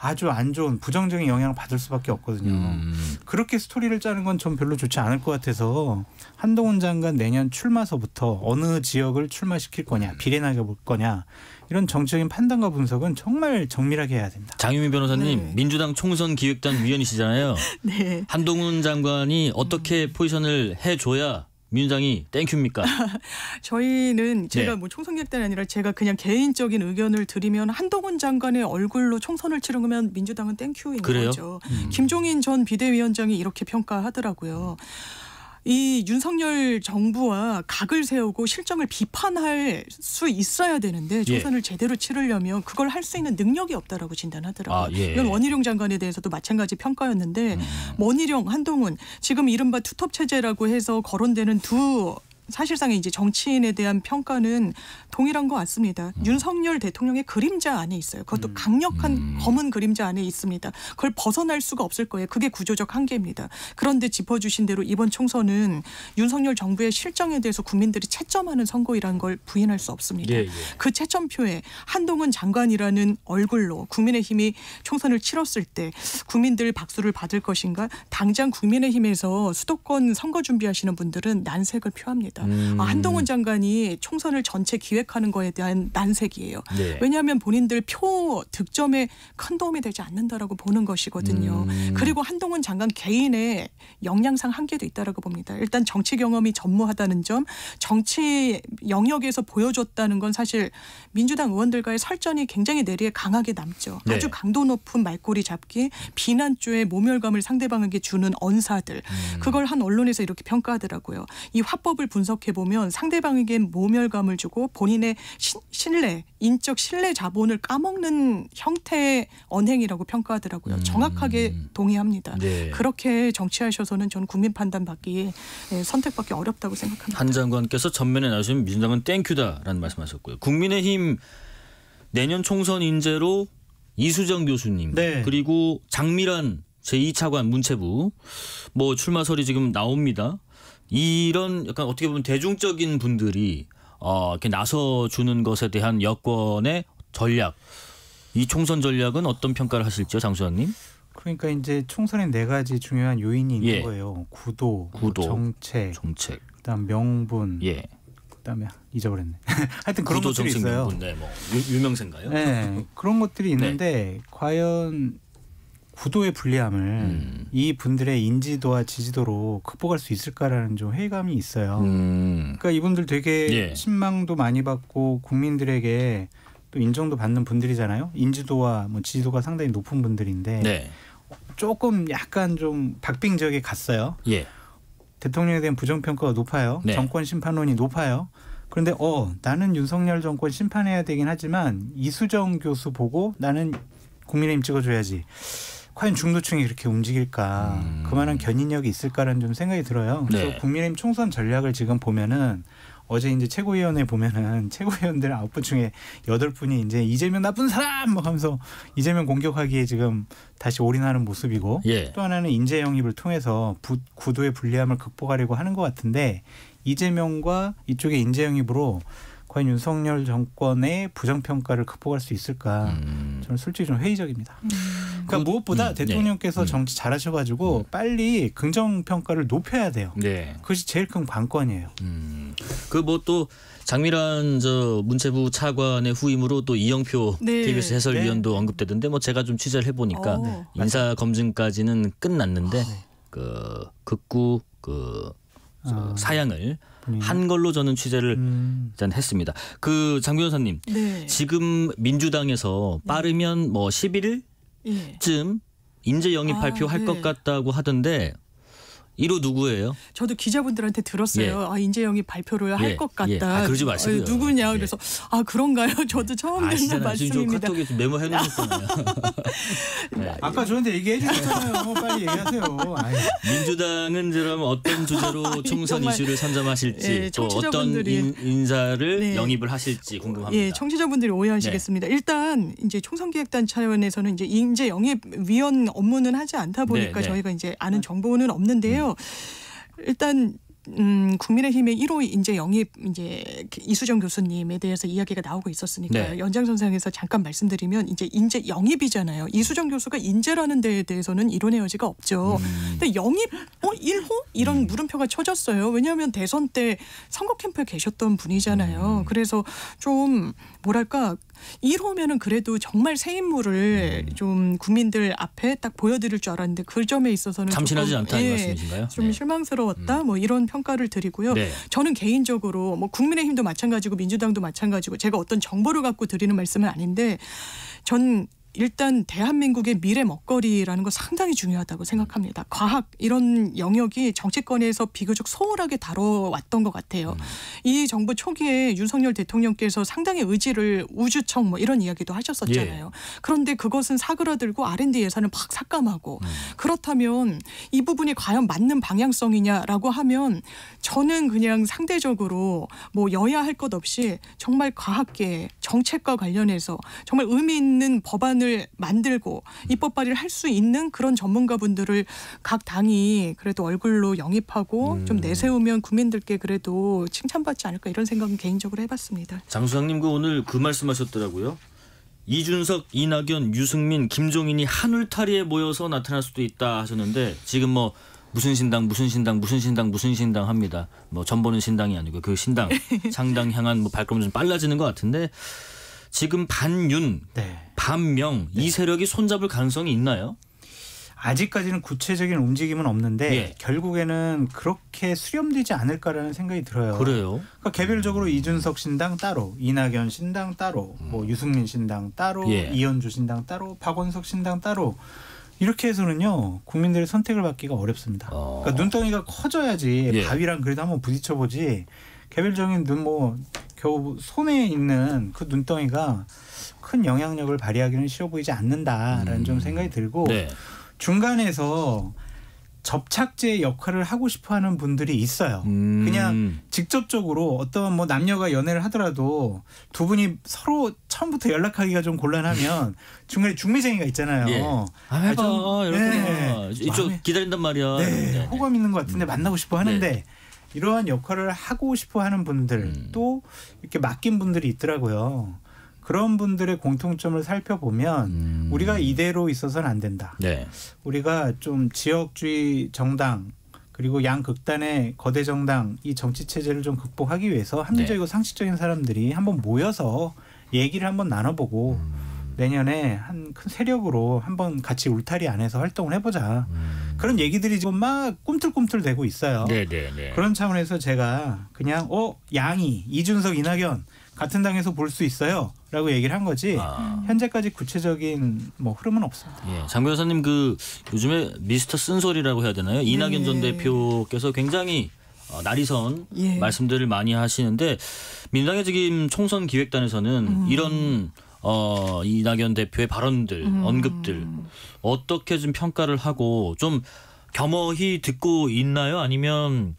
아주 안 좋은 부정적인 영향을 받을 수밖에 없거든요. 음. 그렇게 스토리를 짜는 건 전 별로 좋지 않을 것 같아서 한동훈 장관 내년 출마서부터 어느 지역을 출마시킬 거냐, 음. 비례나게 볼 거냐 이런 정치적인 판단과 분석은 정말 정밀하게 해야 됩니다. 장유미 변호사님 네. 민주당 총선 기획단 위원이시잖아요. 네. 한동훈 장관이 어떻게 음. 포지션을 해줘야 민장이 땡큐입니까? 저희는 제가 네. 뭐 총선객단 아니라 제가 그냥 개인적인 의견을 드리면 한동훈 장관의 얼굴로 총선을 치르면 민주당은 땡큐인 그래요? 거죠. 음. 김종인 전 비대위원장이 이렇게 평가하더라고요. 음. 이 윤석열 정부와 각을 세우고 실정을 비판할 수 있어야 되는데 예. 조선을 예. 제대로 치르려면 그걸 할 수 있는 능력이 없다라고 진단하더라고요. 아, 예. 이건 원희룡 장관에 대해서도 마찬가지 평가였는데 음. 원희룡, 한동훈 지금 이른바 투톱 체제라고 해서 거론되는 두 사실상 이제 정치인에 대한 평가는 동일한 것 같습니다. 음. 윤석열 대통령의 그림자 안에 있어요. 그것도 음. 강력한 음. 검은 그림자 안에 있습니다. 그걸 벗어날 수가 없을 거예요. 그게 구조적 한계입니다. 그런데 짚어주신 대로 이번 총선은 윤석열 정부의 실정에 대해서 국민들이 채점하는 선거이란 걸 부인할 수 없습니다. 예, 예. 그 채점표에 한동훈 장관이라는 얼굴로 국민의힘이 총선을 치렀을 때 국민들 박수를 받을 것인가? 당장 국민의힘에서 수도권 선거 준비하시는 분들은 난색을 표합니다. 있니다 음. 아, 한동훈 장관이 총선을 전체 기획하는 거에 대한 난색이에요. 네. 왜냐하면 본인들 표 득점에 큰 도움이 되지 않는다라고 보는 것이거든요. 음. 그리고 한동훈 장관 개인의 역량상 한계도 있다라고 봅니다. 일단 정치 경험이 전무하다는 점, 정치 영역에서 보여줬다는 건 사실 민주당 의원들과의 설전이 굉장히 내리에 강하게 남죠. 네. 아주 강도 높은 말꼬리 잡기, 비난조의 모멸감을 상대방에게 주는 언사들, 음. 그걸 한 언론에서 이렇게 평가하더라고요. 이 화법을 분석 분석해 보면 상대방에게 모멸감을 주고 본인의 신, 신뢰, 인적 신뢰 자본을 까먹는 형태의 언행이라고 평가하더라고요. 음. 정확하게 동의합니다. 네. 그렇게 정치하셔서는 저는 국민 판단 받기 예, 선택받기 어렵다고 생각합니다. 한 장관께서 전면에 나서신 민주당은 땡큐다라는 말씀하셨고요. 국민의힘 내년 총선 인재로 이수정 교수님 네. 그리고 장미란 제2차관 문체부 뭐 출마설이 지금 나옵니다. 이런 약간 어떻게 보면 대중적인 분들이 어, 이렇게 나서 주는 것에 대한 여권의 전략 이 총선 전략은 어떤 평가를 하실지요, 장수현님? 그러니까 이제 총선에 네 가지 중요한 요인이 있는 예. 거예요. 구도, 구도, 정책, 정책, 그다음 명분, 예. 그다음에 잊어버렸네. 하여튼 그런 구도, 것들이 정책, 있어요. 명분, 네, 뭐 유, 명생가요 네, 그런 것들이 네. 있는데 네. 과연 구도의 불리함을 음. 이 분들의 인지도와 지지도로 극복할 수 있을까라는 좀 회의감이 있어요. 음. 그러니까 이분들 되게 예. 신망도 많이 받고 국민들에게 또 인정도 받는 분들이잖아요. 인지도와 뭐 지지도가 상당히 높은 분들인데 네. 조금 약간 좀 박빙 지역에 갔어요. 예. 대통령에 대한 부정평가가 높아요. 네. 정권 심판론이 높아요. 그런데 어 나는 윤석열 정권 심판해야 되긴 하지만 이수정 교수 보고 나는 국민의힘 찍어줘야지. 과연 중도층이 이렇게 움직일까 음. 그만한 견인력이 있을까라는 좀 생각이 들어요. 그래서 네. 국민의힘 총선 전략을 지금 보면은 어제 이제 최고위원회 보면은 최고위원들 아홉 분 중에 여덟 분이 이제 이재명 나쁜 사람 막 하면서 이재명 공격하기에 지금 다시 올인하는 모습이고 예. 또 하나는 인재 영입을 통해서 부, 구도의 불리함을 극복하려고 하는 것 같은데 이재명과 이쪽의 인재 영입으로 과연 윤석열 정권의 부정평가를 극복할 수 있을까? 음. 저는 솔직히 좀 회의적입니다. 음. 그러니까 무엇보다 음, 네. 대통령께서 네. 정치 잘하셔가지고 음. 빨리 긍정 평가를 높여야 돼요. 네. 그것이 제일 큰 관건이에요. 음. 그뭐 또 장미란 저 문체부 차관의 후임으로 또 이영표 네. KBS 해설위원도 네. 언급되던데 뭐 제가 좀 취재를 해보니까 오. 어. 인사 검증까지는 끝났는데 아, 네. 그 극구 그 아. 사양을 예. 한 걸로 저는 취재를 음. 일단 했습니다. 그장 변호사님 네. 지금 민주당에서 네. 빠르면 뭐 11일쯤 예. 인재 영입 아, 발표할 네. 것 같다고 하던데 1호 누구예요? 저도 기자분들한테 들었어요. 예. 아 인재영이 발표를 할것 예. 같다. 예. 아, 그러지 마시고요. 어, 누구냐? 예. 그래서 아 그런가요? 저도 처음 듣는 말씀입니다. 카톡에 메모해 놓으셨잖아요. 네. 아까 저한테 얘기해 주셨잖아요. 빨리 얘기하세요. 아이. 민주당은 그럼 어떤 주제로 총선 이슈를 선점하실지 예, 또 어떤 인, 사를 네. 영입을 하실지 궁금합니다. 예, 청취자분들이 오해하시겠습니다. 네. 일단 이제 총선기획단 차원에서는 이제 인재 영입 위원 업무는 하지 않다 보니까 네, 네, 저희가 이제 아는 정보는 없는데요. 일단 음, 국민의힘의 1호 인재 영입 이제 그 이수정 교수님에 대해서 이야기가 나오고 있었으니까 네. 연장선상에서 잠깐 말씀드리면 이제 인재 영입이잖아요. 이수정 교수가 인재라는 데에 대해서는 이론의 여지가 없죠. 음. 근데 영입 어 1호 이런 음. 물음표가 쳐졌어요. 왜냐하면 대선 때 선거 캠프에 계셨던 분이잖아요. 음. 그래서 좀 뭐랄까 1호면은 그래도 정말 새 인물을 음. 좀 국민들 앞에 딱 보여드릴 줄 알았는데 그 점에 있어서는 참신하지 조금, 않다는 예, 말씀이신가요? 좀 네. 실망스러웠다. 음. 뭐 이런 평가를 드리고요. 네. 저는 개인적으로 뭐 국민의힘도 마찬가지고 민주당도 마찬가지고 제가 어떤 정보를 갖고 드리는 말씀은 아닌데 전 일단 대한민국의 미래 먹거리라는 거 상당히 중요하다고 생각합니다. 과학 이런 영역이 정치권에서 비교적 소홀하게 다뤄왔던 것 같아요. 이 정부 초기에 윤석열 대통령께서 상당히 의지를 우주청 뭐 이런 이야기도 하셨었잖아요. 예. 그런데 그것은 사그라들고 R&D 예산을 막 삭감하고 음. 그렇다면 이 부분이 과연 맞는 방향성이냐라고 하면 저는 그냥 상대적으로 뭐 여야 할 것 없이 정말 과학계 정책과 관련해서 정말 의미 있는 법안 법안을 만들고 입법 발의를 할 수 있는 그런 전문가분들을 각 당이 그래도 얼굴로 영입하고 음. 좀 내세우면 국민들께 그래도 칭찬받지 않을까 이런 생각은 개인적으로 해봤습니다. 장 수장님 그 오늘 그 말씀하셨더라고요. 이준석, 이낙연, 유승민, 김종인이 한울타리에 모여서 나타날 수도 있다 하셨는데 지금 뭐 무슨 신당 무슨 신당 무슨 신당 무슨 신당 합니다. 뭐 전보는 신당이 아니고 그 신당 상당 향한 뭐 발걸음 좀 빨라지는 것 같은데 지금 반윤, 네. 반명 네. 이 세력이 손잡을 가능성이 있나요? 아직까지는 구체적인 움직임은 없는데 예. 결국에는 그렇게 수렴되지 않을까라는 생각이 들어요. 그래요? 그러니까 개별적으로 음. 이준석 신당 따로, 이낙연 신당 따로, 뭐 음. 뭐 유승민 신당 따로, 예. 이현주 신당 따로, 박원석 신당 따로 이렇게 해서는요 국민들의 선택을 받기가 어렵습니다. 어. 그러니까 눈덩이가 커져야지 예. 바위랑 그래도 한번 부딪혀 보지. 개별적인 눈뭐 겨우 손에 있는 그 눈덩이가 큰 영향력을 발휘하기는 쉬워 보이지 않는다라는 음. 좀 생각이 들고 네. 중간에서 접착제 역할을 하고 싶어하는 분들이 있어요. 음. 그냥 직접적으로 어떤 뭐 남녀가 연애를 하더라도 두 분이 서로 처음부터 연락하기가 좀 곤란하면 중간에 중매쟁이가 있잖아요. 예. 아, 해봐 아, 좀, 이렇게 네. 이쪽 기다린단 말이야. 네. 네. 호감 있는 것 같은데 음. 만나고 싶어 하는데. 네. 이러한 역할을 하고 싶어 하는 분들 음. 또 이렇게 맡긴 분들이 있더라고요. 그런 분들의 공통점을 살펴보면 음. 우리가 이대로 있어서는 안 된다. 네. 우리가 좀 지역주의 정당 그리고 양극단의 거대 정당 이 정치 체제를 좀 극복하기 위해서 합리적이고 네. 상식적인 사람들이 한번 모여서 얘기를 한번 나눠보고 음. 내년에 한 큰 세력으로 한번 같이 울타리 안에서 활동을 해보자 음. 그런 얘기들이 지금 막 꿈틀꿈틀대고 있어요. 네네네. 네, 네. 그런 차원에서 제가 그냥 어 양이 이준석 이낙연 같은 당에서 볼 수 있어요라고 얘기를 한 거지 아. 현재까지 구체적인 뭐 흐름은 없습니다. 예, 장 변호사님 그 요즘에 미스터 쓴소리라고 해야 되나요? 이낙연 네. 전 대표께서 굉장히 어, 날이선 예. 말씀들을 많이 하시는데 민당의 지금 총선 기획단에서는 음. 이런 어, 이낙연 대표의 발언들, 음. 언급들 어떻게 좀 평가를 하고 좀 겸허히 듣고 있나요? 아니면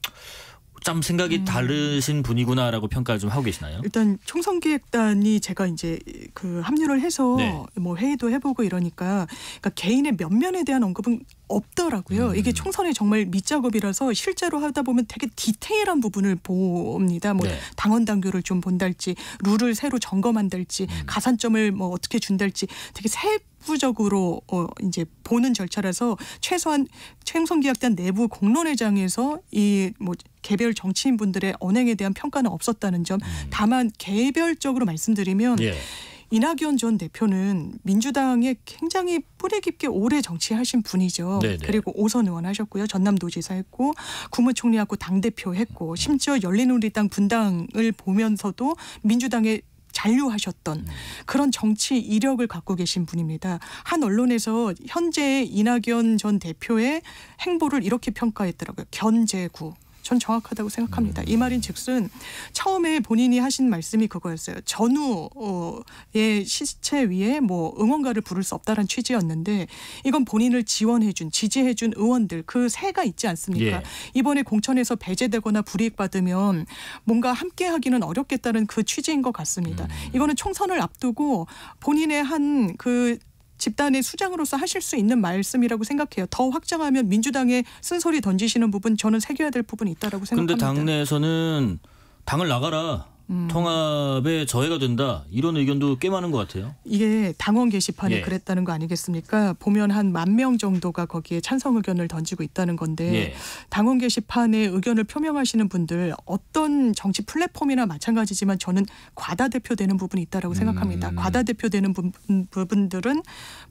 좀 생각이 음. 다르신 분이구나라고 평가를 좀 하고 계시나요? 일단 총선기획단이 제가 이제 그 합류를 해서 네. 뭐 회의도 해보고 이러니까 그러니까 개인의 면면에 대한 언급은 없더라고요. 음. 이게 총선에 정말 밑작업이라서 실제로 하다 보면 되게 디테일한 부분을 봅니다. 뭐 네. 당원 당규를 좀 본달지 룰을 새로 점검한달지 음. 가산점을 뭐 어떻게 준달지 되게 세 세부적으로 어 이제 보는 절차라서 최소한 행성기획단 내부 공론회장에서 이뭐 개별 정치인분들의 언행에 대한 평가는 없었다는 점 음. 다만 개별적으로 말씀드리면 예. 이낙연 전 대표는 민주당에 굉장히 뿌리 깊게 오래 정치하신 분이죠. 네네. 네. 그리고 오선 의원 하셨고요. 전남도지사 했고 국무총리하고 당대표 했고 심지어 열린우리당 분당을 보면서도 민주당의 잔류하셨던 그런 정치 이력을 갖고 계신 분입니다. 한 언론에서 현재 이낙연 전 대표의 행보를 이렇게 평가했더라고요. 견제구. 전 정확하다고 생각합니다. 음. 이 말인 즉슨 처음에 본인이 하신 말씀이 그거였어요. 전우의 어, 예, 시체 위에 뭐 응원가를 부를 수 없다는 취지였는데 이건 본인을 지원해준 지지해준 의원들 그 세가 있지 않습니까? 예. 이번에 공천에서 배제되거나 불이익 받으면 뭔가 함께하기는 어렵겠다는 그 취지인 것 같습니다. 음. 이거는 총선을 앞두고 본인의 한그 집단의 수장으로서 하실 수 있는 말씀이라고 생각해요. 더 확장하면 민주당에 쓴소리 던지시는 부분 저는 새겨야 될 부분이 있다라고 생각합니다. 근데 당내에서는 당을 나가라. 음. 통합에 저해가 된다 이런 의견도 꽤 많은 것 같아요. 이게 당원 게시판에 예. 그랬다는 거 아니겠습니까? 보면 한 만 명 정도가 거기에 찬성 의견을 던지고 있다는 건데 예. 당원 게시판에 의견을 표명하시는 분들 어떤 정치 플랫폼이나 마찬가지지만 저는 과다 대표되는 부분이 있다라고 생각합니다. 음. 과다 대표되는 부분들은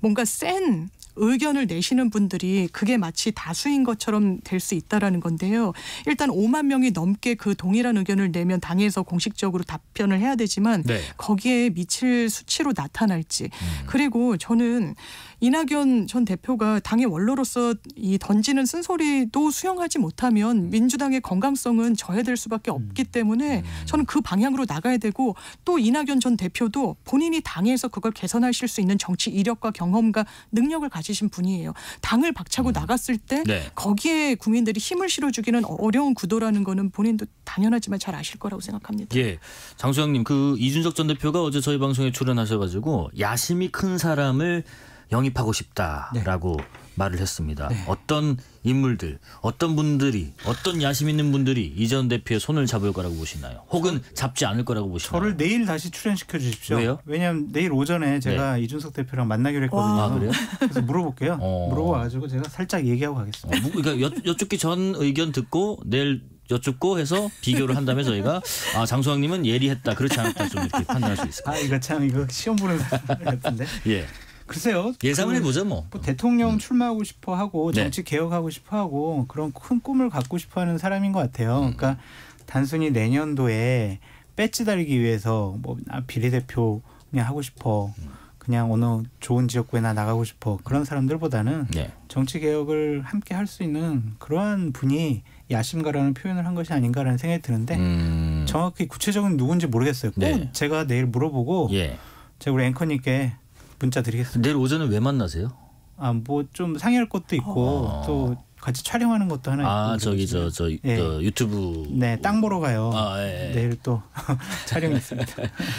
뭔가 센 의견을 내시는 분들이 그게 마치 다수인 것처럼 될 수 있다라는 건데요. 일단 5만 명이 넘게 그 동일한 의견을 내면 당에서 공식적으로 답변을 해야 되지만 네. 거기에 미칠 수치로 나타날지 음. 그리고 저는 이낙연 전 대표가 당의 원로로서 이 던지는 쓴소리도 수용하지 못하면 음. 민주당의 건강성은 저해될 수밖에 음. 없기 때문에 음. 저는 그 방향으로 나가야 되고 또 이낙연 전 대표도 본인이 당에서 그걸 개선하실 수 있는 정치 이력과 경험과 능력을 가지신 분이에요. 당을 박차고 나갔을 때 네. 거기에 국민들이 힘을 실어주기는 어려운 구도라는 거는 본인도 당연하지만 잘 아실 거라고 생각합니다. 예, 장수영님 그 이준석 전 대표가 어제 저희 방송에 출연하셔가지고 야심이 큰 사람을 영입하고 싶다라고 네. 말을 했습니다. 네. 어떤 인물들, 어떤 분들이, 어떤 야심 있는 분들이 이전 대표의 손을 잡을 거라고 보시나요? 혹은 잡지 않을 거라고 보시나요? 저를 내일 다시 출연시켜 주십시오. 왜요? 왜냐하면 내일 오전에 제가 네. 이준석 대표랑 만나기로 했거든요. 아, 그래요? 그래서 물어볼게요. 어... 물어봐가지고 제가 살짝 얘기하고 가겠습니다. 어, 뭐, 그러니까 여, 여쭙기 전 의견 듣고 내일 여쭙고 해서 비교를 한다면 저희가 아 장소장님은 예리했다 그렇지 않았다 좀 이렇게 판단할 수 있을 것요아 이거 참 이거 시험 보는 사람 같은데. 예. 글쎄요. 예상을 그, 해보죠 뭐. 뭐. 대통령 음. 출마하고 싶어 하고 네. 정치 개혁하고 싶어 하고 그런 큰 꿈을 갖고 싶어 하는 사람인 것 같아요. 음. 그러니까 단순히 내년도에 배지 달기 위해서 뭐 아, 비례대표 그냥 하고 싶어. 음. 그냥 어느 좋은 지역구에나 나가고 싶어 그런 사람들보다는 네. 정치 개혁을 함께 할 수 있는 그러한 분이 야심가라는 표현을 한 것이 아닌가라는 생각이 드는데 음. 정확히 구체적인 누군지 모르겠어요. 꼭 네. 제가 내일 물어보고 예. 제가 우리 앵커님께 문자 드리겠습니다. 내일 오전에 왜 만나세요? 아뭐좀 상의할 것도 있고 아. 또 같이 촬영하는 것도 하나 아 있고 저기 저저 저, 예. 네. 유튜브 네땅 보러 가요. 아, 예. 예. 내일 또촬영 있습니다.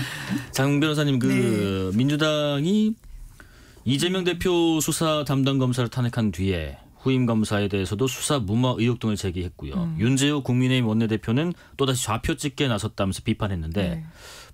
장 변호사님 그 네. 민주당이 이재명 대표 수사 담당 검사를 탄핵한 뒤에 후임 검사에 대해서도 수사 무마 의혹 등을 제기했고요. 음. 윤재호 국민의힘 원내대표는 또다시 좌표 찍게 나섰다면서 비판했는데. 네.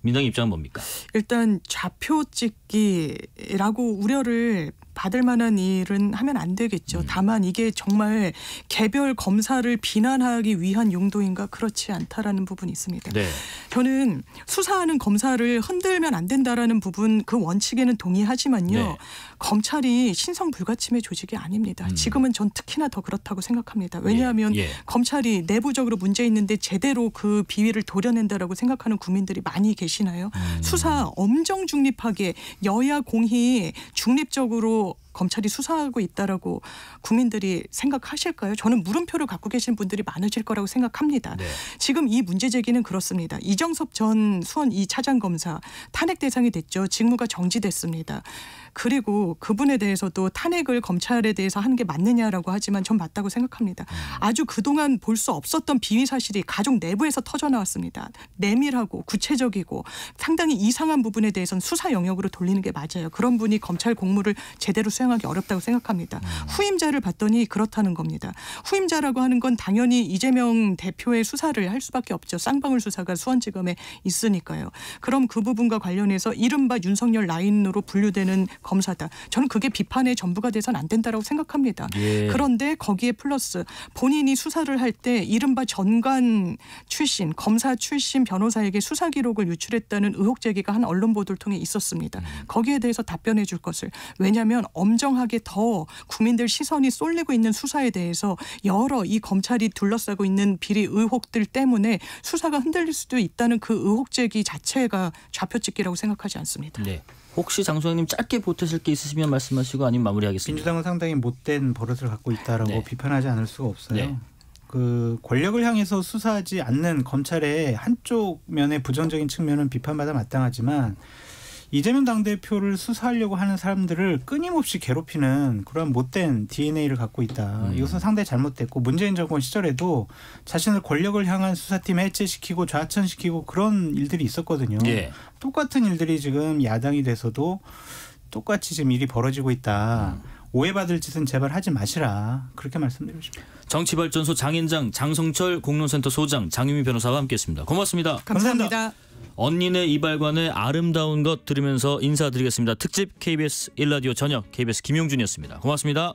민당 입장은 뭡니까? 일단 좌표 찍기라고 우려를 받을 만한 일은 하면 안 되겠죠. 음. 다만 이게 정말 개별 검사를 비난하기 위한 용도인가 그렇지 않다라는 부분이 있습니다. 네. 저는 수사하는 검사를 흔들면 안 된다라는 부분 그 원칙에는 동의하지만요. 네. 검찰이 신성 불가침의 조직이 아닙니다. 음. 지금은 전 특히나 더 그렇다고 생각합니다. 예. 왜냐하면 예. 예. 검찰이 내부적으로 문제 있는데 제대로 그 비위를 도려낸다라고 생각하는 국민들이 많이 계시나요? 음. 수사 엄정 중립하게 여야 공히 중립적으로 검찰이 수사하고 있다라고 국민들이 생각하실까요? 저는 물음표를 갖고 계신 분들이 많으실 거라고 생각합니다. 네. 지금 이 문제 제기는 그렇습니다. 이정섭 전 수원 이 차장 검사 탄핵 대상이 됐죠. 직무가 정지됐습니다. 그리고 그분에 대해서도 탄핵을 검찰에 대해서 하는 게 맞느냐라고 하지만 전 맞다고 생각합니다. 음. 아주 그동안 볼 수 없었던 비위 사실이 가족 내부에서 터져 나왔습니다. 내밀하고 구체적이고 상당히 이상한 부분에 대해서는 수사 영역으로 돌리는 게 맞아요. 그런 분이 검찰 공무를 제대로 수행하기 어렵다고 생각합니다. 음. 후임자를 봤더니 그렇다는 겁니다. 후임자라고 하는 건 당연히 이재명 대표의 수사를 할 수밖에 없죠. 쌍방울 수사가 수원지검에 있으니까요. 그럼 그 부분과 관련해서 이른바 윤석열 라인으로 분류되는 검사다. 저는 그게 비판의 전부가 돼선 안 된다라고 생각합니다. 예. 그런데 거기에 플러스 본인이 수사를 할 때 이른바 전관 출신 검사 출신 변호사에게 수사 기록을 유출했다는 의혹 제기가 한 언론 보도를 통해 있었습니다. 음. 거기에 대해서 답변해 줄 것을 왜냐하면 엄정하게 더 국민들 시선이 쏠리고 있는 수사에 대해서 여러 이 검찰이 둘러싸고 있는 비리 의혹들 때문에 수사가 흔들릴 수도 있다는 그 의혹 제기 자체가 좌표찍기라고 생각하지 않습니다. 네. 혹시 장소영님 짧게 보태실 게 있으시면 말씀하시고 아니면 마무리하겠습니다. 민주당은 상당히 못된 버릇을 갖고 있다라고 네. 비판하지 않을 수가 없어요. 네. 그 권력을 향해서 수사하지 않는 검찰의 한쪽 면의 부정적인 측면은 비판받아 마땅하지만 이재명 당대표를 수사하려고 하는 사람들을 끊임없이 괴롭히는 그런 못된 DNA를 갖고 있다. 음. 이것은 상당히 잘못됐고 문재인 정권 시절에도 자신을 권력을 향한 수사팀 해체시키고 좌천시키고 그런 일들이 있었거든요. 예. 똑같은 일들이 지금 야당이 돼서도 똑같이 지금 일이 벌어지고 있다. 음. 오해받을 짓은 제발 하지 마시라 그렇게 말씀드리고 싶습니다. 정치발전소 장인장 장성철 공론센터 소장 장유미 변호사와 함께했습니다. 고맙습니다 감사합니다. 감사합니다. 언니네 이발관의 아름다운 것 들으면서 인사드리겠습니다. 특집 KBS 일라디오 저녁 KBS 김용준이었습니다. 고맙습니다.